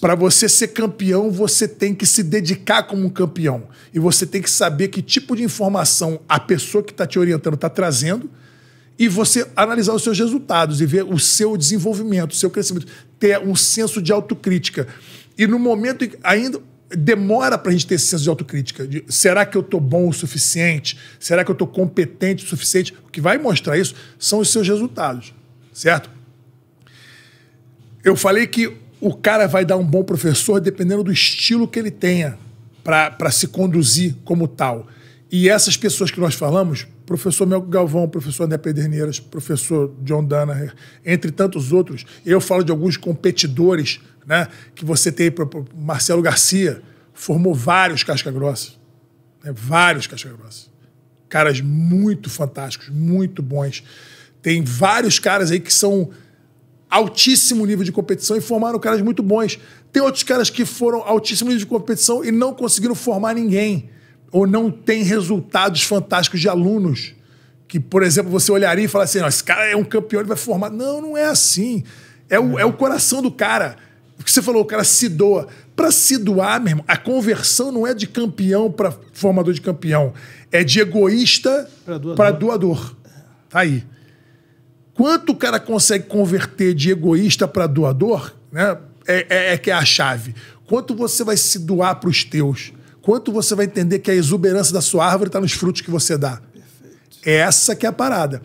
Para você ser campeão, você tem que se dedicar como um campeão. E você tem que saber que tipo de informação a pessoa que está te orientando está trazendo e você analisar os seus resultados e ver o seu desenvolvimento, o seu crescimento. Ter um senso de autocrítica. E no momento em que ainda demora para a gente ter esse senso de autocrítica. De, será que eu estou bom o suficiente? Será que eu estou competente o suficiente? O que vai mostrar isso são os seus resultados, certo? Eu falei que o cara vai dar um bom professor dependendo do estilo que ele tenha para se conduzir como tal. E essas pessoas que nós falamos, professor Melco Galvão, professor André Pederneiras, professor John Danaher, entre tantos outros, eu falo de alguns competidores né, que você tem, Marcelo Garcia, formou vários casca Grossa. né, vários casca Grossa. Caras muito fantásticos, muito bons. Tem vários caras aí que são altíssimo nível de competição e formaram caras muito bons. Tem outros caras que foram altíssimo nível de competição e não conseguiram formar ninguém, ou não tem resultados fantásticos de alunos. Que, por exemplo, você olharia e falaria assim: esse cara é um campeão, ele vai formar. Não, não é assim. É o, é o coração do cara. O que você falou, o cara se doa. Para se doar, meu irmão, a conversão não é de campeão para formador de campeão. É de egoísta para doador. doador. Tá aí. Quanto o cara consegue converter de egoísta para doador, né? É, é, é, que é a chave. Quanto você vai se doar para os teus? Quanto você vai entender que a exuberância da sua árvore está nos frutos que você dá? Perfeito. Essa que é a parada.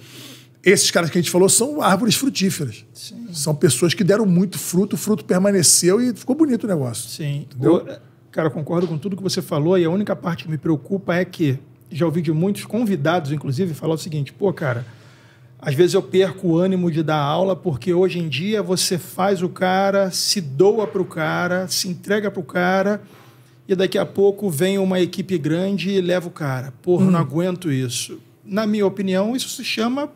Esses caras que a gente falou são árvores frutíferas. Sim. São pessoas que deram muito fruto, o fruto permaneceu e ficou bonito o negócio. Sim. Entendeu? cara, eu concordo com tudo que você falou e a única parte que me preocupa é que já ouvi de muitos convidados, inclusive, falar o seguinte: pô, cara, às vezes eu perco o ânimo de dar aula, porque hoje em dia você faz o cara, se doa para o cara, se entrega para o cara, e daqui a pouco vem uma equipe grande e leva o cara. Porra, hum. não aguento isso. Na minha opinião, isso se chama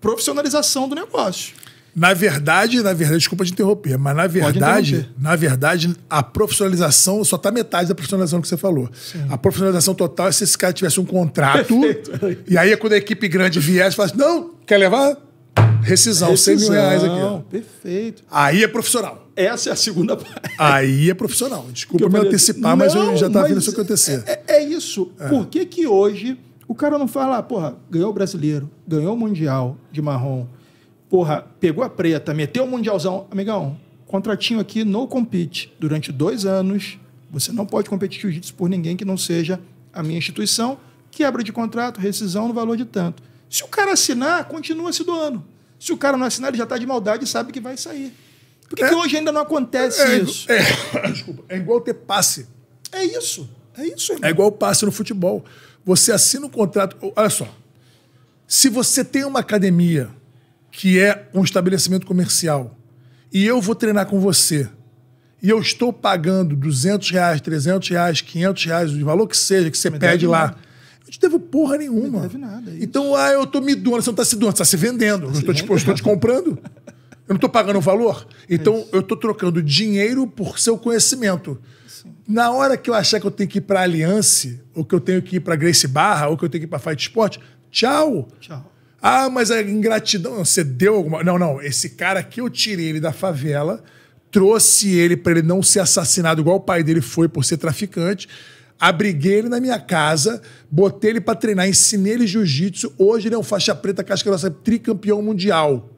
profissionalização do negócio. Na verdade, na verdade, desculpa te interromper, mas na verdade, na verdade, a profissionalização só está metade da profissionalização que você falou. Sim. A profissionalização total é se esse cara tivesse um contrato Perfeito. e aí quando a equipe grande viesse, falasse: assim, "Não, Quer levar? Rescisão, Rescisão, 100 mil reais aqui. ó. Perfeito. Aí é profissional. Essa é a segunda parte. Aí é profissional. Desculpa me antecipar, mas eu já estava vendo isso acontecer. É, é, é isso. É. Por que, que hoje o cara não fala, porra, ganhou o brasileiro, ganhou o mundial de marrom, porra, pegou a preta, meteu o mundialzão. Amigão, contratinho aqui, no compete. Durante dois anos, você não pode competir jiu-jitsu por ninguém que não seja a minha instituição. Quebra de contrato, rescisão no valor de tanto. Se o cara assinar, continua se doando. Se o cara não assinar, ele já está de maldade e sabe que vai sair. Por que, é, que hoje ainda não acontece é, é isso? É, desculpa, é igual ter passe. É isso. É isso. Irmão. É igual passe no futebol. Você assina um contrato. Olha só. Se você tem uma academia que é um estabelecimento comercial e eu vou treinar com você e eu estou pagando 200 reais, 300 reais, 500 reais, o valor que seja que você Me pede lá não te devo porra nenhuma. Não deve nada. É então, ah, eu tô me doando, você não tá se doando, você tá se vendendo. Tá estou te, eu te comprando. Eu não tô pagando o valor. É então, é eu tô trocando dinheiro por seu conhecimento. Sim. Na hora que eu achar que eu tenho que ir pra Aliança, ou que eu tenho que ir pra Grace Barra, ou que eu tenho que ir pra Fight Sport, tchau. Tchau. Ah, mas a ingratidão. Você deu alguma. Não, não. Esse cara aqui eu tirei ele da favela, trouxe ele para ele não ser assassinado igual o pai dele foi por ser traficante. Abriguei ele na minha casa, botei ele para treinar, ensinei ele jiu-jitsu. Hoje ele é um faixa preta casca grossa, tricampeão mundial.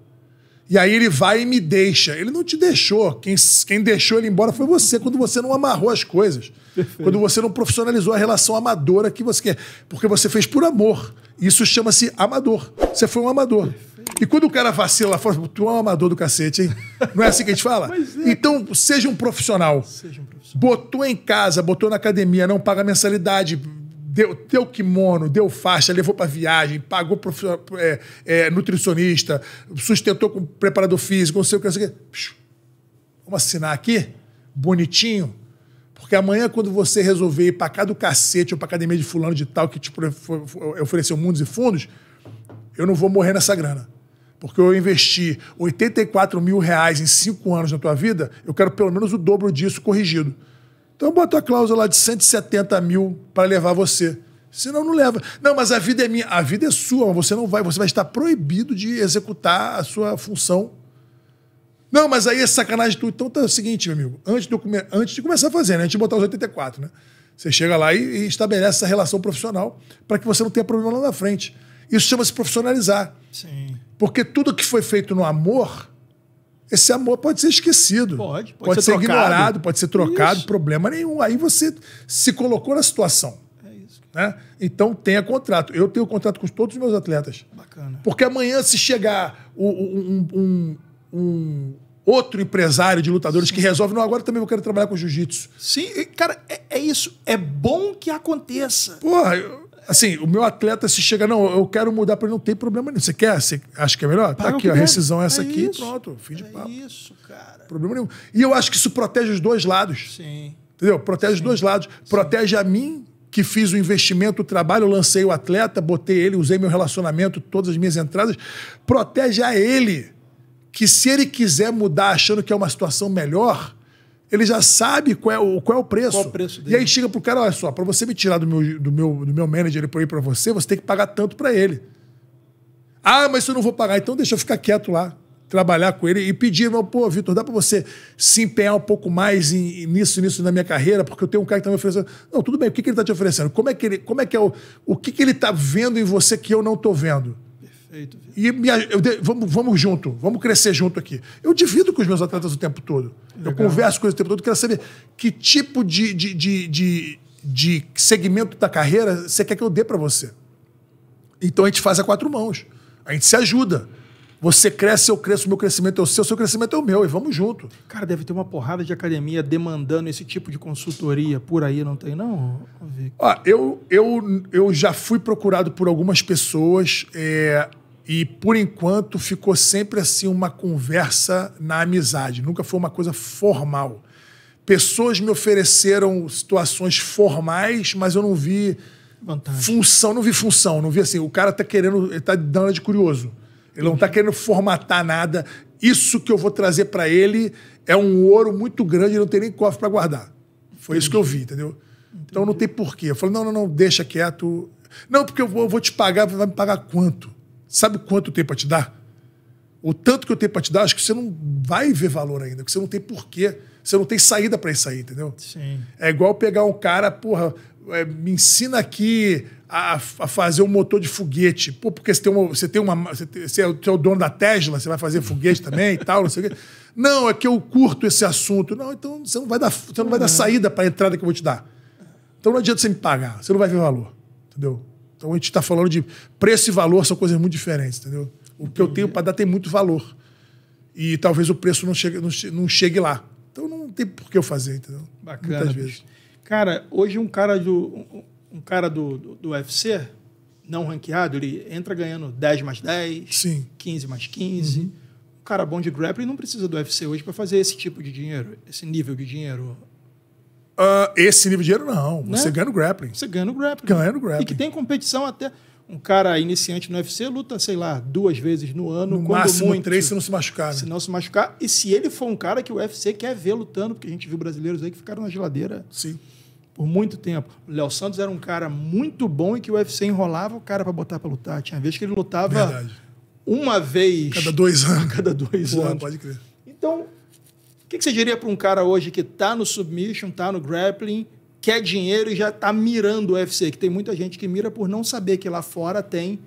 E aí ele vai e me deixa. Ele não te deixou. Quem, quem deixou ele embora foi você, quando você não amarrou as coisas. Perfeito. Quando você não profissionalizou a relação amadora que você quer. Porque você fez por amor. Isso chama-se amador. Você foi um amador. E quando o cara vacila lá fora, assim, tu é um amador do cacete, hein? Não é assim que a gente fala? É. Então, seja um profissional. Seja um profissional. Botou em casa, botou na academia, não paga mensalidade, deu, deu kimono, deu faixa, levou para viagem, pagou é, é, nutricionista, sustentou com preparador físico, não sei o que, não sei o que. Vamos assinar aqui? Bonitinho. Porque amanhã, quando você resolver ir para cá do cacete ou para academia de fulano de tal que te ofereceu mundos e fundos, eu não vou morrer nessa grana. Porque eu investi 84 mil reais em cinco anos na tua vida, eu quero pelo menos o dobro disso corrigido. Então bota a cláusula de 170 mil para levar você. Senão não leva. Não, mas a vida é minha. A vida é sua, mas você não vai. Você vai estar proibido de executar a sua função. Não, mas aí é sacanagem tudo. Então tá é o seguinte, meu amigo. Antes de, come... antes de começar a fazer, né? antes de botar os 84, né? Você chega lá e estabelece essa relação profissional para que você não tenha problema lá na frente. Isso chama-se profissionalizar. Sim. Porque tudo que foi feito no amor, esse amor pode ser esquecido. Pode, pode, pode ser, ser ignorado, pode ser trocado, isso. problema nenhum. Aí você se colocou na situação. É isso. Né? Então tenha contrato. Eu tenho contrato com todos os meus atletas. Bacana. Porque amanhã, se chegar um, um, um, um outro empresário de lutadores Sim. que resolve, não, agora também eu quero trabalhar com jiu-jitsu. Sim, cara, é, é, isso. É bom que aconteça. Porra, eu, assim, o meu atleta se chega, não, eu quero mudar para ele, não tem problema nenhum. Você quer? Você acha que é melhor? Tá Paga tá aqui, a rescisão é, é essa é aqui, isso. pronto, fim de é papo. isso, cara. Problema nenhum. E eu acho que isso protege os dois lados. Sim. Entendeu? Protege Sim. os dois lados. Sim. Protege a mim, que fiz o investimento, o trabalho, lancei o atleta, botei ele, usei meu relacionamento, todas as minhas entradas. Protege a ele, que se ele quiser mudar achando que é uma situação melhor ele já sabe qual é o, qual é o preço. Qual o preço dele? E aí chega pro cara, olha só, para você me tirar do meu, do meu, do meu manager e ir para você, você tem que pagar tanto para ele. Ah, mas eu não vou pagar, então deixa eu ficar quieto lá, trabalhar com ele e pedir, pô, Vitor, dá para você se empenhar um pouco mais em, nisso, nisso na minha carreira, porque eu tenho um cara que tá me oferecendo. Não, tudo bem, o que, que ele tá te oferecendo? Como é que ele, como é que é o, o que, que ele tá vendo em você que eu não tô vendo? Perfeito. E eu, vamos, vamos junto, vamos crescer junto aqui. Eu divido com os meus atletas o tempo todo. Legal. Eu converso com eles o tempo todo, quero saber que tipo de, de, de, de, de segmento da carreira você quer que eu dê para você. Então a gente faz a quatro mãos. A gente se ajuda. Você cresce, eu cresço, meu crescimento é o seu, seu crescimento é o meu, e vamos junto. Cara, deve ter uma porrada de academia demandando esse tipo de consultoria por aí, não tem, não? Ó, eu, eu, eu já fui procurado por algumas pessoas é, e por enquanto ficou sempre assim uma conversa na amizade, nunca foi uma coisa formal. Pessoas me ofereceram situações formais, mas eu não vi Vantagem. função, não vi função, não vi assim, o cara tá querendo, ele tá dando de curioso. Ele não está querendo formatar nada. Isso que eu vou trazer para ele é um ouro muito grande, ele não tem nem cofre para guardar. Foi Entendi. isso que eu vi, entendeu? Então, Entendi. Então não tem porquê. Eu falei, não, não, não, deixa quieto. Não, porque eu vou, eu vou te pagar, vai me pagar quanto? Sabe quanto eu tenho para te dar? O tanto que eu tenho para te dar, acho que você não vai ver valor ainda, porque você não tem porquê, você não tem saída para isso aí, entendeu? Sim. É igual pegar um cara, porra, é, me ensina aqui a, a, fazer um motor de foguete. Pô, porque você tem uma. Você, tem uma, você, tem, é você, é, o dono da Tesla, você vai fazer foguete também e tal, não sei o quê. Não, é que eu curto esse assunto. Não, então você não vai dar, você não vai dar uhum. saída para a entrada que eu vou te dar. Então não adianta você me pagar, você não vai ver valor. Entendeu? Então a gente está falando de preço e valor são coisas muito diferentes, entendeu? O que eu tenho para dar tem muito valor. E talvez o preço não chegue, não, chegue lá. Então não tem por que eu fazer, entendeu? Bacana. Muitas vezes. Cara, hoje um cara do, um cara do, do, do, UFC, não ranqueado, ele entra ganhando 10 mais 10, Sim. 15 mais 15. Uhum. Um cara bom de grappling não precisa do UFC hoje para fazer esse tipo de dinheiro, esse nível de dinheiro uh, esse nível de dinheiro, não. Você né? ganha no grappling. Você ganha no grappling. Ganha no grappling. E que tem competição até. Um cara iniciante no UFC luta, sei lá, duas vezes no ano. No máximo muito, três se não se machucar. Né? Se não se machucar. E se ele for um cara que o UFC quer ver lutando, porque a gente viu brasileiros aí que ficaram na geladeira. Sim por muito tempo. O Léo Santos era um cara muito bom e que o UFC enrolava o cara para botar para lutar. Tinha vez que ele lutava Verdade. uma vez. Cada dois anos. Cada dois anos. Pode crer. Então, que, que você diria para um cara hoje que está no submission, está no grappling, quer dinheiro e já está mirando o UFC? Que tem muita gente que mira por não saber que lá fora tem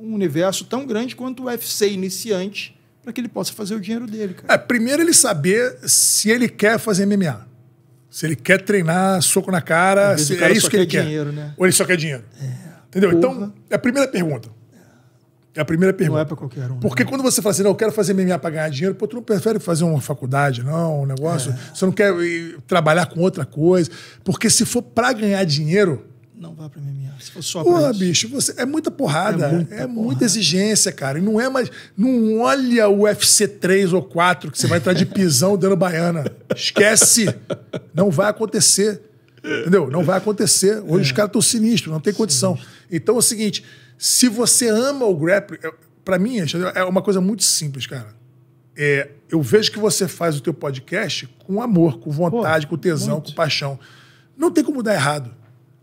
um universo tão grande quanto o UFC iniciante para que ele possa fazer o dinheiro dele. Cara. É, primeiro ele saber se ele quer fazer MMA. Se ele quer treinar soco na cara, se, cara é isso que ele quer. Dinheiro, né? Ou ele só quer dinheiro. É, Entendeu? Então, Porra. Então, é a primeira pergunta. É a primeira pergunta. Não é para qualquer um. Porque né? quando você fala assim, não, eu quero fazer MMA para ganhar dinheiro, pô, tu não prefere fazer uma faculdade, não, um negócio. É. Você não quer eh, trabalhar com outra coisa. Porque se for para ganhar dinheiro. Não vá para MMA. Se for só Porra, bicho, você, é muita porrada. É, muita, é porrada. muita, exigência, cara. E não é mais. Não olha o UFC 3 ou 4 que você vai estar de pisão dando baiana. Esquece. Não vai acontecer. Entendeu? Não vai acontecer. Hoje é. os caras estão sinistros, não tem condição. Então é o seguinte se você ama o grappling, é, para mim é uma coisa muito simples, cara. É, eu vejo que você faz o teu podcast com amor, com vontade, Pô, com tesão, muito. com paixão. Não tem como dar errado.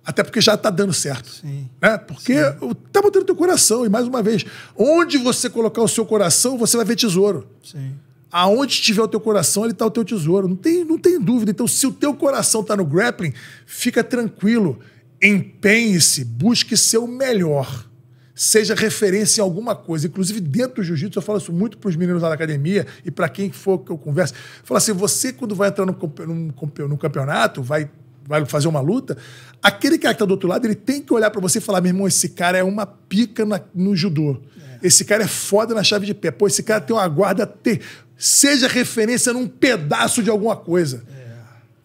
Até porque já está dando certo. Sim. Né? Porque está botando teu coração. E mais uma vez, onde você colocar o seu coração, você vai ver tesouro. Sim. Aonde tiver o teu coração, ele está o teu tesouro. Não tem, não tem dúvida. Então, se o teu coração está no grappling, fica tranquilo. Empenhe-se, busque ser o melhor seja referência em alguma coisa. Inclusive, dentro do jiu-jitsu, eu falo isso muito para os meninos lá na academia e para quem for que eu converso. Fala assim: você, quando vai entrar no, campeonato, vai, vai fazer uma luta, aquele cara que está do outro lado, ele tem que olhar para você e falar: meu irmão, esse cara é uma pica na, no judô. É. Esse cara é foda na chave de pé. Pô, esse cara tem uma guarda ter. Seja referência num pedaço de alguma coisa.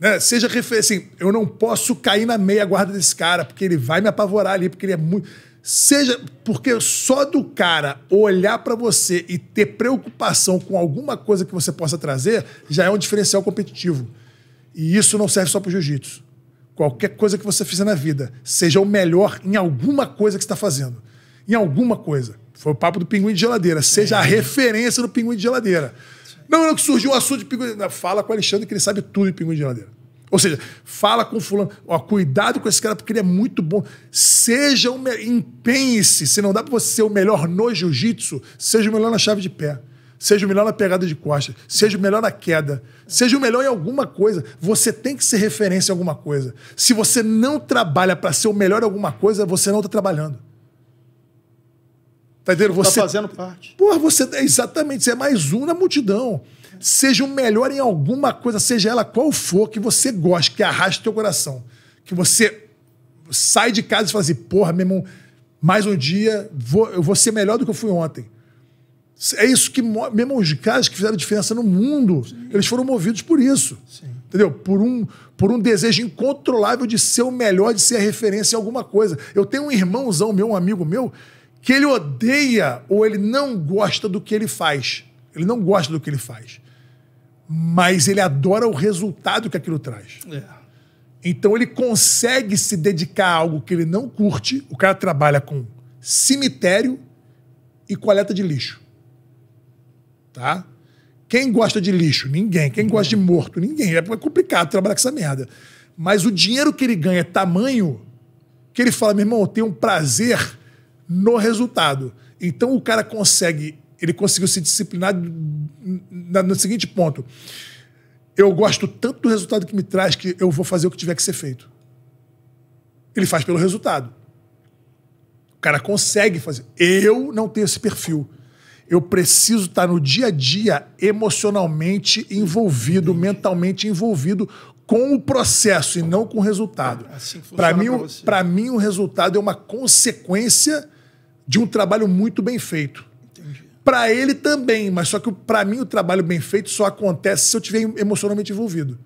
É. Né? Seja referência. Assim, eu não posso cair na meia guarda desse cara, porque ele vai me apavorar ali, porque ele é muito Seja porque só do cara olhar para você e ter preocupação com alguma coisa que você possa trazer já é um diferencial competitivo. E isso não serve só para o jiu-jitsu. Qualquer coisa que você fizer na vida, seja o melhor em alguma coisa que está fazendo. Em alguma coisa. Foi o papo do pinguim de geladeira. Seja a é. referência do pinguim de geladeira. Não, não, que surgiu o assunto de pinguim. Fala com o Alexandre que ele sabe tudo de pinguim de geladeira. Ou seja, fala com fulano, ó, cuidado com esse cara porque ele é muito bom. Seja um, empenhe-se, se não dá para você ser o melhor no jiu-jitsu, seja o melhor na chave de pé, seja o melhor na pegada de costa, seja o melhor na queda, seja o melhor em alguma coisa. Você tem que ser referência em alguma coisa. Se você não trabalha para ser o melhor em alguma coisa, você não está trabalhando. Tá entendendo? Tá você tá fazendo parte. Porra, você é exatamente, você é mais um na multidão seja o melhor em alguma coisa, seja ela qual for, que você goste, que arraste teu coração. Que você sai de casa e fala assim, porra, meu irmão, mais um dia, vou, eu vou ser melhor do que eu fui ontem. É isso que, mesmo os caras que fizeram diferença no mundo, Sim. eles foram movidos por isso. Sim. Entendeu? Por um, por um desejo incontrolável de ser o melhor, de ser a referência em alguma coisa. Eu tenho um irmãozão meu, um amigo meu, que ele odeia ou ele não gosta do que ele faz. Ele não gosta do que ele faz. Mas ele adora o resultado que aquilo traz. É. Então ele consegue se dedicar a algo que ele não curte. O cara trabalha com cemitério e coleta de lixo. Tá? Quem gosta de lixo? Ninguém. Quem gosta de morto? Ninguém. É complicado trabalhar com essa merda. Mas o dinheiro que ele ganha é tamanho que ele fala, meu irmão, eu tenho um prazer no resultado. Então o cara consegue ele conseguiu se disciplinar no seguinte ponto. Eu gosto tanto do resultado que me traz que eu vou fazer o que tiver que ser feito. Ele faz pelo resultado. O cara consegue fazer. Eu não tenho esse perfil. Eu preciso estar no dia a dia emocionalmente envolvido, mentalmente envolvido com o processo e não com o resultado. É assim para mim, para mim o resultado é uma consequência de um trabalho muito bem feito para ele também, mas só que para mim o trabalho bem feito só acontece se eu estiver emocionalmente envolvido.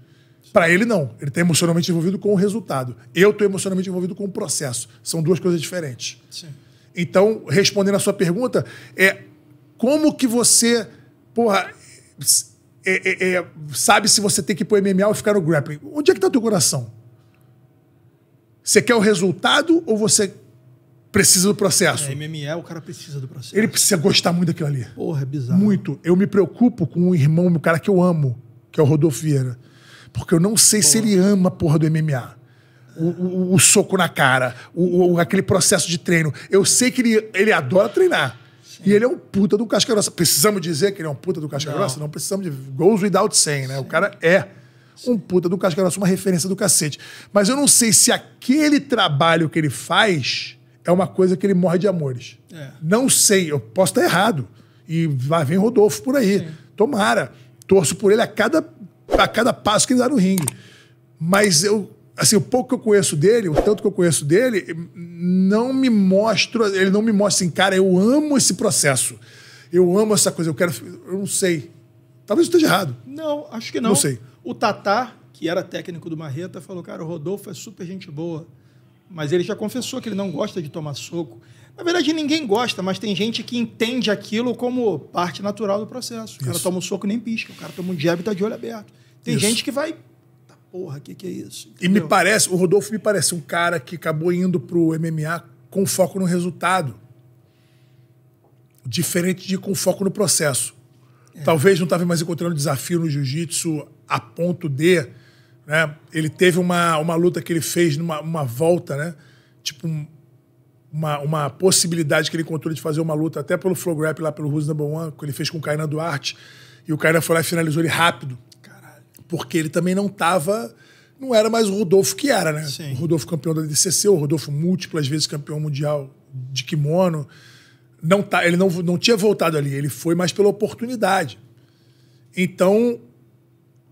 Para ele, não. Ele tá emocionalmente envolvido com o resultado. Eu estou emocionalmente envolvido com o processo. São duas coisas diferentes. Sim. Então, respondendo a sua pergunta, é como que você, porra, é, é, é, sabe se você tem que ir pro MMA ou ficar no grappling? Onde é que está o teu coração? Você quer o resultado ou você precisa do processo. É, MME, o cara precisa do processo. Ele precisa gostar muito daquilo ali. Porra, é bizarro. Muito. Eu me preocupo com um irmão, um cara que eu amo, que é o Rodolfo Vieira. Porque eu não sei porra. se ele ama a porra do MMA. O, o, o soco na cara, o, aquele processo de treino. Eu sei que ele, ele adora treinar. Sim. E ele é um puta do casca grossa. Precisamos dizer que ele é um puta do casca grossa? Não. não precisamos de goals without saying, né? Sim. O cara é um puta do casca grossa, uma referência do cacete. Mas eu não sei se aquele trabalho que ele faz é uma coisa que ele morre de amores. É. Não sei, eu posso estar errado. E vai vir Rodolfo por aí. Sim. Tomara. Torço por ele a cada, a cada passo que ele dá no ringue. Mas eu, assim, o pouco que eu conheço dele, o tanto que eu conheço dele, não me mostra, ele não me mostra assim, cara, eu amo esse processo. Eu amo essa coisa, eu quero, eu não sei. Talvez eu esteja errado. Não, acho que não. Não sei. O Tatá, que era técnico do Marreta, falou, cara, o Rodolfo é super gente boa mas ele já confessou que ele não gosta de tomar soco. Na verdade, ninguém gosta, mas tem gente que entende aquilo como parte natural do processo. O isso. cara toma um soco e nem pisca, o cara toma um jab e tá de olho aberto. Tem isso. gente que vai. Tá, porra, o que, que é isso? Entendeu? E me parece, o Rodolfo me parece um cara que acabou indo pro MMA com foco no resultado. Diferente de com foco no processo. É. Talvez não tava mais encontrando desafio no jiu-jitsu a ponto de né? Ele teve uma, uma luta que ele fez numa uma volta, né? Tipo, um, uma, uma possibilidade que ele encontrou de fazer uma luta até pelo Flow Grap lá pelo Who's Number One, que ele fez com o Kainan Duarte. E o Kainan foi lá e finalizou ele rápido. Caralho. Porque ele também não tava. Não era mais o Rodolfo que era, né? Sim. O Rodolfo campeão da DCC, o Rodolfo múltiplas vezes campeão mundial de kimono. Não tá, ele não, não tinha voltado ali, ele foi mais pela oportunidade. Então,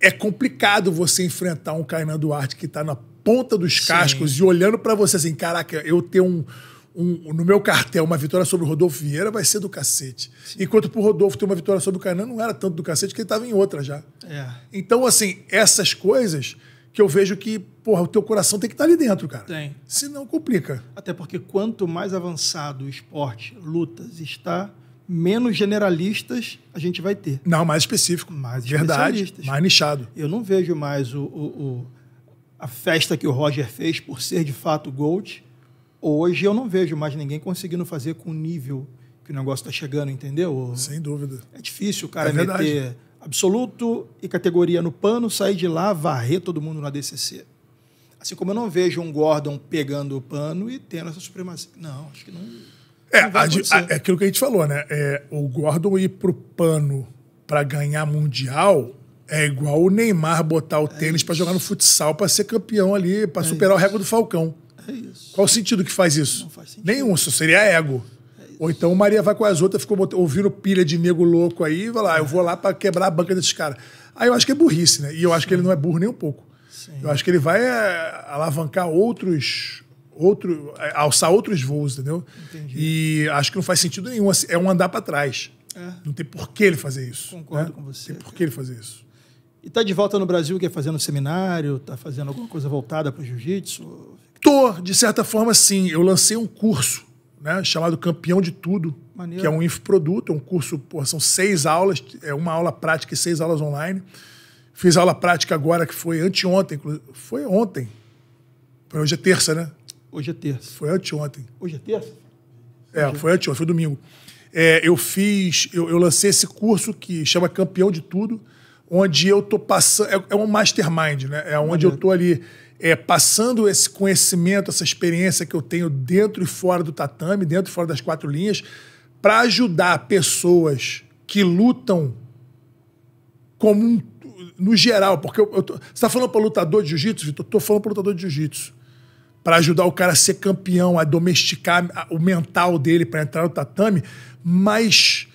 é complicado você enfrentar um Kainan Duarte que está na ponta dos cascos Sim. e olhando para você assim, caraca, eu ter um, um, no meu cartel uma vitória sobre o Rodolfo Vieira vai ser do cacete. Sim. Enquanto pro Rodolfo ter uma vitória sobre o Kainan não era tanto do cacete, que ele estava em outra já. É. Então, assim, essas coisas que eu vejo que, porra, o teu coração tem que estar tá ali dentro, cara. Tem. Senão complica. Até porque quanto mais avançado o esporte, lutas, está, menos generalistas a gente vai ter. Não, mais específico. Mais Verdade, mais nichado. Eu não vejo mais o, o, o, a festa que o Roger fez por ser de fato Gold. Hoje eu não vejo mais ninguém conseguindo fazer com o nível que o negócio está chegando, entendeu? Sem dúvida. É difícil o cara é ter meter absoluto e categoria no pano, sair de lá, varrer todo mundo na DCC. Assim como eu não vejo um Gordon pegando o pano e tendo essa supremacia. Não, acho que não é, a, a, é aquilo que a gente falou, né? É, o Gordon ir pro pano para ganhar mundial é igual o Neymar botar o é tênis para jogar no futsal para ser campeão ali, para é superar isso. o recorde do Falcão. É isso. Qual o sentido que faz isso? Não faz sentido. Nenhum, isso seria ego. É Ou então Maria vai com as outras, ficou ouvindo pilha de nego louco aí, vai lá, eu é. vou lá para quebrar a banca desses caras. Aí eu acho que é burrice, né? E eu acho Sim. que ele não é burro nem um pouco. Sim. Eu acho que ele vai é, alavancar outros outro, é, alçar outros voos, entendeu? Entendi. E acho que não faz sentido nenhum. Assim, é um andar para trás. É. Não tem por que ele fazer isso. Concordo né? com você. Não tem por que ele fazer isso. E tá de volta no Brasil, quer é fazendo seminário, tá fazendo alguma coisa voltada para jiu-jitsu? Tô, de certa forma, sim. Eu lancei um curso, né, chamado Campeão de Tudo, Maneiro. que é um infoproduto, é um curso, porra, são seis aulas, é uma aula prática e seis aulas online. Fiz aula prática agora, que foi anteontem, foi ontem. Hoje é terça, né? Hoje é terça. Foi anteontem. Hoje é terça? É, foi anteontem, foi domingo. É, eu fiz, eu, eu, lancei esse curso que chama Campeão de Tudo, onde eu tô passando, é, é um mastermind, né? É onde eu tô ali é, passando esse conhecimento, essa experiência que eu tenho dentro e fora do tatame, dentro e fora das quatro linhas, para ajudar pessoas que lutam como um, no geral, porque eu, eu tô, você está falando para lutador de jiu-jitsu, Vitor? Estou falando para lutador de jiu-jitsu para ajudar o cara a ser campeão, a domesticar o mental dele para entrar no tatame, mas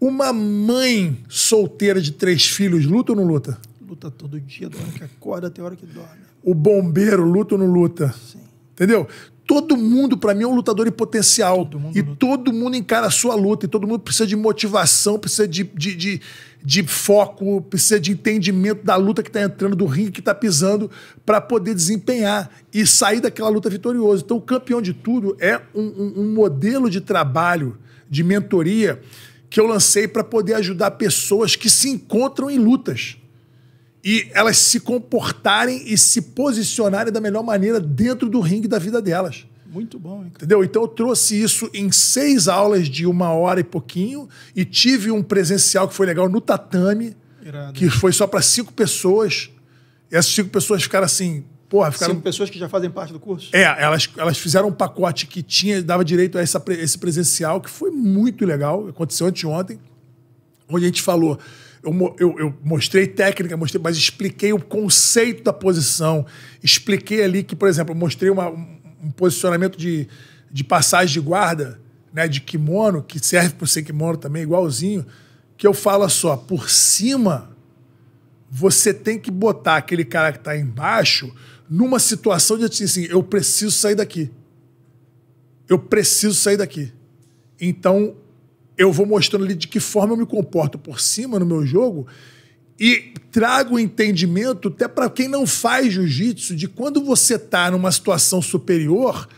uma mãe solteira de três filhos luta ou não luta? Luta todo dia, da hora que acorda até a hora que dorme. O bombeiro luta ou não luta? Sim. Entendeu? Todo mundo, para mim, é um lutador em potencial. Todo e luta. todo mundo encara a sua luta. E todo mundo precisa de motivação, precisa de, de, de de foco, precisa de entendimento da luta que está entrando, do ringue que está pisando, para poder desempenhar e sair daquela luta vitorioso. Então, o campeão de tudo é um, um, um modelo de trabalho, de mentoria, que eu lancei para poder ajudar pessoas que se encontram em lutas e elas se comportarem e se posicionarem da melhor maneira dentro do ringue da vida delas. Muito bom. Hein? Entendeu? Então eu trouxe isso em seis aulas de uma hora e pouquinho e tive um presencial que foi legal no tatame, Irado. que foi só para cinco pessoas. E essas cinco pessoas ficaram assim, Porra, ficaram... Cinco pessoas que já fazem parte do curso? É, elas, elas fizeram um pacote que tinha, dava direito a essa, esse presencial, que foi muito legal. Aconteceu anteontem, onde a gente falou. Eu, eu, eu mostrei técnica, mostrei, mas expliquei o conceito da posição. Expliquei ali que, por exemplo, eu mostrei uma, um posicionamento de, de passagem de guarda, né, de kimono, que serve para ser kimono também, igualzinho, que eu falo só, por cima você tem que botar aquele cara que está embaixo numa situação de assim, eu preciso sair daqui. Eu preciso sair daqui. Então, eu vou mostrando ali de que forma eu me comporto por cima no meu jogo e trago o entendimento até para quem não faz jiu-jitsu de quando você está numa situação superior,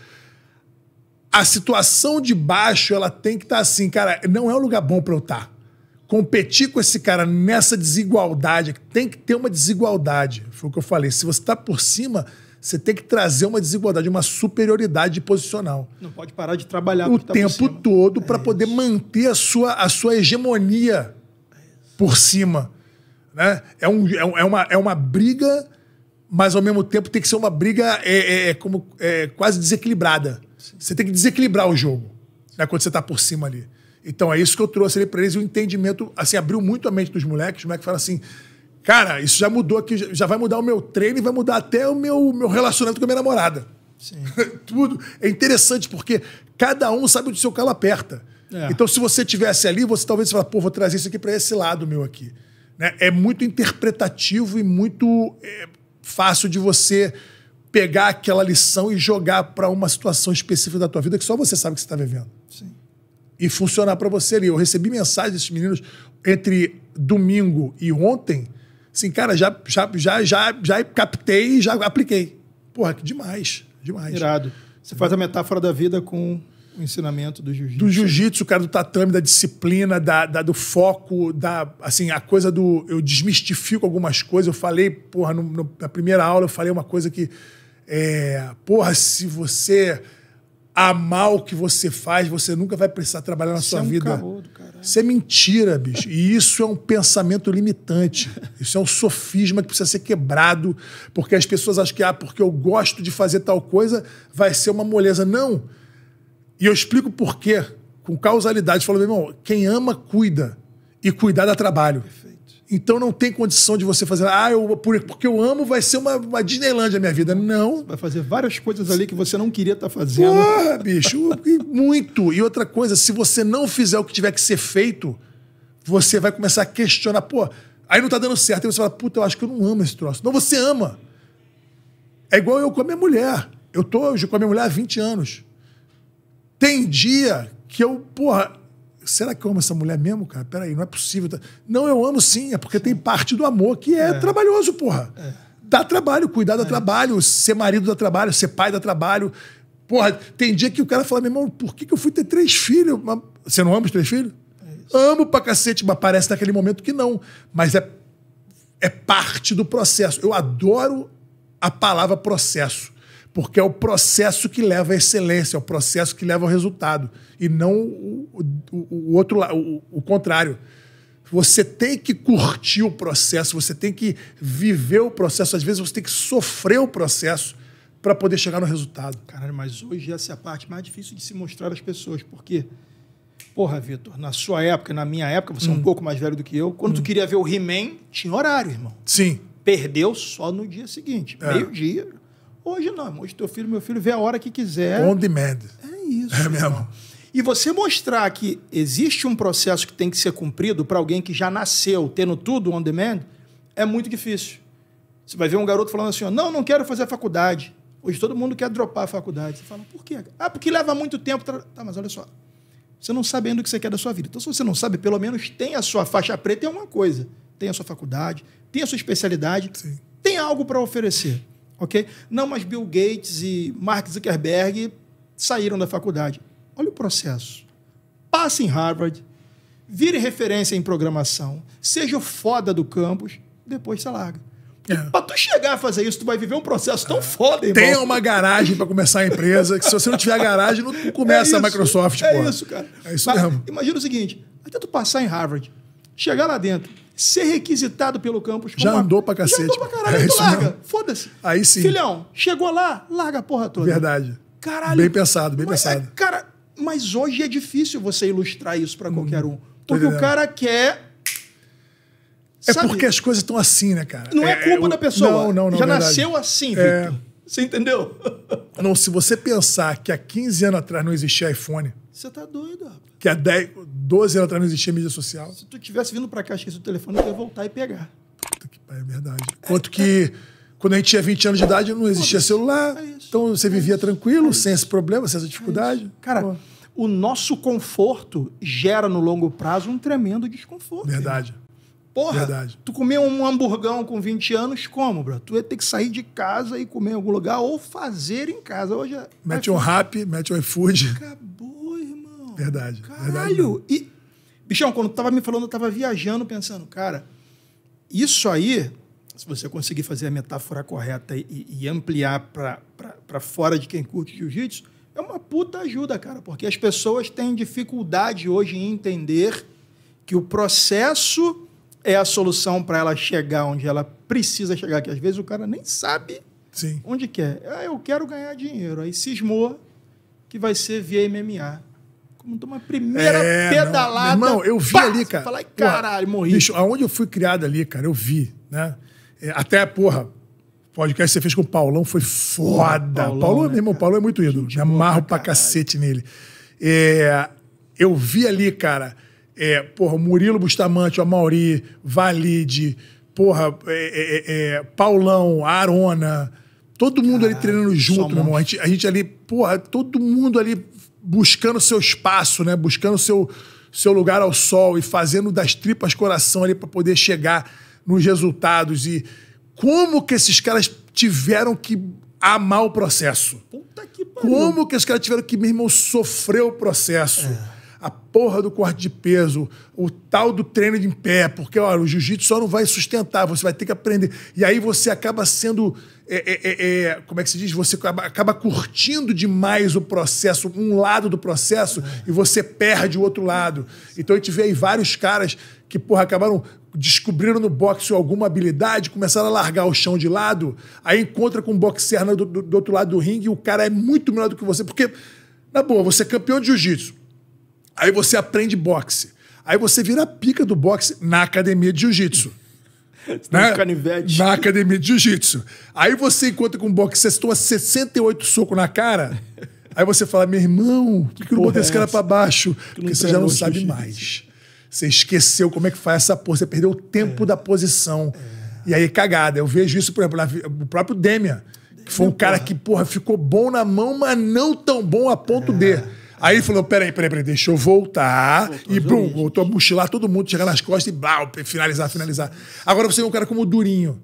a situação de baixo ela tem que estar tá assim, cara, não é um lugar bom para eu estar. Tá. Competir com esse cara nessa desigualdade, tem que ter uma desigualdade. Foi o que eu falei. Se você está por cima, você tem que trazer uma desigualdade, uma superioridade posicional. Não pode parar de trabalhar o tá tempo tá todo é para poder manter a sua, a sua hegemonia é por cima. Né? É, é, um, é, uma, é uma briga, mas ao mesmo tempo tem que ser uma briga é, é, é como, é, quase desequilibrada. Você tem que desequilibrar o jogo né, quando você está por cima ali. Então é isso que eu trouxe ali para eles. E o entendimento assim, abriu muito a mente dos moleques. Os moleques fala assim: cara, isso já mudou aqui, já vai mudar o meu treino e vai mudar até o meu, meu relacionamento com a minha namorada. Tudo. É interessante porque cada um sabe onde o seu calo aperta. É. Então, se você tivesse ali, você talvez fala, pô, vou trazer isso aqui para esse lado meu aqui. Né? É muito interpretativo e muito é, fácil de você pegar aquela lição e jogar para uma situação específica da tua vida que só você sabe que você está vivendo. Sim. E funcionar para você ali. Eu recebi mensagens desses meninos entre domingo e ontem, assim, cara, já, já, já, já, já captei e já apliquei. Porra, que demais. Demais. Irado. Você faz a metáfora da vida com o ensinamento do jiu-jitsu. Do jiu-jitsu, cara, do tatame, da disciplina, da, da, do foco, da, assim, a coisa do... Eu desmistifico algumas coisas. Eu falei, porra, no, no, na primeira aula eu falei uma coisa que... É, porra, se você amar o que você faz, você nunca vai precisar trabalhar na isso sua é um vida. Carudo, isso é mentira, bicho. E isso é um pensamento limitante. Isso é um sofisma que precisa ser quebrado, porque as pessoas acham que, ah, porque eu gosto de fazer tal coisa, vai ser uma moleza. Não. Não e eu explico por quê, com causalidade. Falo, meu irmão, quem ama, cuida. E cuidar dá trabalho. Perfeito. Então não tem condição de você fazer, ah, eu, porque eu amo, vai ser uma, uma a minha vida. Não. Vai fazer várias coisas ali que você não queria estar tá fazendo. Ah, bicho, muito. E outra coisa, se você não fizer o que tiver que ser feito, você vai começar a questionar, pô, aí não tá dando certo. Aí você fala, puta, eu acho que eu não amo esse troço. Não, você ama. É igual eu com a minha mulher. Eu tô hoje com a minha mulher há 20 anos. Tem dia que eu, porra, será que eu amo essa mulher mesmo, cara? Peraí, não é possível. Não, eu amo sim, é porque tem parte do amor que é, é. trabalhoso, porra. É. Dá trabalho, cuidar dá é. trabalho, ser marido dá trabalho, ser pai dá trabalho. Porra, tem dia que o cara fala, meu irmão, por que, que eu fui ter três filhos? Você não ama os três filhos? É amo pra cacete, mas parece naquele momento que não. Mas é, é parte do processo. Eu adoro a palavra processo porque é o processo que leva à excelência, é o processo que leva ao resultado, e não o, o, o outro o, o contrário. Você tem que curtir o processo, você tem que viver o processo, às vezes você tem que sofrer o processo para poder chegar no resultado. Caralho, mas hoje essa é a parte mais difícil de se mostrar às pessoas, porque, porra, Vitor, na sua época, na minha época, você hum. é um hum. pouco mais velho do que eu, quando hum. tu queria ver o He-Man, tinha horário, irmão. Sim. Perdeu só no dia seguinte, é. meio-dia. Hoje não, hoje teu filho, meu filho, vê a hora que quiser. On demand. É isso. É mesmo. E você mostrar que existe um processo que tem que ser cumprido para alguém que já nasceu tendo tudo on demand é muito difícil. Você vai ver um garoto falando assim: não, não quero fazer a faculdade. Hoje todo mundo quer dropar a faculdade. Você fala, por quê? Ah, porque leva muito tempo. Tá, mas olha só. Você não sabe ainda o que você quer da sua vida. Então, se você não sabe, pelo menos tem a sua faixa preta em alguma coisa. Tem a sua faculdade, tem a sua especialidade, Sim. tem algo para oferecer ok? Não, mas Bill Gates e Mark Zuckerberg saíram da faculdade. Olha o processo. Passe em Harvard, vire referência em programação, seja o foda do campus, depois você larga. É. Pra tu chegar a fazer isso, tu vai viver um processo tão é. foda, irmão. Tenha uma garagem para começar a empresa, que se você não tiver garagem, não começa é isso, a Microsoft, É porra. isso, cara. É isso Mas, mesmo. Imagina o seguinte, até tu passar em Harvard, chegar lá dentro, ser requisitado pelo campus. Já uma... andou pra cacete. Já andou pra caralho, é tu então larga. Foda-se. Aí sim. Filhão, chegou lá, larga a porra toda. Verdade. Caralho. Bem pensado, bem mas, é, pensado. Cara, mas hoje é difícil você ilustrar isso para hum, qualquer hum, um. Porque o cara quer. É sabe? porque as coisas estão assim, né, cara? Não é, é culpa eu... da pessoa. Não, não, não. Já verdade. nasceu assim, Victor. É... Você entendeu? Não, se você pensar que há 15 anos atrás não existia iPhone. Você tá doido, rapaz. Que há 10, 12 anos atrás não existia mídia social. Se tu tivesse vindo pra cá, esqueci o telefone, eu ia voltar e pegar. Puta que pariu, é verdade. Quanto que. Quando a gente tinha 20 anos de idade, não existia celular. É então você é vivia tranquilo, é sem esse problema, sem essa dificuldade. É Cara, Pô. o nosso conforto gera no longo prazo um tremendo desconforto. Verdade. Porra, Verdade. tu comer um hamburgão com 20 anos, como, bro? Tu ia ter que sair de casa e comer em algum lugar ou fazer em casa. Hoje é... Mete é um rap, mete um iFood. Acabou, irmão. Verdade. Caralho. Verdade, e, bichão, quando tu tava me falando, eu tava viajando pensando, cara, isso aí, se você conseguir fazer a metáfora correta e, e ampliar para fora de quem curte jiu-jitsu, é uma puta ajuda, cara, porque as pessoas têm dificuldade hoje em entender que o processo é a solução para ela chegar onde ela precisa chegar, que às vezes o cara nem sabe Sim. onde quer. Ah, eu quero ganhar dinheiro. Aí cismou que vai ser via MMA. Como uma primeira é, pedalada. Não. Irmão, eu vi pá, ali, cara. Falei, caralho, morri. Bicho, aonde eu fui criado ali, cara, eu vi, né? É, até, porra, podcast que você fez com o Paulão foi foda. Paulão, Paulo, né, meu irmão, cara? Paulão é muito ídolo. Me amarro pra, cacete nele. É, eu vi ali, cara é, porra, Murilo Bustamante, Amaury, Valide, porra, é é, é, é, Paulão, Arona, todo mundo Caralho, ali treinando junto, meu irmão. A gente, a gente, ali, porra, todo mundo ali buscando seu espaço, né? Buscando seu, seu lugar ao sol e fazendo das tripas coração ali para poder chegar nos resultados. E como que esses caras tiveram que amar o processo? Puta que pariu. Como que esses caras tiveram que, meu irmão, sofrer o processo? É a porra do corte de peso, o tal do treino de pé, porque olha, o jiu-jitsu só não vai sustentar, você vai ter que aprender. E aí você acaba sendo. É, é, é, é, como é que se diz? Você acaba, acaba, curtindo demais o processo, um lado do processo, e você perde o outro lado. Então a gente vê aí vários caras que, porra, acabaram descobriram no boxe alguma habilidade, começaram a largar o chão de lado, aí encontra com um boxer do, do, do outro lado do ringue e o cara é muito melhor do que você, porque, na boa, você é campeão de jiu-jitsu Aí você aprende boxe. Aí você vira a pica do boxe na academia de jiu-jitsu. Tá né? Na academia de jiu-jitsu. Aí você encontra com um boxe, você 68 socos na cara. Aí você fala, meu irmão, por que, que, que eu não botei é esse cara pra baixo? Porque você já não sabe mais. Você esqueceu como é que faz essa porra, você perdeu o tempo é. da posição. É. E aí, cagada. Eu vejo isso, por exemplo, na, o próprio Demian, que foi um cara porra. que, porra, ficou bom na mão, mas não tão bom a ponto é. de. Aí ele falou: peraí, peraí, peraí, deixa eu voltar. Voltou e brum, voltou a mochilar todo mundo, chegar nas costas e blau, finalizar, finalizar. Agora você vê um cara como o Durinho,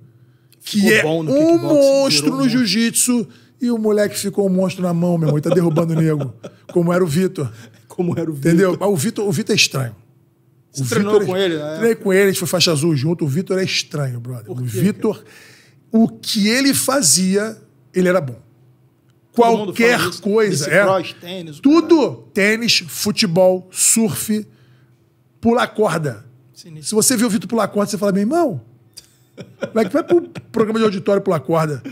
que ficou é um monstro no jiu-jitsu. E o moleque ficou um monstro na mão, meu irmão, e tá derrubando o nego. Como era o Vitor. Como era o Vitor. Entendeu? Mas o Vitor, o Vitor é estranho. Você o treinou Victor, é com ele, né? Treinei com ele, a gente foi faixa azul junto. O Vitor é estranho, brother. Por o Vitor, o que ele fazia, ele era bom qualquer coisa. É. Cross, tênis, Tudo. Tênis, futebol, surf, pula corda. Sinistro. Se você viu o Vitor pular corda, você fala, meu irmão, vai, vai pro programa de auditório pular corda.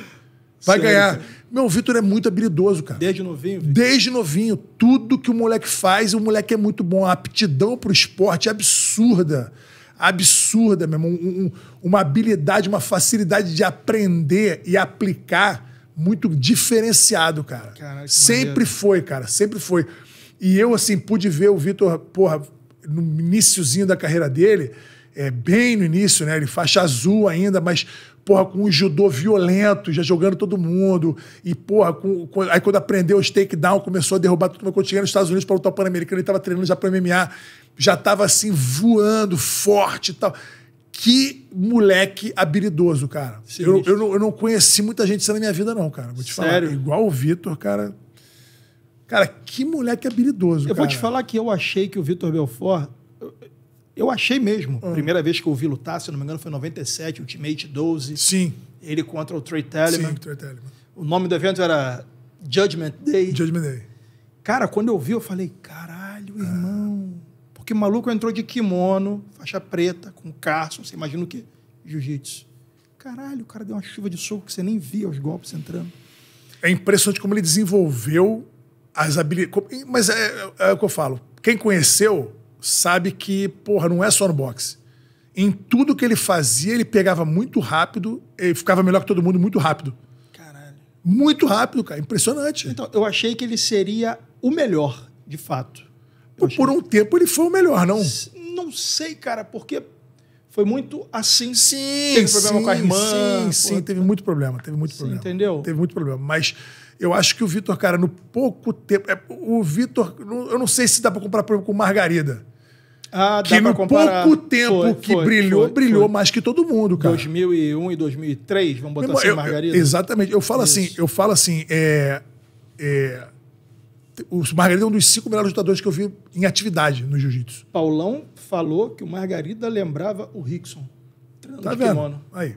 Vai ganhar. Meu, o Vitor é muito habilidoso, cara. Desde novinho? Victor. Desde novinho. Tudo que o moleque faz, o moleque é muito bom. A aptidão pro esporte é absurda. Absurda mesmo. Um, um, uma habilidade, uma facilidade de aprender e aplicar muito diferenciado, cara. Caraca, sempre maneiro. foi, cara, sempre foi. E eu, assim, pude ver o Vitor, porra, no iníciozinho da carreira dele, é, bem no início, né? Ele faixa azul ainda, mas, porra, com um judô violento, já jogando todo mundo. E, porra, com, com, aí quando aprendeu os takedown, começou a derrubar tudo. Mas quando cheguei nos Estados Unidos para lutar o Pan-Americano, ele tava treinando já para MMA, já tava assim, voando, forte e tal que moleque habilidoso, cara. Eu, eu, não, eu não conheci muita gente assim na minha vida, não, cara. Vou te Sério? falar. Igual o Vitor, cara. Cara, que moleque habilidoso, Eu cara. vou te falar que eu achei que o Vitor Belfort. Eu, achei mesmo. Hum. Primeira vez que eu vi lutar, se não me engano, foi em 97, Ultimate 12. Sim. Ele contra o Trey Telemann. Sim, Trey Telemann. O nome do evento era Judgment Day. Judgment Day. Cara, quando eu vi, eu falei, caralho, irmão. Porque o maluco entrou de kimono, faixa preta, com carço, você imagina o quê? Jiu-jitsu. Caralho, o cara deu uma chuva de soco que você nem via os golpes entrando. É impressionante como ele desenvolveu as habilidades. Mas é, é, é, o que eu falo. Quem conheceu sabe que, porra, não é só no boxe. Em tudo que ele fazia, ele pegava muito rápido, ele ficava melhor que todo mundo muito rápido. Caralho. Muito rápido, cara. Impressionante. Então, eu achei que ele seria o melhor, de fato. Por, por um tempo ele foi o melhor, não? Não sei, cara, porque foi muito assim. Sim, teve problema sim, com a irmã. Sim, sim, teve muito problema, teve muito sim, problema. Entendeu? Teve muito problema, mas eu acho que o Vitor, cara, no pouco tempo, é, o Vitor, eu não sei se dá para comprar problema com Margarida. Ah, que no pouco tempo foi, que foi, brilhou, foi, brilhou mais que todo mundo, cara. 2001 e 2003, vamos botar Meu, assim, eu, Margarida. Exatamente. Eu falo assim, Isso. assim, eu falo assim, é, é, o Margarida é um dos cinco melhores lutadores que eu vi em atividade no jiu-jitsu. Paulão falou que o Margarida lembrava o Rickson. Tá vendo? Aí.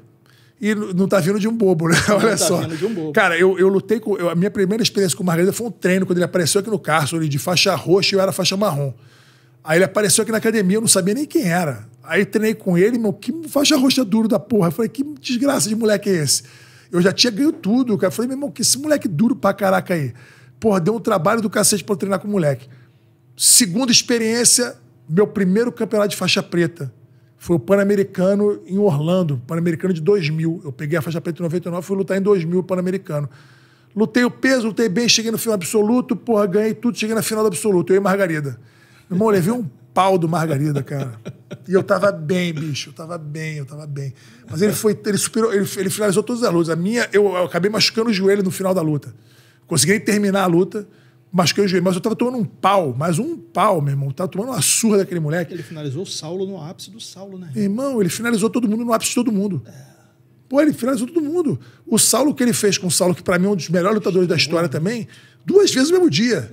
E não tá vindo de um bobo, né? Não Olha tá só. Vindo de um bobo. Cara, eu, eu lutei com. Eu, a minha primeira experiência com o Margarida foi um treino, quando ele apareceu aqui no cárcere de faixa roxa e eu era faixa marrom. Aí ele apareceu aqui na academia, eu não sabia nem quem era. Aí treinei com ele, meu, que faixa roxa duro da porra. Eu falei, que desgraça de moleque é esse? Eu já tinha ganho tudo, cara. Eu falei, meu irmão, que esse moleque duro pra caraca aí. Porra, deu um trabalho do cacete pra eu treinar com o moleque. Segunda experiência, meu primeiro campeonato de faixa preta. Foi o Pan-Americano em Orlando, Pan-Americano de 2000. Eu peguei a faixa preta em 99, fui lutar em 2000 Pan-Americano. Lutei o peso, lutei bem, cheguei no final absoluto, porra, ganhei tudo, cheguei na final do absoluto, eu e Margarida. Meu irmão, eu levei um pau do Margarida, cara. E eu tava bem, bicho, eu tava bem, eu tava bem. Mas ele foi, ele superou, ele, ele finalizou todas as lutas. A minha, eu, eu acabei machucando o joelho no final da luta. Consegui terminar a luta, machuquei o joelho, mas eu tava tomando um pau, mais um pau, meu irmão. Eu tava tomando uma surra daquele moleque. Ele finalizou o Saulo no ápice do Saulo, né? Irmão, ele finalizou todo mundo no ápice de todo mundo. É. Pô, ele finalizou todo mundo. O Saulo que ele fez com o Saulo, que para mim é um dos melhores lutadores da história também, duas vezes no mesmo dia.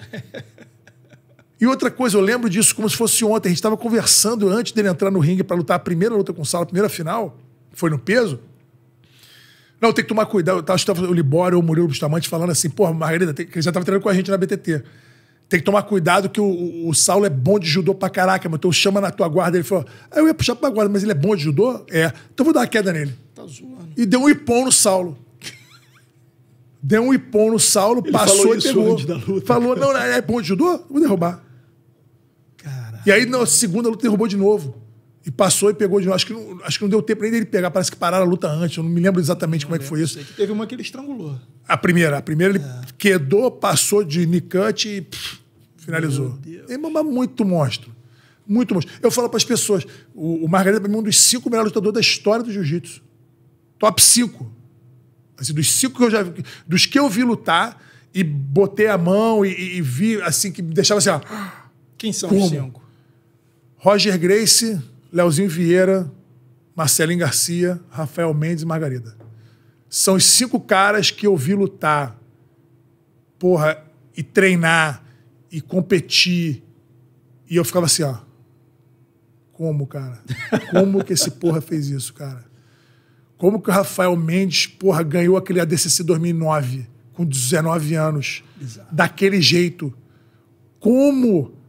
E outra coisa, eu lembro disso como se fosse ontem. A gente estava conversando antes dele entrar no ringue para lutar a primeira luta com o Saulo, a primeira final, foi no peso. Não, tem que tomar cuidado. Eu estava o Libório ou o Murilo Bustamante falando assim, porra, Margarida, tem... ele já tava treinando com a gente na BTT. Tem que tomar cuidado que o, o, Saulo é bom de judô pra caraca, mas então chama na tua guarda. Ele falou, ah, eu ia puxar pra guarda, mas ele é bom de judô? É. Então eu vou dar uma queda nele. Tá zoando. E deu um ipom no Saulo. deu um ipom no Saulo, ele passou falou e pegou. Antes da luta. Falou, não, é bom de judô? Vou derrubar. Caraca. E aí, na segunda luta, derrubou de novo. E passou e pegou de novo. Acho que não, acho que não deu tempo nem dele pegar. Parece que pararam a luta antes. Eu não me lembro exatamente não como é que foi isso. Que teve uma que ele estrangulou. A primeira. A primeira ele é. quedou, passou de Nicut e pff, finalizou. Ele mama muito monstro. Muito monstro. Eu falo para as pessoas: o, o Margarida para mim é um dos cinco melhores lutadores da história do jiu-jitsu. Top 5. Assim, dos cinco que eu já vi, dos que eu vi lutar e botei a mão e, e, e vi, assim, que deixava assim, ó. Quem são Como? os cinco? Roger Grace. Leozinho Vieira, Marcelinho Garcia, Rafael Mendes e Margarida. São os cinco caras que eu vi lutar, porra, e treinar, e competir. E eu ficava assim, ó. Como, cara? Como que esse porra fez isso, cara? Como que o Rafael Mendes, porra, ganhou aquele ADCC 2009, com 19 anos, Exato. daquele jeito? Como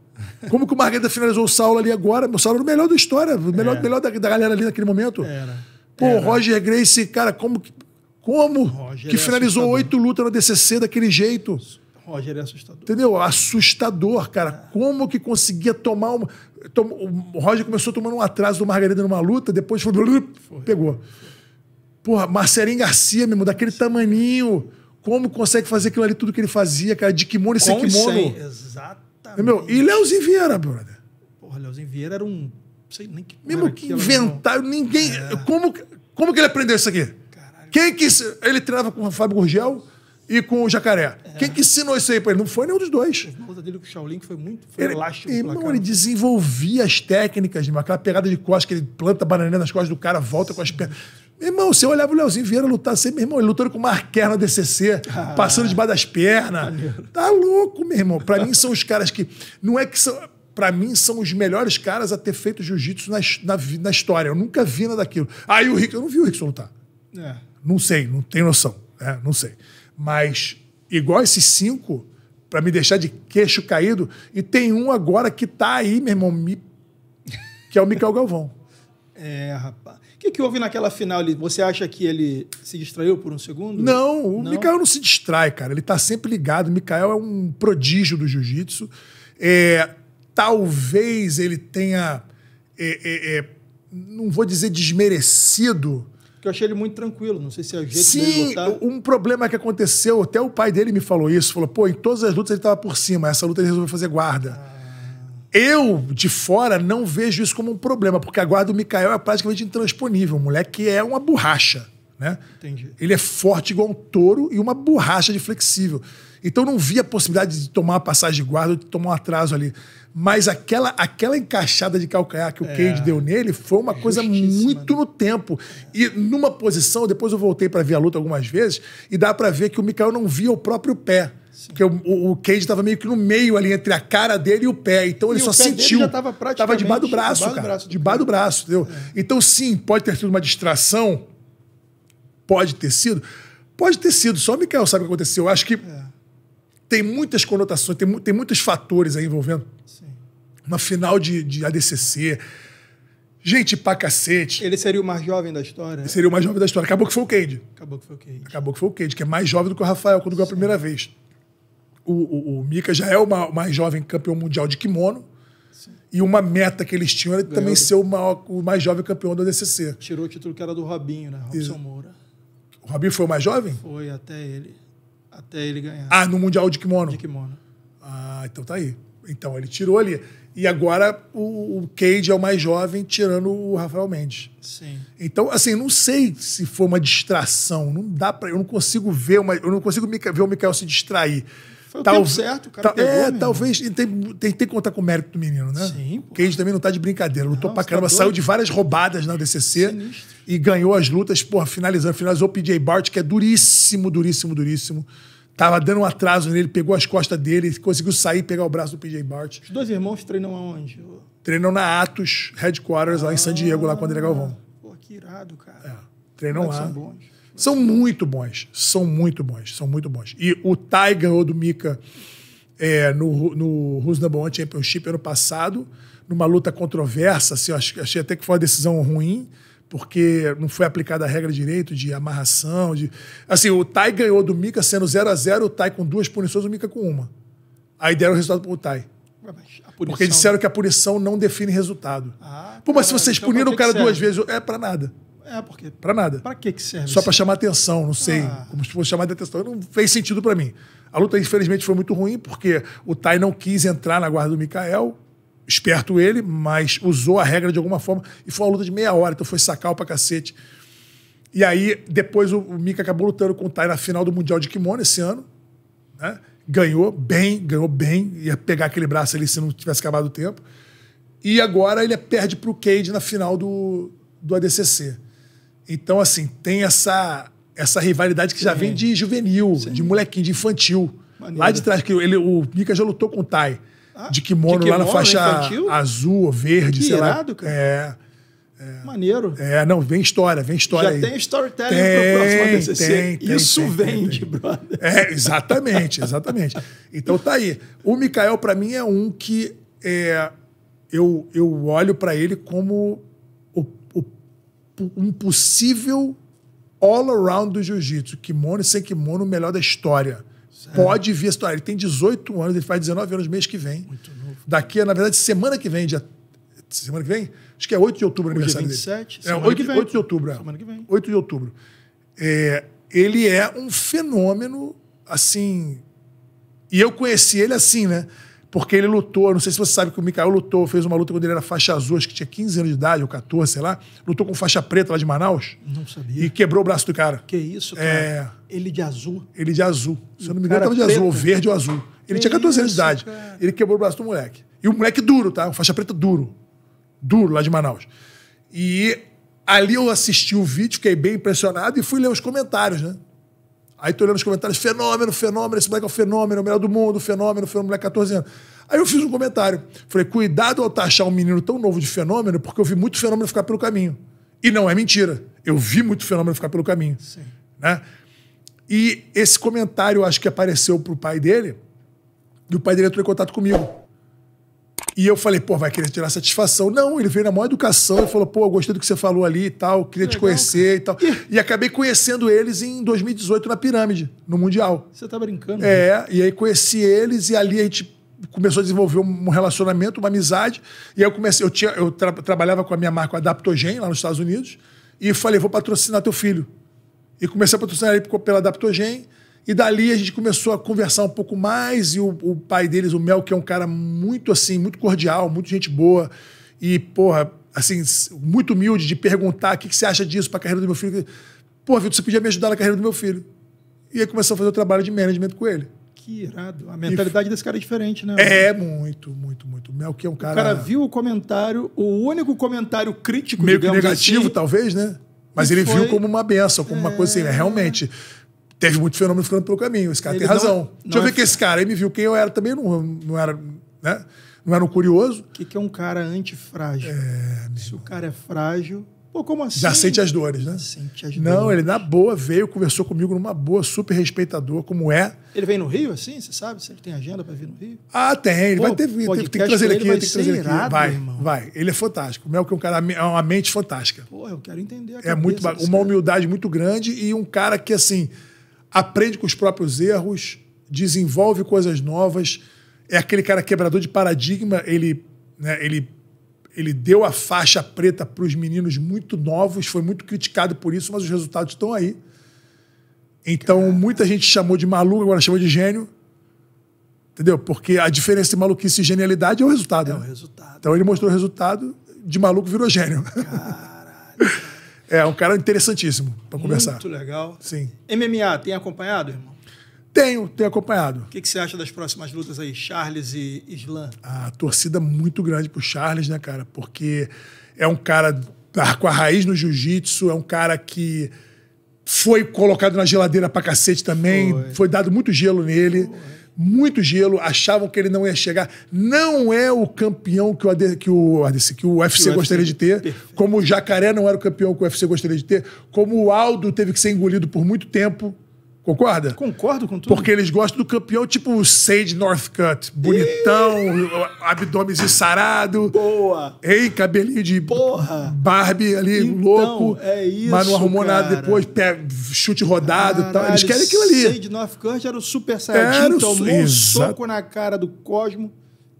como que o Margarida finalizou o Saulo ali agora? O Saulo era o melhor da história, o melhor, é. melhor da, da, galera ali naquele momento. Era. Pô, era. Roger Grace, cara, como que, como Roger é que finalizou oito lutas na DCC daquele jeito? Roger é assustador. Entendeu? Assustador, cara. É. Como que conseguia tomar uma. O Roger começou tomando um atraso do Margarida numa luta, depois foi. Pegou. Porra, Marcelinho Garcia, mesmo, daquele Sim. tamaninho. Como consegue fazer aquilo ali, tudo que ele fazia, cara? De kimono e sem kimono. Exato. Meu, e Leozinho Vieira, brother. Porra, Leozinho Vieira era um. Não sei nem que. Mesmo que inventaram, ninguém. É. Como, como que ele aprendeu isso aqui? Caralho. Quem que. Ele treinava com o Fábio Gurgel e com o Jacaré. É. Quem que ensinou isso aí pra ele? Não foi nenhum dos dois. A luta dele com o Shaolin foi muito foi ele, elástico. Irmão, ele desenvolvia as técnicas, de aquela pegada de costas que ele planta bananinha nas costas do cara, volta Sim. com as pernas. Meu irmão, você olhava o Leozinho Vieira lutar sempre, meu irmão, ele lutando com o Marquerna DCC, ah, passando debaixo das pernas. Tá louco, meu irmão. Para mim são os caras que. Não é que são. Para mim são os melhores caras a ter feito jiu-jitsu na, na, na, história. Eu nunca vi nada daquilo. Aí ah, o Rick, eu não vi o Rickson lutar. É. Não sei, não tenho noção. Né? Não sei. Mas, igual esses cinco, para me deixar de queixo caído, e tem um agora que tá aí, meu irmão, me... que é o Miguel Galvão. é, rapaz que, que houve naquela final ali? Você acha que ele se distraiu por um segundo? Não, o não? Mikael não se distrai, cara. Ele está sempre ligado. O Mikael é um prodígio do jiu-jitsu. É, talvez ele tenha. É, é, é, não vou dizer desmerecido. Porque eu achei ele muito tranquilo, não sei se é o jeito Sim, um problema que aconteceu, até o pai dele me falou isso, falou, pô, em todas as lutas ele estava por cima, essa luta ele resolveu fazer guarda. Ah. Eu, de fora, não vejo isso como um problema, porque a guarda do Mikael é praticamente intransponível. O moleque é uma borracha. Né? Entendi. Ele é forte igual um touro e uma borracha de flexível. Então não via a possibilidade de tomar uma passagem de guarda ou de tomar um atraso ali. Mas aquela, aquela encaixada de calcanhar que o é. deu nele foi uma coisa né? muito no tempo. E numa posição, depois eu voltei para ver a luta algumas vezes, e dá para ver que o Mikael não via o próprio pé. Sim. Porque o, o Cage estava meio que no meio ali, entre a cara dele e o pé. Então e ele só sentiu. Ele estava praticamente... debaixo do braço, debaixo cara. Do braço debaixo do braço, entendeu? É. Então, sim, pode ter sido uma distração. Pode ter sido. Pode ter sido. Só o Mikael sabe o que aconteceu. Eu acho que é tem muitas conotações, tem, tem muitos fatores aí envolvendo. Sim. Uma final de, de ADCC. Gente pra cacete. Ele seria o mais jovem da história? Ele seria o mais jovem da história. Acabou que foi o Cade. Acabou que foi o Cade. Acabou que foi o Cade, que é mais jovem do que o Rafael quando ganhou a primeira vez. O, o, o, Mika já é o mais jovem campeão mundial de kimono. Sim. E uma meta que eles tinham era ganhou também ser o, maior, o, mais jovem campeão da DCC. Tirou o título que era do Robinho, né? Robson Isso. Moura. O Robinho foi o mais jovem? Foi, até ele. Até ele ganhar. Ah, no Mundial de Kimono? De Kimono. Ah, então tá aí. Então, ele tirou ali. E agora o, o Cage é o mais jovem, tirando o Rafael Mendes. Sim. Então, assim, não sei se foi uma distração. Não dá para Eu não consigo ver uma. Eu não consigo ver o Mikael se distrair. Foi Tal, o tempo certo, o cara É, mesmo. talvez. Tem, tem, tem, que contar com o mérito do menino, né? Sim. Porque a gente também não tá de brincadeira. Lutou não, pra tá caramba, tá saiu de várias roubadas na DCC Sinistro. e ganhou as lutas, porra, finalizando. Finalizou o PJ Bart, que é duríssimo, duríssimo, duríssimo. Tava dando um atraso nele, pegou as costas dele, conseguiu sair pegar o braço do PJ Bart. Os dois irmãos treinam aonde? Treinam na Atos Headquarters, ah, lá em San Diego, lá com o André Galvão. Ah, pô, que irado, cara. É, treinam lá. São bons. São muito bons, são muito bons, são muito bons. E o Tai ganhou do Mika é, no, no Who's Number One Championship ano passado, numa luta controversa, assim, achei até que foi uma decisão ruim, porque não foi aplicada a regra direito de amarração. De... Assim, o Tai ganhou do Mika sendo 0 a 0 o Tai com duas punições, o Mika com uma. Aí deram o resultado pro Tai. Porque disseram que a punição não define resultado. Ah, Pô, mas cara, se vocês então puniram o cara duas vezes, é para nada. É, porque. Pra nada. Pra que, que serve? Só para pra chamar atenção, não sei. Ah. Como se fosse chamar de atenção. Não fez sentido para mim. A luta, infelizmente, foi muito ruim, porque o Tai não quis entrar na guarda do Mikael, esperto ele, mas usou a regra de alguma forma. E foi uma luta de meia hora, então foi sacar pra cacete. E aí, depois o, o Mika acabou lutando com o Tai na final do Mundial de Kimono esse ano, né? Ganhou bem, ganhou bem. Ia pegar aquele braço ali se não tivesse acabado o tempo. E agora ele perde pro Cade na final do, do ADCC. Então, assim, tem essa, essa rivalidade que Sim. já vem de juvenil, Sim. de molequinho, de infantil. Maneiro. Lá de trás, que ele, o Mika já lutou com o Tai. Ah, de, kimono, de kimono, lá na faixa infantil? azul ou verde, que sei irado, lá. Cara. É. É. Maneiro. É, não, vem história, vem história. Já aí. tem storytelling tem, pro próximo TCC. Tem, tem, Isso tem, vende, tem, brother. É, exatamente, exatamente. então tá aí. O Mikael, para mim, é um que é, eu, eu olho para ele como um possível all-around do jiu-jitsu. Kimono e sem kimono, o melhor da história. Sério? Pode vir a história. Ele tem 18 anos, ele faz 19 anos mês que vem. Muito novo. Daqui, na verdade, semana que vem, dia. Semana que vem? Acho que é 8 de outubro o é aniversário 27, dele. É, semana é, 8, que vem. 8 de outubro. É. Semana que vem. 8 de outubro. É, ele é um fenômeno, assim. E eu conheci ele assim, né? porque ele lutou, não sei se você sabe que o Mikael lutou, fez uma luta quando ele era faixa azul, acho que tinha 15 anos de idade, ou 14, sei lá, lutou com faixa preta lá de Manaus. Não sabia. E quebrou o braço do cara. Que isso, é. cara? É... Ele de azul? Ele de azul. Se eu não me engano, tava de azul, ou verde ou azul. Ele que tinha 14 isso, anos de idade. Cara. Ele quebrou o braço do moleque. E o moleque duro, tá? O faixa preta duro. Duro, lá de Manaus. E ali eu assisti o vídeo, fiquei bem impressionado e fui ler os comentários, né? Aí tô olhando os comentários, fenômeno, fenômeno, esse moleque é o fenômeno, o melhor do mundo, fenômeno, fenômeno, moleque 14 é anos. Aí eu fiz um comentário. Falei, cuidado ao taxar um menino tão novo de fenômeno, porque eu vi muito fenômeno ficar pelo caminho. E não é mentira. Eu vi muito fenômeno ficar pelo caminho. Sim. Né? E esse comentário, acho que apareceu pro pai dele, e o pai dele entrou em contato comigo. E eu falei, pô, vai querer tirar satisfação. Não, ele veio na maior educação e falou, pô, gostei do que você falou ali e tal, queria Legal. te conhecer e tal. E... e acabei conhecendo eles em 2018 na Pirâmide, no Mundial. Você tá brincando? É, né? e aí conheci eles e ali a gente começou a desenvolver um relacionamento, uma amizade. E aí eu comecei, eu, tinha, eu tra trabalhava com a minha marca Adaptogen lá nos Estados Unidos e falei, vou patrocinar teu filho. E comecei a patrocinar ele pela Adaptogen. E dali a gente começou a conversar um pouco mais, e o, o pai deles, o Mel, que é um cara muito assim, muito cordial, muito gente boa, e, porra, assim, muito humilde de perguntar o que, que você acha disso para a carreira do meu filho. porra Vitor, você podia me ajudar na carreira do meu filho. E aí começou a fazer o trabalho de management com ele. Que irado. A mentalidade e... desse cara é diferente, né? É, muito, muito, muito. O Mel, que é um cara. O cara viu o comentário, o único comentário crítico Meio assim, negativo, assim, talvez, né? Mas ele foi... viu como uma benção, como é... uma coisa assim, né? realmente. É teve muito fenômeno ficando pelo caminho. Esse cara ele tem razão. Não, Deixa eu ver é que esse cara aí me viu quem eu era também, não, não era. Né? Não era um curioso. O que, que é um cara antifrágil? É, Se o cara é frágil. Pô, como assim? Já sente as dores, né? Sente as não, ele na boa veio, conversou comigo numa boa, super respeitador, como é. Ele vem no Rio, assim? Você sabe se ele tem agenda para vir no Rio? Ah, tem. Ele Pô, vai ter vindo. Tem, que trazer ele aqui, tem que trazer ele aqui. Vai, irmão. vai. Ele é fantástico. O Mel é um cara, é uma mente fantástica. Pô, eu quero entender a É muito, uma humildade muito grande e um cara que, assim, aprende com os próprios erros, desenvolve coisas novas. É aquele cara quebrador de paradigma, ele, né, ele, ele deu a faixa preta para os meninos muito novos, foi muito criticado por isso, mas os resultados estão aí. Então, muita gente chamou de maluco, agora chamou de gênio. Entendeu? Porque a diferença entre maluquice e genialidade é o resultado. É né? o resultado. Então ele mostrou o resultado, de maluco virou gênio. Caralho. É, um cara interessantíssimo para conversar. Muito legal. Sim. MMA, tem acompanhado, irmão? Tenho, tenho acompanhado. O que, que, você acha das próximas lutas aí, Charles e Islam? A torcida muito grande pro Charles, né, cara? Porque é um cara com a raiz no jiu-jitsu, é um cara que foi colocado na geladeira pra cacete também, foi, foi dado muito gelo nele. Foi muito gelo, achavam que ele não ia chegar. Não é o campeão que o, AD, que o, que o UFC que gostaria UFC. de ter, Perfeito. como o Jacaré não era o campeão que o UFC gostaria de ter, como o Aldo teve que ser engolido por muito tempo Concorda? Concordo com tudo. Porque eles gostam do campeão tipo Sage Northcutt. Bonitão, abdômen sarado. Boa. Ei, cabelinho de Porra. Barbie ali, então, louco. É isso, Mas não arrumou cara. nada depois, pé, chute rodado e tal. Eles querem aquilo ali. Sage Northcutt era o super saiyajin, era o, tomou um soco na cara do Cosmo,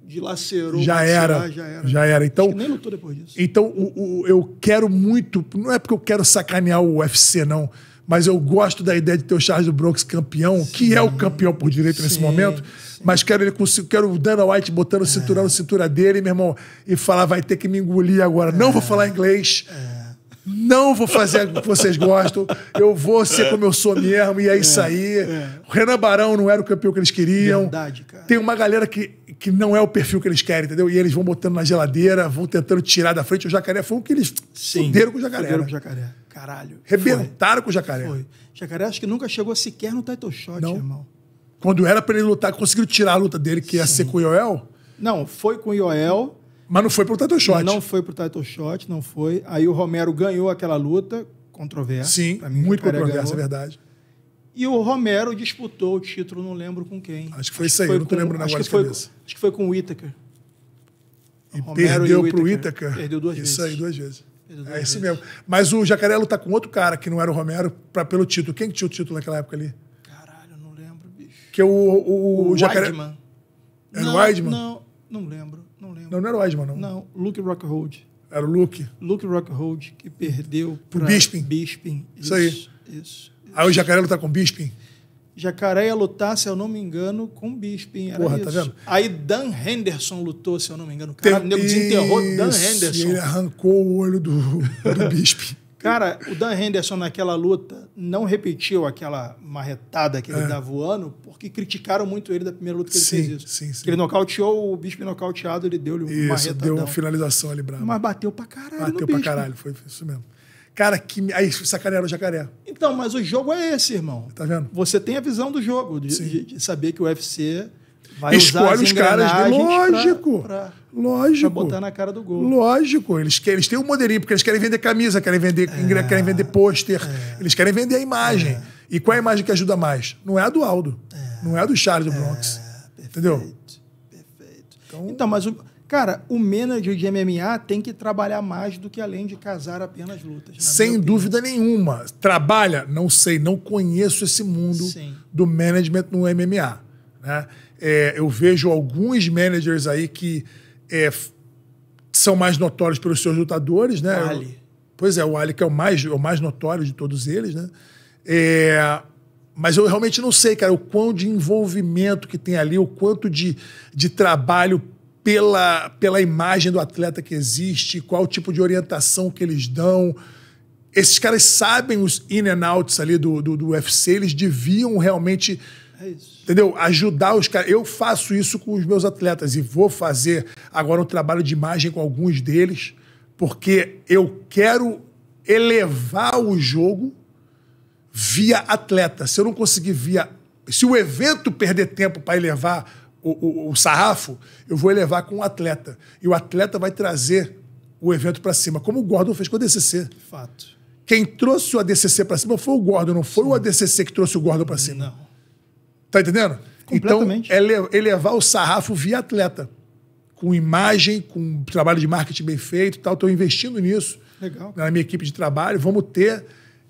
dilacerou. Já era, lá, já era. Já era. Então, nem lutou depois disso. Então, o, o, eu quero muito... Não é porque eu quero sacanear o UFC, não mas eu gosto da ideia de ter o Charles do Bronx campeão, sim, que é o campeão por direito sim, nesse momento, sim. mas quero ele quero o Dana White botando o cinturão na cintura dele, meu irmão, e falar, vai ter que me engolir agora. É. Não vou é. falar inglês. É não vou fazer o que vocês gostam, eu vou ser como eu sou mesmo, e é isso é, aí. É. O Renan Barão não era o campeão que eles queriam. Verdade, cara. Tem uma galera que, que não é o perfil que eles querem, entendeu? E eles vão botando na geladeira, vão tentando tirar da frente. O jacaré foi o que eles Sim, fuderam com o jacaré. Fuderam com o né? jacaré. Caralho. Rebentaram foi. com o jacaré. Foi. O jacaré acho que nunca chegou sequer no title shot, não. irmão. Quando era para ele lutar, conseguiram tirar a luta dele, que Sim. ia ser com o Yoel? Não, foi com o Yoel mas não foi pro title shot. Não foi pro title shot, não foi. Aí o Romero ganhou aquela luta, controversa. Sim, mim, muito controversa, é verdade. E o Romero disputou o título, não lembro com quem. Acho que foi isso aí, eu não com, lembro na acho que, foi, cabeça. acho que foi com o Itaker E Romero perdeu e o pro Itaker? Perdeu duas isso vezes. Isso aí, duas vezes. é isso mesmo. Mas o Jacarelo tá com outro cara que não era o Romero pra, pelo título. Quem que tinha o título naquela época ali? Caralho, não lembro, bicho. Que o, o, o, o Jacaré... Era não, o Weidman? Não, não lembro. Não, não era o Weidman, não. Não, Luke Rockhold. Era o Luke? Luke Rockhold, que perdeu para Bisping. Bisping. Isso, isso aí. Isso, isso. Aí o Jacaré lutar com Bisping? Jacaré ia lutar, se eu não me engano, com Bisping. Era Porra, tá isso. tá vendo? Aí Dan Henderson lutou, se eu não me engano. O cara Tem... desenterrou Dan Henderson. E ele arrancou o olho do, do Bisping. Cara, o Dan Henderson naquela luta não repetiu aquela marretada que ele é. dava tá voando, porque criticaram muito ele da primeira luta que ele sim, fez isso. Sim, sim. Ele nocauteou o Bispo nocauteado, ele deu-lhe uma isso, deu uma finalização ali brava. Mas bateu pra caralho Bateu no pra caralho, foi isso mesmo. Cara, que aí sacanearam o jacaré. Então, mas o jogo é esse, irmão. Tá vendo? Você tem a visão do jogo, de, de, de saber que o UFC vai Escolhe usar as os caras, lógico. Pra, pra... Lógico. Pra botar na cara do gol. Lógico. Eles, querem, eles têm um modelinho, porque eles querem vender camisa, querem vender, é, querem vender pôster, é, eles querem vender a imagem. É. E qual é a imagem que ajuda mais? Não é a do Aldo. É. Não é a do Charles do Bronx. É, entendeu? Perfeito. Então, então mas o, Cara, o manager de MMA tem que trabalhar mais do que além de casar apenas lutas. Sem dúvida nenhuma. Trabalha? Não sei, não conheço esse mundo Sim. do management no MMA. Né? É, eu vejo alguns managers aí que é, são mais notórios pelos seus lutadores, né? Ali. Pois é, o Ali que é o mais, é o mais notório de todos eles, né? É, mas eu realmente não sei, cara, o quão de envolvimento que tem ali, o quanto de, de trabalho pela, pela imagem do atleta que existe, qual tipo de orientação que eles dão. Esses caras sabem os in and outs ali do, do, do UFC, eles deviam realmente é isso. Entendeu? Ajudar os caras. Eu faço isso com os meus atletas e vou fazer agora um trabalho de imagem com alguns deles, porque eu quero elevar o jogo via atleta. Se eu não conseguir via. Se o evento perder tempo para elevar o, o, o, sarrafo, eu vou elevar com o atleta. E o atleta vai trazer o evento para cima, como o Gordon fez com o DCC. Fato. Quem trouxe o ADCC para cima foi o Gordon, não foi Sim. o ADCC que trouxe o Gordon para cima. Não. Tá entendendo? Então, é elevar o sarrafo via atleta. Com imagem, com trabalho de marketing bem feito e tal. Estou investindo nisso. Legal. Né, na minha equipe de trabalho. Vamos ter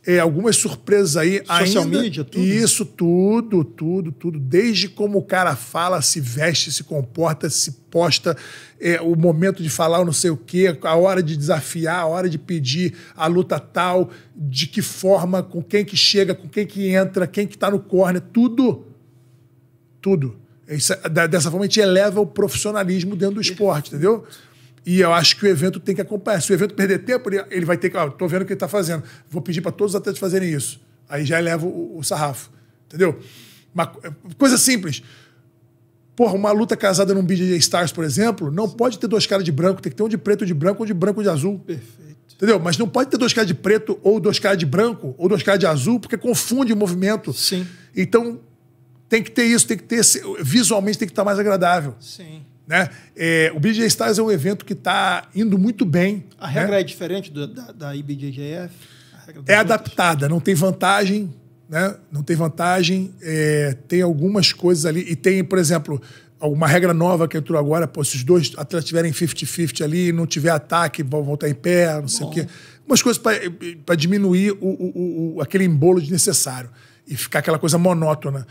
é, algumas surpresas aí Social ainda. media, tudo. Né? Isso, tudo, tudo, tudo. Desde como o cara fala, se veste, se comporta, se posta, é, o momento de falar o não sei o quê, a hora de desafiar, a hora de pedir a luta tal, de que forma, com quem que chega, com quem que entra, quem que está no corner, tudo tudo. Isso, é, dessa forma, a gente eleva o profissionalismo dentro do esporte, entendeu? E eu acho que o evento tem que acompanhar. Se o evento perder tempo, ele vai ter que. Estou tô vendo o que ele está fazendo. Vou pedir para todos os atletas fazerem isso. Aí já eleva o, o sarrafo. Entendeu? Uma é, coisa simples. Porra, uma luta casada num BJ Stars, por exemplo, não pode ter dois caras de branco. Tem que ter um de preto de branco ou de branco de azul. Perfeito. Entendeu? Mas não pode ter dois caras de preto ou dois caras de branco ou dois caras de azul, porque confunde o movimento. Sim. Então, tem que ter isso, tem que ter. Visualmente tem que estar mais agradável. Sim. Né? É, o BJ Stars é um evento que está indo muito bem. A regra né? é diferente do, da, da IBJJF? É adaptada, não tem vantagem, né? não tem vantagem. É, tem algumas coisas ali. E tem, por exemplo, uma regra nova que entrou agora: pô, se os dois atletas tiverem 50-50 ali, não tiver ataque, vão voltar em pé, não sei o quê. Umas coisas para diminuir o, o, o, aquele embolo de necessário e ficar aquela coisa monótona.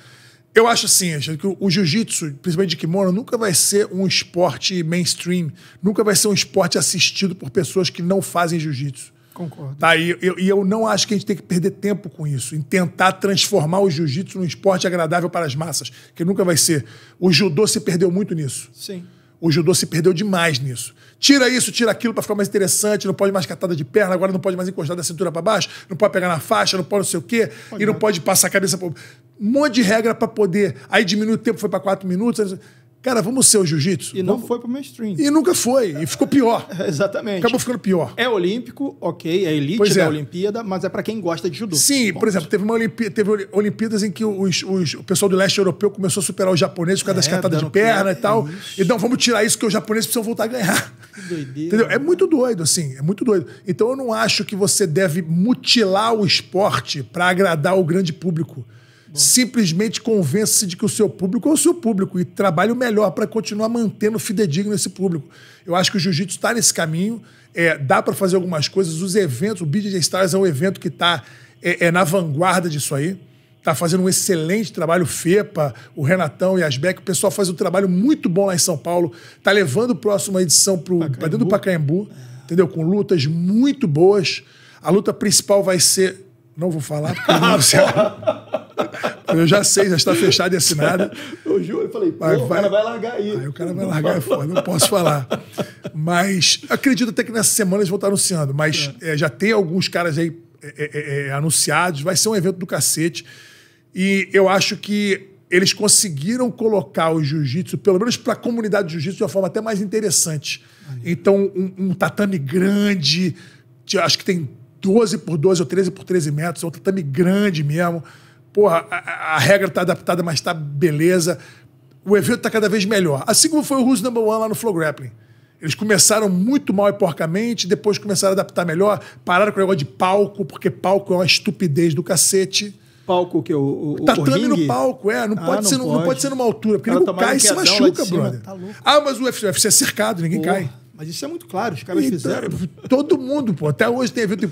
Eu acho assim, que o jiu-jitsu, principalmente de kimono, nunca vai ser um esporte mainstream, nunca vai ser um esporte assistido por pessoas que não fazem jiu-jitsu. Concordo. Tá, e eu, e, eu, não acho que a gente tem que perder tempo com isso, em tentar transformar o jiu-jitsu num esporte agradável para as massas, que nunca vai ser. O judô se perdeu muito nisso. Sim. O judô se perdeu demais nisso. Tira isso, tira aquilo para ficar mais interessante, não pode mais catada de perna, agora não pode mais encostar da cintura para baixo, não pode pegar na faixa, não pode não sei o quê, pode e não nada. pode passar a cabeça. Pra... Um monte de regra para poder. Aí diminui o tempo, foi para quatro minutos. Cara, vamos ser o jiu-jitsu? E não vamos... foi pro mainstream. E nunca foi. E ficou pior. Exatamente. Acabou ficando pior. É olímpico, ok, é elite pois da é. Olimpíada, mas é para quem gosta de judô. Sim, por exemplo, teve, uma Olimpí teve Olimpíadas em que os, os, o pessoal do leste europeu começou a superar os japoneses por causa é, das catadas de perna e tal. Então vamos tirar isso que os japoneses precisam voltar a ganhar. Que doideira. Entendeu? É muito doido, assim. É muito doido. Então eu não acho que você deve mutilar o esporte para agradar o grande público. Simplesmente convença-se de que o seu público é o seu público e trabalhe o melhor para continuar mantendo fidedigno esse público. Eu acho que o jiu-jitsu está nesse caminho, é, dá para fazer algumas coisas. Os eventos, o BJ Stars é um evento que está é, é na vanguarda disso aí está fazendo um excelente trabalho, o FEPA, o Renatão e Asbeck, o pessoal faz um trabalho muito bom lá em São Paulo, está levando a próxima edição para dentro do Pacaembu, é. entendeu? Com lutas muito boas. A luta principal vai ser. Não vou falar, porque não Eu já sei, já está fechado e assinado. Eu juro, eu falei, vai, o cara vai largar aí. Aí o cara vai largar, e é foda, não posso falar. Mas acredito até que nessa semana eles vão estar anunciando, mas é. É, já tem alguns caras aí é, é, é anunciados, vai ser um evento do cacete. E eu acho que eles conseguiram colocar o jiu-jitsu, pelo menos para a comunidade de jiu-jitsu, de uma forma até mais interessante. Então, um, um tatame grande, acho que tem 12 por 12 ou 13 por 13 metros, é um tatame grande mesmo porra, a, a regra está adaptada, mas está beleza. O evento está cada vez melhor. Assim como foi o Who's Number One lá no Flow Grappling. Eles começaram muito mal e porcamente, depois começaram a adaptar melhor, pararam com o negócio de palco, porque palco é uma estupidez do cacete. Palco que o, o Tatame tá no palco, é. Não, ah, pode, não ser, pode. não pode ser numa altura, porque ele tá cai e se machuca, brother. Tá ah, mas o UFC, é cercado, ninguém Porra. cai. Mas isso é muito claro, os caras então, fizeram. Todo mundo, pô. Até hoje tem evento.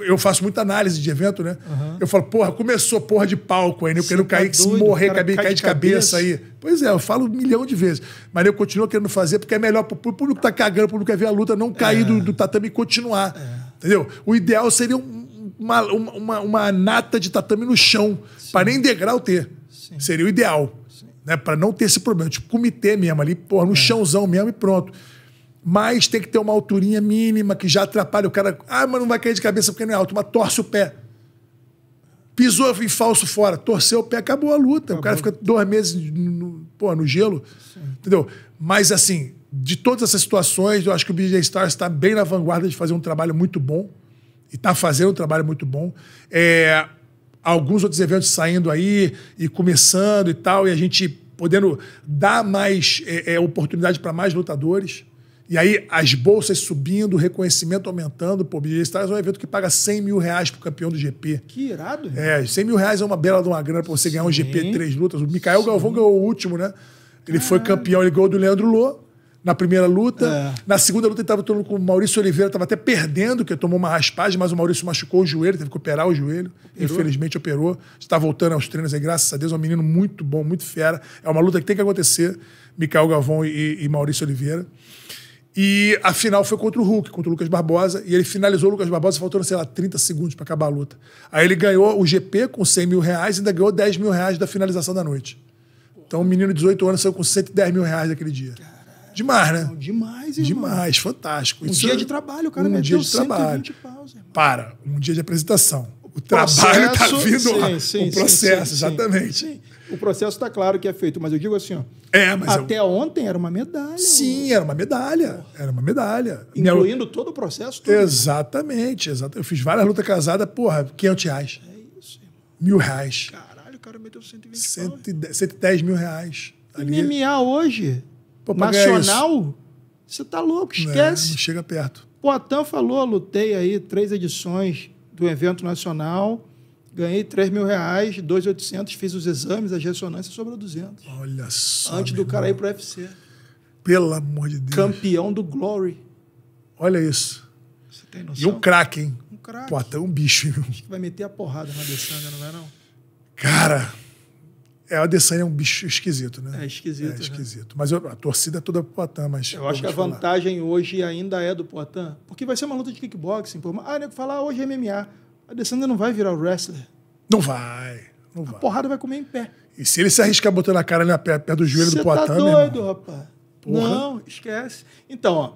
Eu faço muita análise de evento, né? Uhum. Eu falo, porra, começou porra de palco aí, né? eu quero cair, tá doido, se morrer, cair, de cabeça. cabeça. aí. Pois é, eu falo um milhão de vezes. Mas eu continuo querendo fazer porque é melhor pro público tá cagando, pro público quer ver a luta, não cair é. do, do, tatame e continuar. É. Entendeu? O ideal seria uma, uma, uma, uma, nata de tatame no chão, para nem degrau ter. Sim. Seria o ideal. Né? Para não ter esse problema. Tipo, comitê mesmo ali, porra, no é. chãozão mesmo e pronto mas tem que ter uma alturinha mínima que já atrapalha o cara. Ah, mas não vai cair de cabeça porque não é alto, mas torce o pé. Pisou em falso fora, torceu o pé, acabou a luta. Acabou. O cara fica dois meses no, pô, no gelo. Sim. Entendeu? Mas assim, de todas essas situações, eu acho que o BJ Stars está bem na vanguarda de fazer um trabalho muito bom. E está fazendo um trabalho muito bom. É, alguns outros eventos saindo aí e começando e tal, e a gente podendo dar mais é, é, oportunidade para mais lutadores. E aí as bolsas subindo, o reconhecimento aumentando. Pô, BJ Stars é um evento que paga 100 mil reais pro campeão do GP. Que irado. É, 100 mil reais é uma bela de uma grana pra você Sim. ganhar um GP em três lutas. O Mikael Sim. Galvão ganhou o último, né? Ele Caralho. foi campeão, ele ganhou do Leandro Lô na primeira luta. É. Na segunda luta ele estava todo com o Maurício Oliveira, estava até perdendo, que tomou uma raspagem, mas o Maurício machucou o joelho, teve que operar o joelho. Operou. Infelizmente operou. Está voltando aos treinos aí, é graças a Deus. É um menino muito bom, muito fera. É uma luta que tem que acontecer, Mikael Galvão e, e Maurício Oliveira. E a final foi contra o Hulk, contra o Lucas Barbosa, e ele finalizou o Lucas Barbosa faltando, sei lá, 30 segundos para acabar a luta. Aí ele ganhou o GP com 100 mil reais e ainda ganhou 10 mil reais da finalização da noite. Então o um menino de 18 anos saiu com 110 mil reais naquele dia. Caralho, demais, né? Não, demais, irmão. Demais, fantástico. Um Isso dia é... de trabalho, cara. Um dia de trabalho. para, um dia de apresentação. O, o trabalho está vindo sim, lá. Sim, o processo, sim, exatamente. Sim. O processo está claro que é feito, mas eu digo assim, ó. É, mas é até eu... ontem era uma medalha. Sim, era uma medalha. Era uma medalha. Incluindo Minha... todo o processo? Todo. Exatamente, exatamente. Eu fiz várias lutas casadas, porra, 500 reais. É isso, irmão. Mil reais. Caralho, o cara meteu 120 110, 110 mil reais. Ali... MMA hoje, Pô, nacional, você tá louco, é, esquece. não chega perto. O Atan falou, lutei aí três edições do evento nacional Ganhei 3 mil reais, 2,800, fiz os exames, as ressonâncias, sobrou 200. Olha só. Antes do cara ir para o UFC. Pelo amor de Deus. Campeão do Glory. Olha isso. Você tem noção? E um craque, hein? Um craque. Pô, até um bicho, hein? Acho que vai meter a porrada na Adesanya, não vai, não? Cara, é, a Adesanya é um bicho esquisito, né? É esquisito. É né? esquisito. Né? Mas eu, a torcida é toda pro Poitin, mas... Eu acho que a falar. vantagem hoje ainda é do Poitin, porque vai ser uma luta de kickboxing. Por... Ah, nego, falar ah, hoje é MMA a Adesanya não vai virar o wrestler. Não vai. Não a vai. porrada vai comer em pé. E se ele se arriscar botando a cara na né, pé, pé do joelho Cê do tá Poitin, tá doido, irmão? rapaz. Porra. Não, esquece. Então, ó,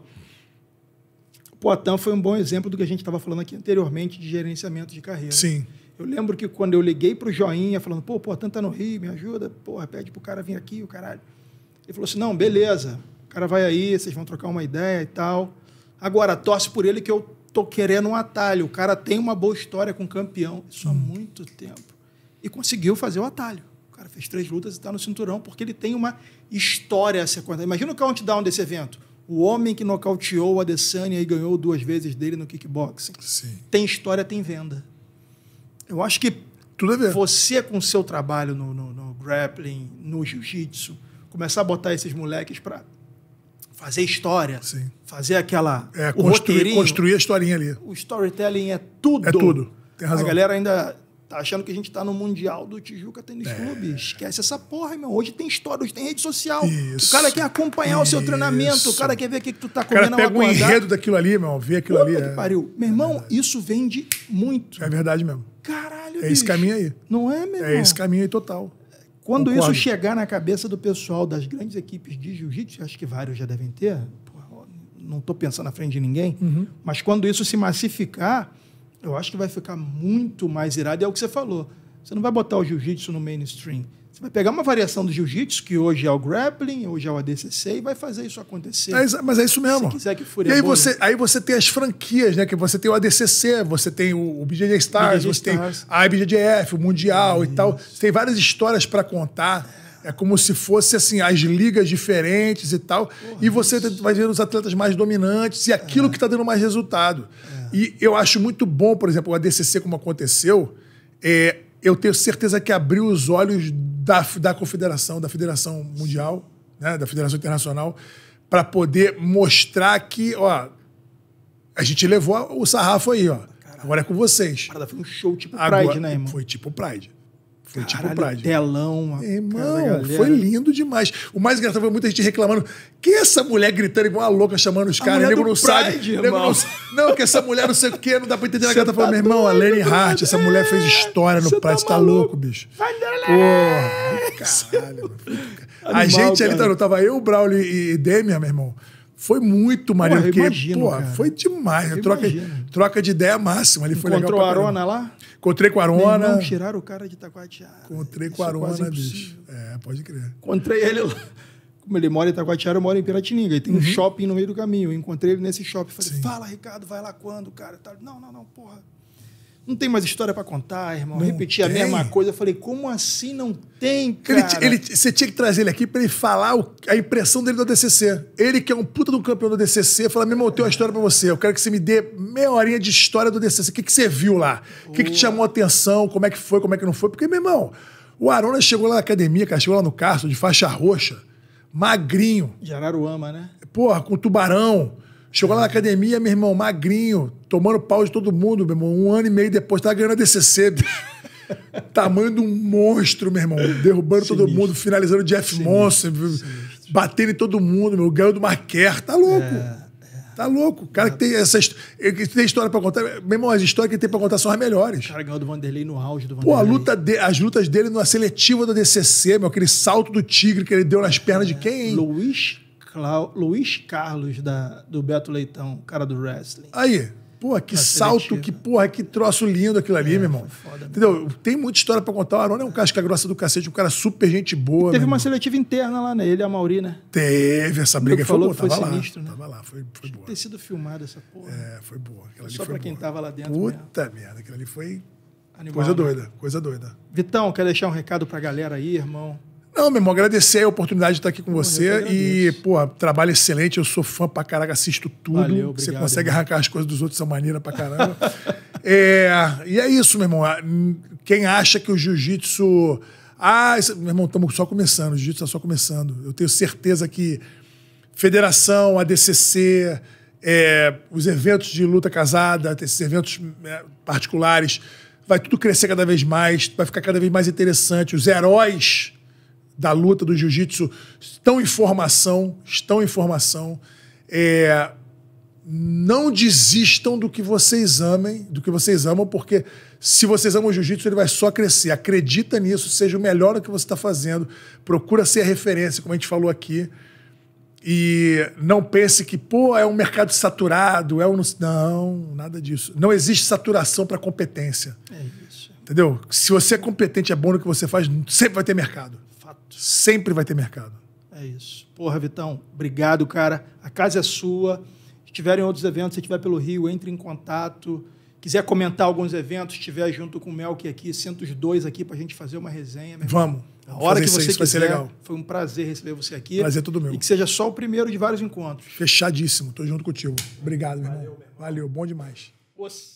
o Poitin foi um bom exemplo do que a gente estava falando aqui anteriormente de gerenciamento de carreira. Sim. Eu lembro que quando eu liguei pro Joinha, falando, pô, o Poitin tá no Rio, me ajuda, porra, pede pro cara vir aqui, o caralho. Ele falou assim, não, beleza, o cara vai aí, vocês vão trocar uma ideia e tal. Agora, torce por ele que eu tô querendo um atalho. O cara tem uma boa história com o campeão. Isso há muito tempo. E conseguiu fazer o atalho. O cara fez três lutas e está no cinturão, porque ele tem uma história a ser contada. Imagina o countdown desse evento. O homem que nocauteou a Adesanya e ganhou duas vezes dele no kickboxing. Sim. Tem história, tem venda. Eu acho que Tudo a ver. você, com o seu trabalho no, no, no grappling, no jiu-jitsu, começar a botar esses moleques para fazer história, Sim. fazer aquela. É, construir, construir a historinha ali. O storytelling é tudo. É tudo. Tem razão. A galera ainda tá achando que a gente tá no Mundial do Tijuca Tênis é. Clube. Esquece essa porra, meu. Hoje tem história, hoje tem rede social. Isso. O cara quer acompanhar Isso. o seu treinamento, o cara quer ver o que, que tu tá comendo. O cara pega o um enredo daquilo ali, meu, Vê aquilo ali. Que é. pariu. Meu irmão, é isso vende muito. É verdade mesmo. Caralho, É bicho. esse caminho aí. Não é, meu é irmão? É esse caminho aí total. Quando Concordo. isso chegar na cabeça do pessoal das grandes equipes de jiu-jitsu, acho que vários já devem ter, não estou pensando na frente de ninguém, uhum. mas quando isso se massificar, eu acho que vai ficar muito mais irado. E é o que você falou. Você não vai botar o jiu-jitsu no mainstream. Você vai pegar uma variação do jiu-jitsu, que hoje é o grappling, hoje é o ADCC, e vai fazer isso acontecer. É, mas é isso mesmo. Se quiser que fure. E aí, você, aí você tem as franquias, né? Que você tem o ADCC, você tem o, o BJJ Stars, BJJ você Stars. tem a IBJJF, o Mundial é, e tal. Você tem várias histórias para contar. É como se fosse assim, as ligas diferentes e tal. Porra, e você isso. vai ver os atletas mais dominantes e aquilo é. que está dando mais resultado. É. E eu acho muito bom, por exemplo, o ADCC, como aconteceu, é, eu tenho certeza que abriu os olhos da, da confederação, da federação mundial, né, da federação internacional, para poder mostrar que, ó, a gente levou o sarrafo aí, ó. Agora é com vocês. Cara, foi um show tipo Agora, Pride, né, irmão? Foi tipo Pride. Foi Caralho, tipo Pride. telão. Irmão, foi lindo demais. O mais engraçado foi muita gente reclamando que essa mulher gritando igual uma louca chamando os caras. Nego não sabe. não, que essa mulher não sei o quê, não dá pra entender. A gata tá falando, tá meu irmão, a Lenny Hart, essa mulher fez história no prédio você tá, tá louco, bicho. Porra, caralho. Animal, a gente ali, tava eu, o Braulio e Demian, meu irmão. Foi muito maneiro, Pô, porque, imagino, pô, foi demais. Eu troca, troca de ideia máxima. Ele foi Encontrou legal. Encontrou Arona lá? Encontrei com a Arona. Não, tiraram o cara de Itacoatiara. Encontrei com a é Arona, bicho. É, pode crer. Encontrei ele lá. Como ele mora em Itacoatiara, eu moro em Piratininga. E tem uhum. um shopping no meio do caminho. Eu encontrei ele nesse shopping. Falei, Sim. fala, Ricardo, vai lá quando, cara? Não, não, não, porra não tem mais história para contar, irmão. Não Repetir a mesma coisa. Eu falei, como assim não tem, cara? Ele, ele, você tinha que trazer ele aqui para ele falar o, a impressão dele do DCC. Ele que é um puta do campeão do DCC, fala, meu irmão, eu tenho uma história para você. Eu quero que você me dê meia horinha de história do DCC. O que, que você viu lá? O que, que te chamou a atenção? Como é que foi? Como é que não foi? Porque, meu irmão, o Arona chegou lá na academia, cara, chegou lá no carro de faixa roxa, magrinho. De Araruama, né? Porra, com tubarão Chegou lá na academia, meu irmão, magrinho, tomando pau de todo mundo, meu irmão. Um ano e meio depois, tava ganhando a DCC. Tamanho de um monstro, meu irmão. Derrubando Sinistro. todo mundo, finalizando o Jeff Monster, batendo em todo mundo, meu. Ganhou do Marquer. Tá louco. É, é. Tá louco. O cara é. que tem essa que tem história pra contar. Meu irmão, as histórias que ele tem pra contar são as melhores. O cara ganhou do Vanderlei no auge do Vanderlei. Pô, luta de, as lutas dele na seletiva da DCC, meu. Aquele salto do tigre que ele deu nas pernas é. de quem, hein? Luiz Luiz Carlos da, do Beto Leitão, cara do wrestling. Aí, Pô, que salto, que porra, que troço lindo aquilo ali, é, meu irmão. Foda, Entendeu? Tem muita história pra contar. O Arona é um casca é grossa do cacete, um cara super gente boa. E teve uma seletiva interna lá, né? Ele e a Mauri, né? Teve essa briga. Foi falou boa, foi tava sinistro, lá. né? Tava lá, foi, foi boa. ter sido filmada essa porra. É, foi boa. Aquela Só pra boa. quem tava lá dentro. Puta mesmo. merda, aquilo ali foi. Animal, coisa né? doida, coisa doida. Vitão, quer deixar um recado pra galera aí, irmão? Não, meu irmão, agradecer a oportunidade de estar aqui com você. E, pô, trabalho excelente. Eu sou fã pra caralho, assisto tudo. Valeu, obrigado, você consegue irmão. arrancar as coisas dos outros, são é maneira pra caramba. é, e é isso, meu irmão. Quem acha que o jiu-jitsu. Ah, isso... meu irmão, estamos só começando. O jiu-jitsu está só começando. Eu tenho certeza que federação, ADCC, é, os eventos de luta casada, esses eventos é, particulares, vai tudo crescer cada vez mais, vai ficar cada vez mais interessante. Os heróis da luta do jiu-jitsu estão em formação, estão em formação. É, não desistam do que vocês amem, do que vocês amam, porque se vocês amam o jiu-jitsu, ele vai só crescer. Acredita nisso, seja o melhor do que você está fazendo. Procura ser a referência, como a gente falou aqui. E não pense que, pô, é um mercado saturado, é um. Não, nada disso. Não existe saturação para competência. É isso. Entendeu? Se você é competente, é bom no que você faz, sempre vai ter mercado. Sempre vai ter mercado. É isso. Porra, Vitão, obrigado, cara. A casa é sua. Se tiverem outros eventos, se estiver pelo Rio, entre em contato. Quiser comentar alguns eventos, estiver junto com o Melk é aqui, senta os dois aqui para a gente fazer uma resenha. Vamos. A hora que você isso, quiser. Vai ser legal. Foi um prazer receber você aqui. Prazer é todo meu. E que seja só o primeiro de vários encontros. Fechadíssimo. Tô junto contigo. Obrigado, meu Valeu, irmão. Valeu, bom demais. Você...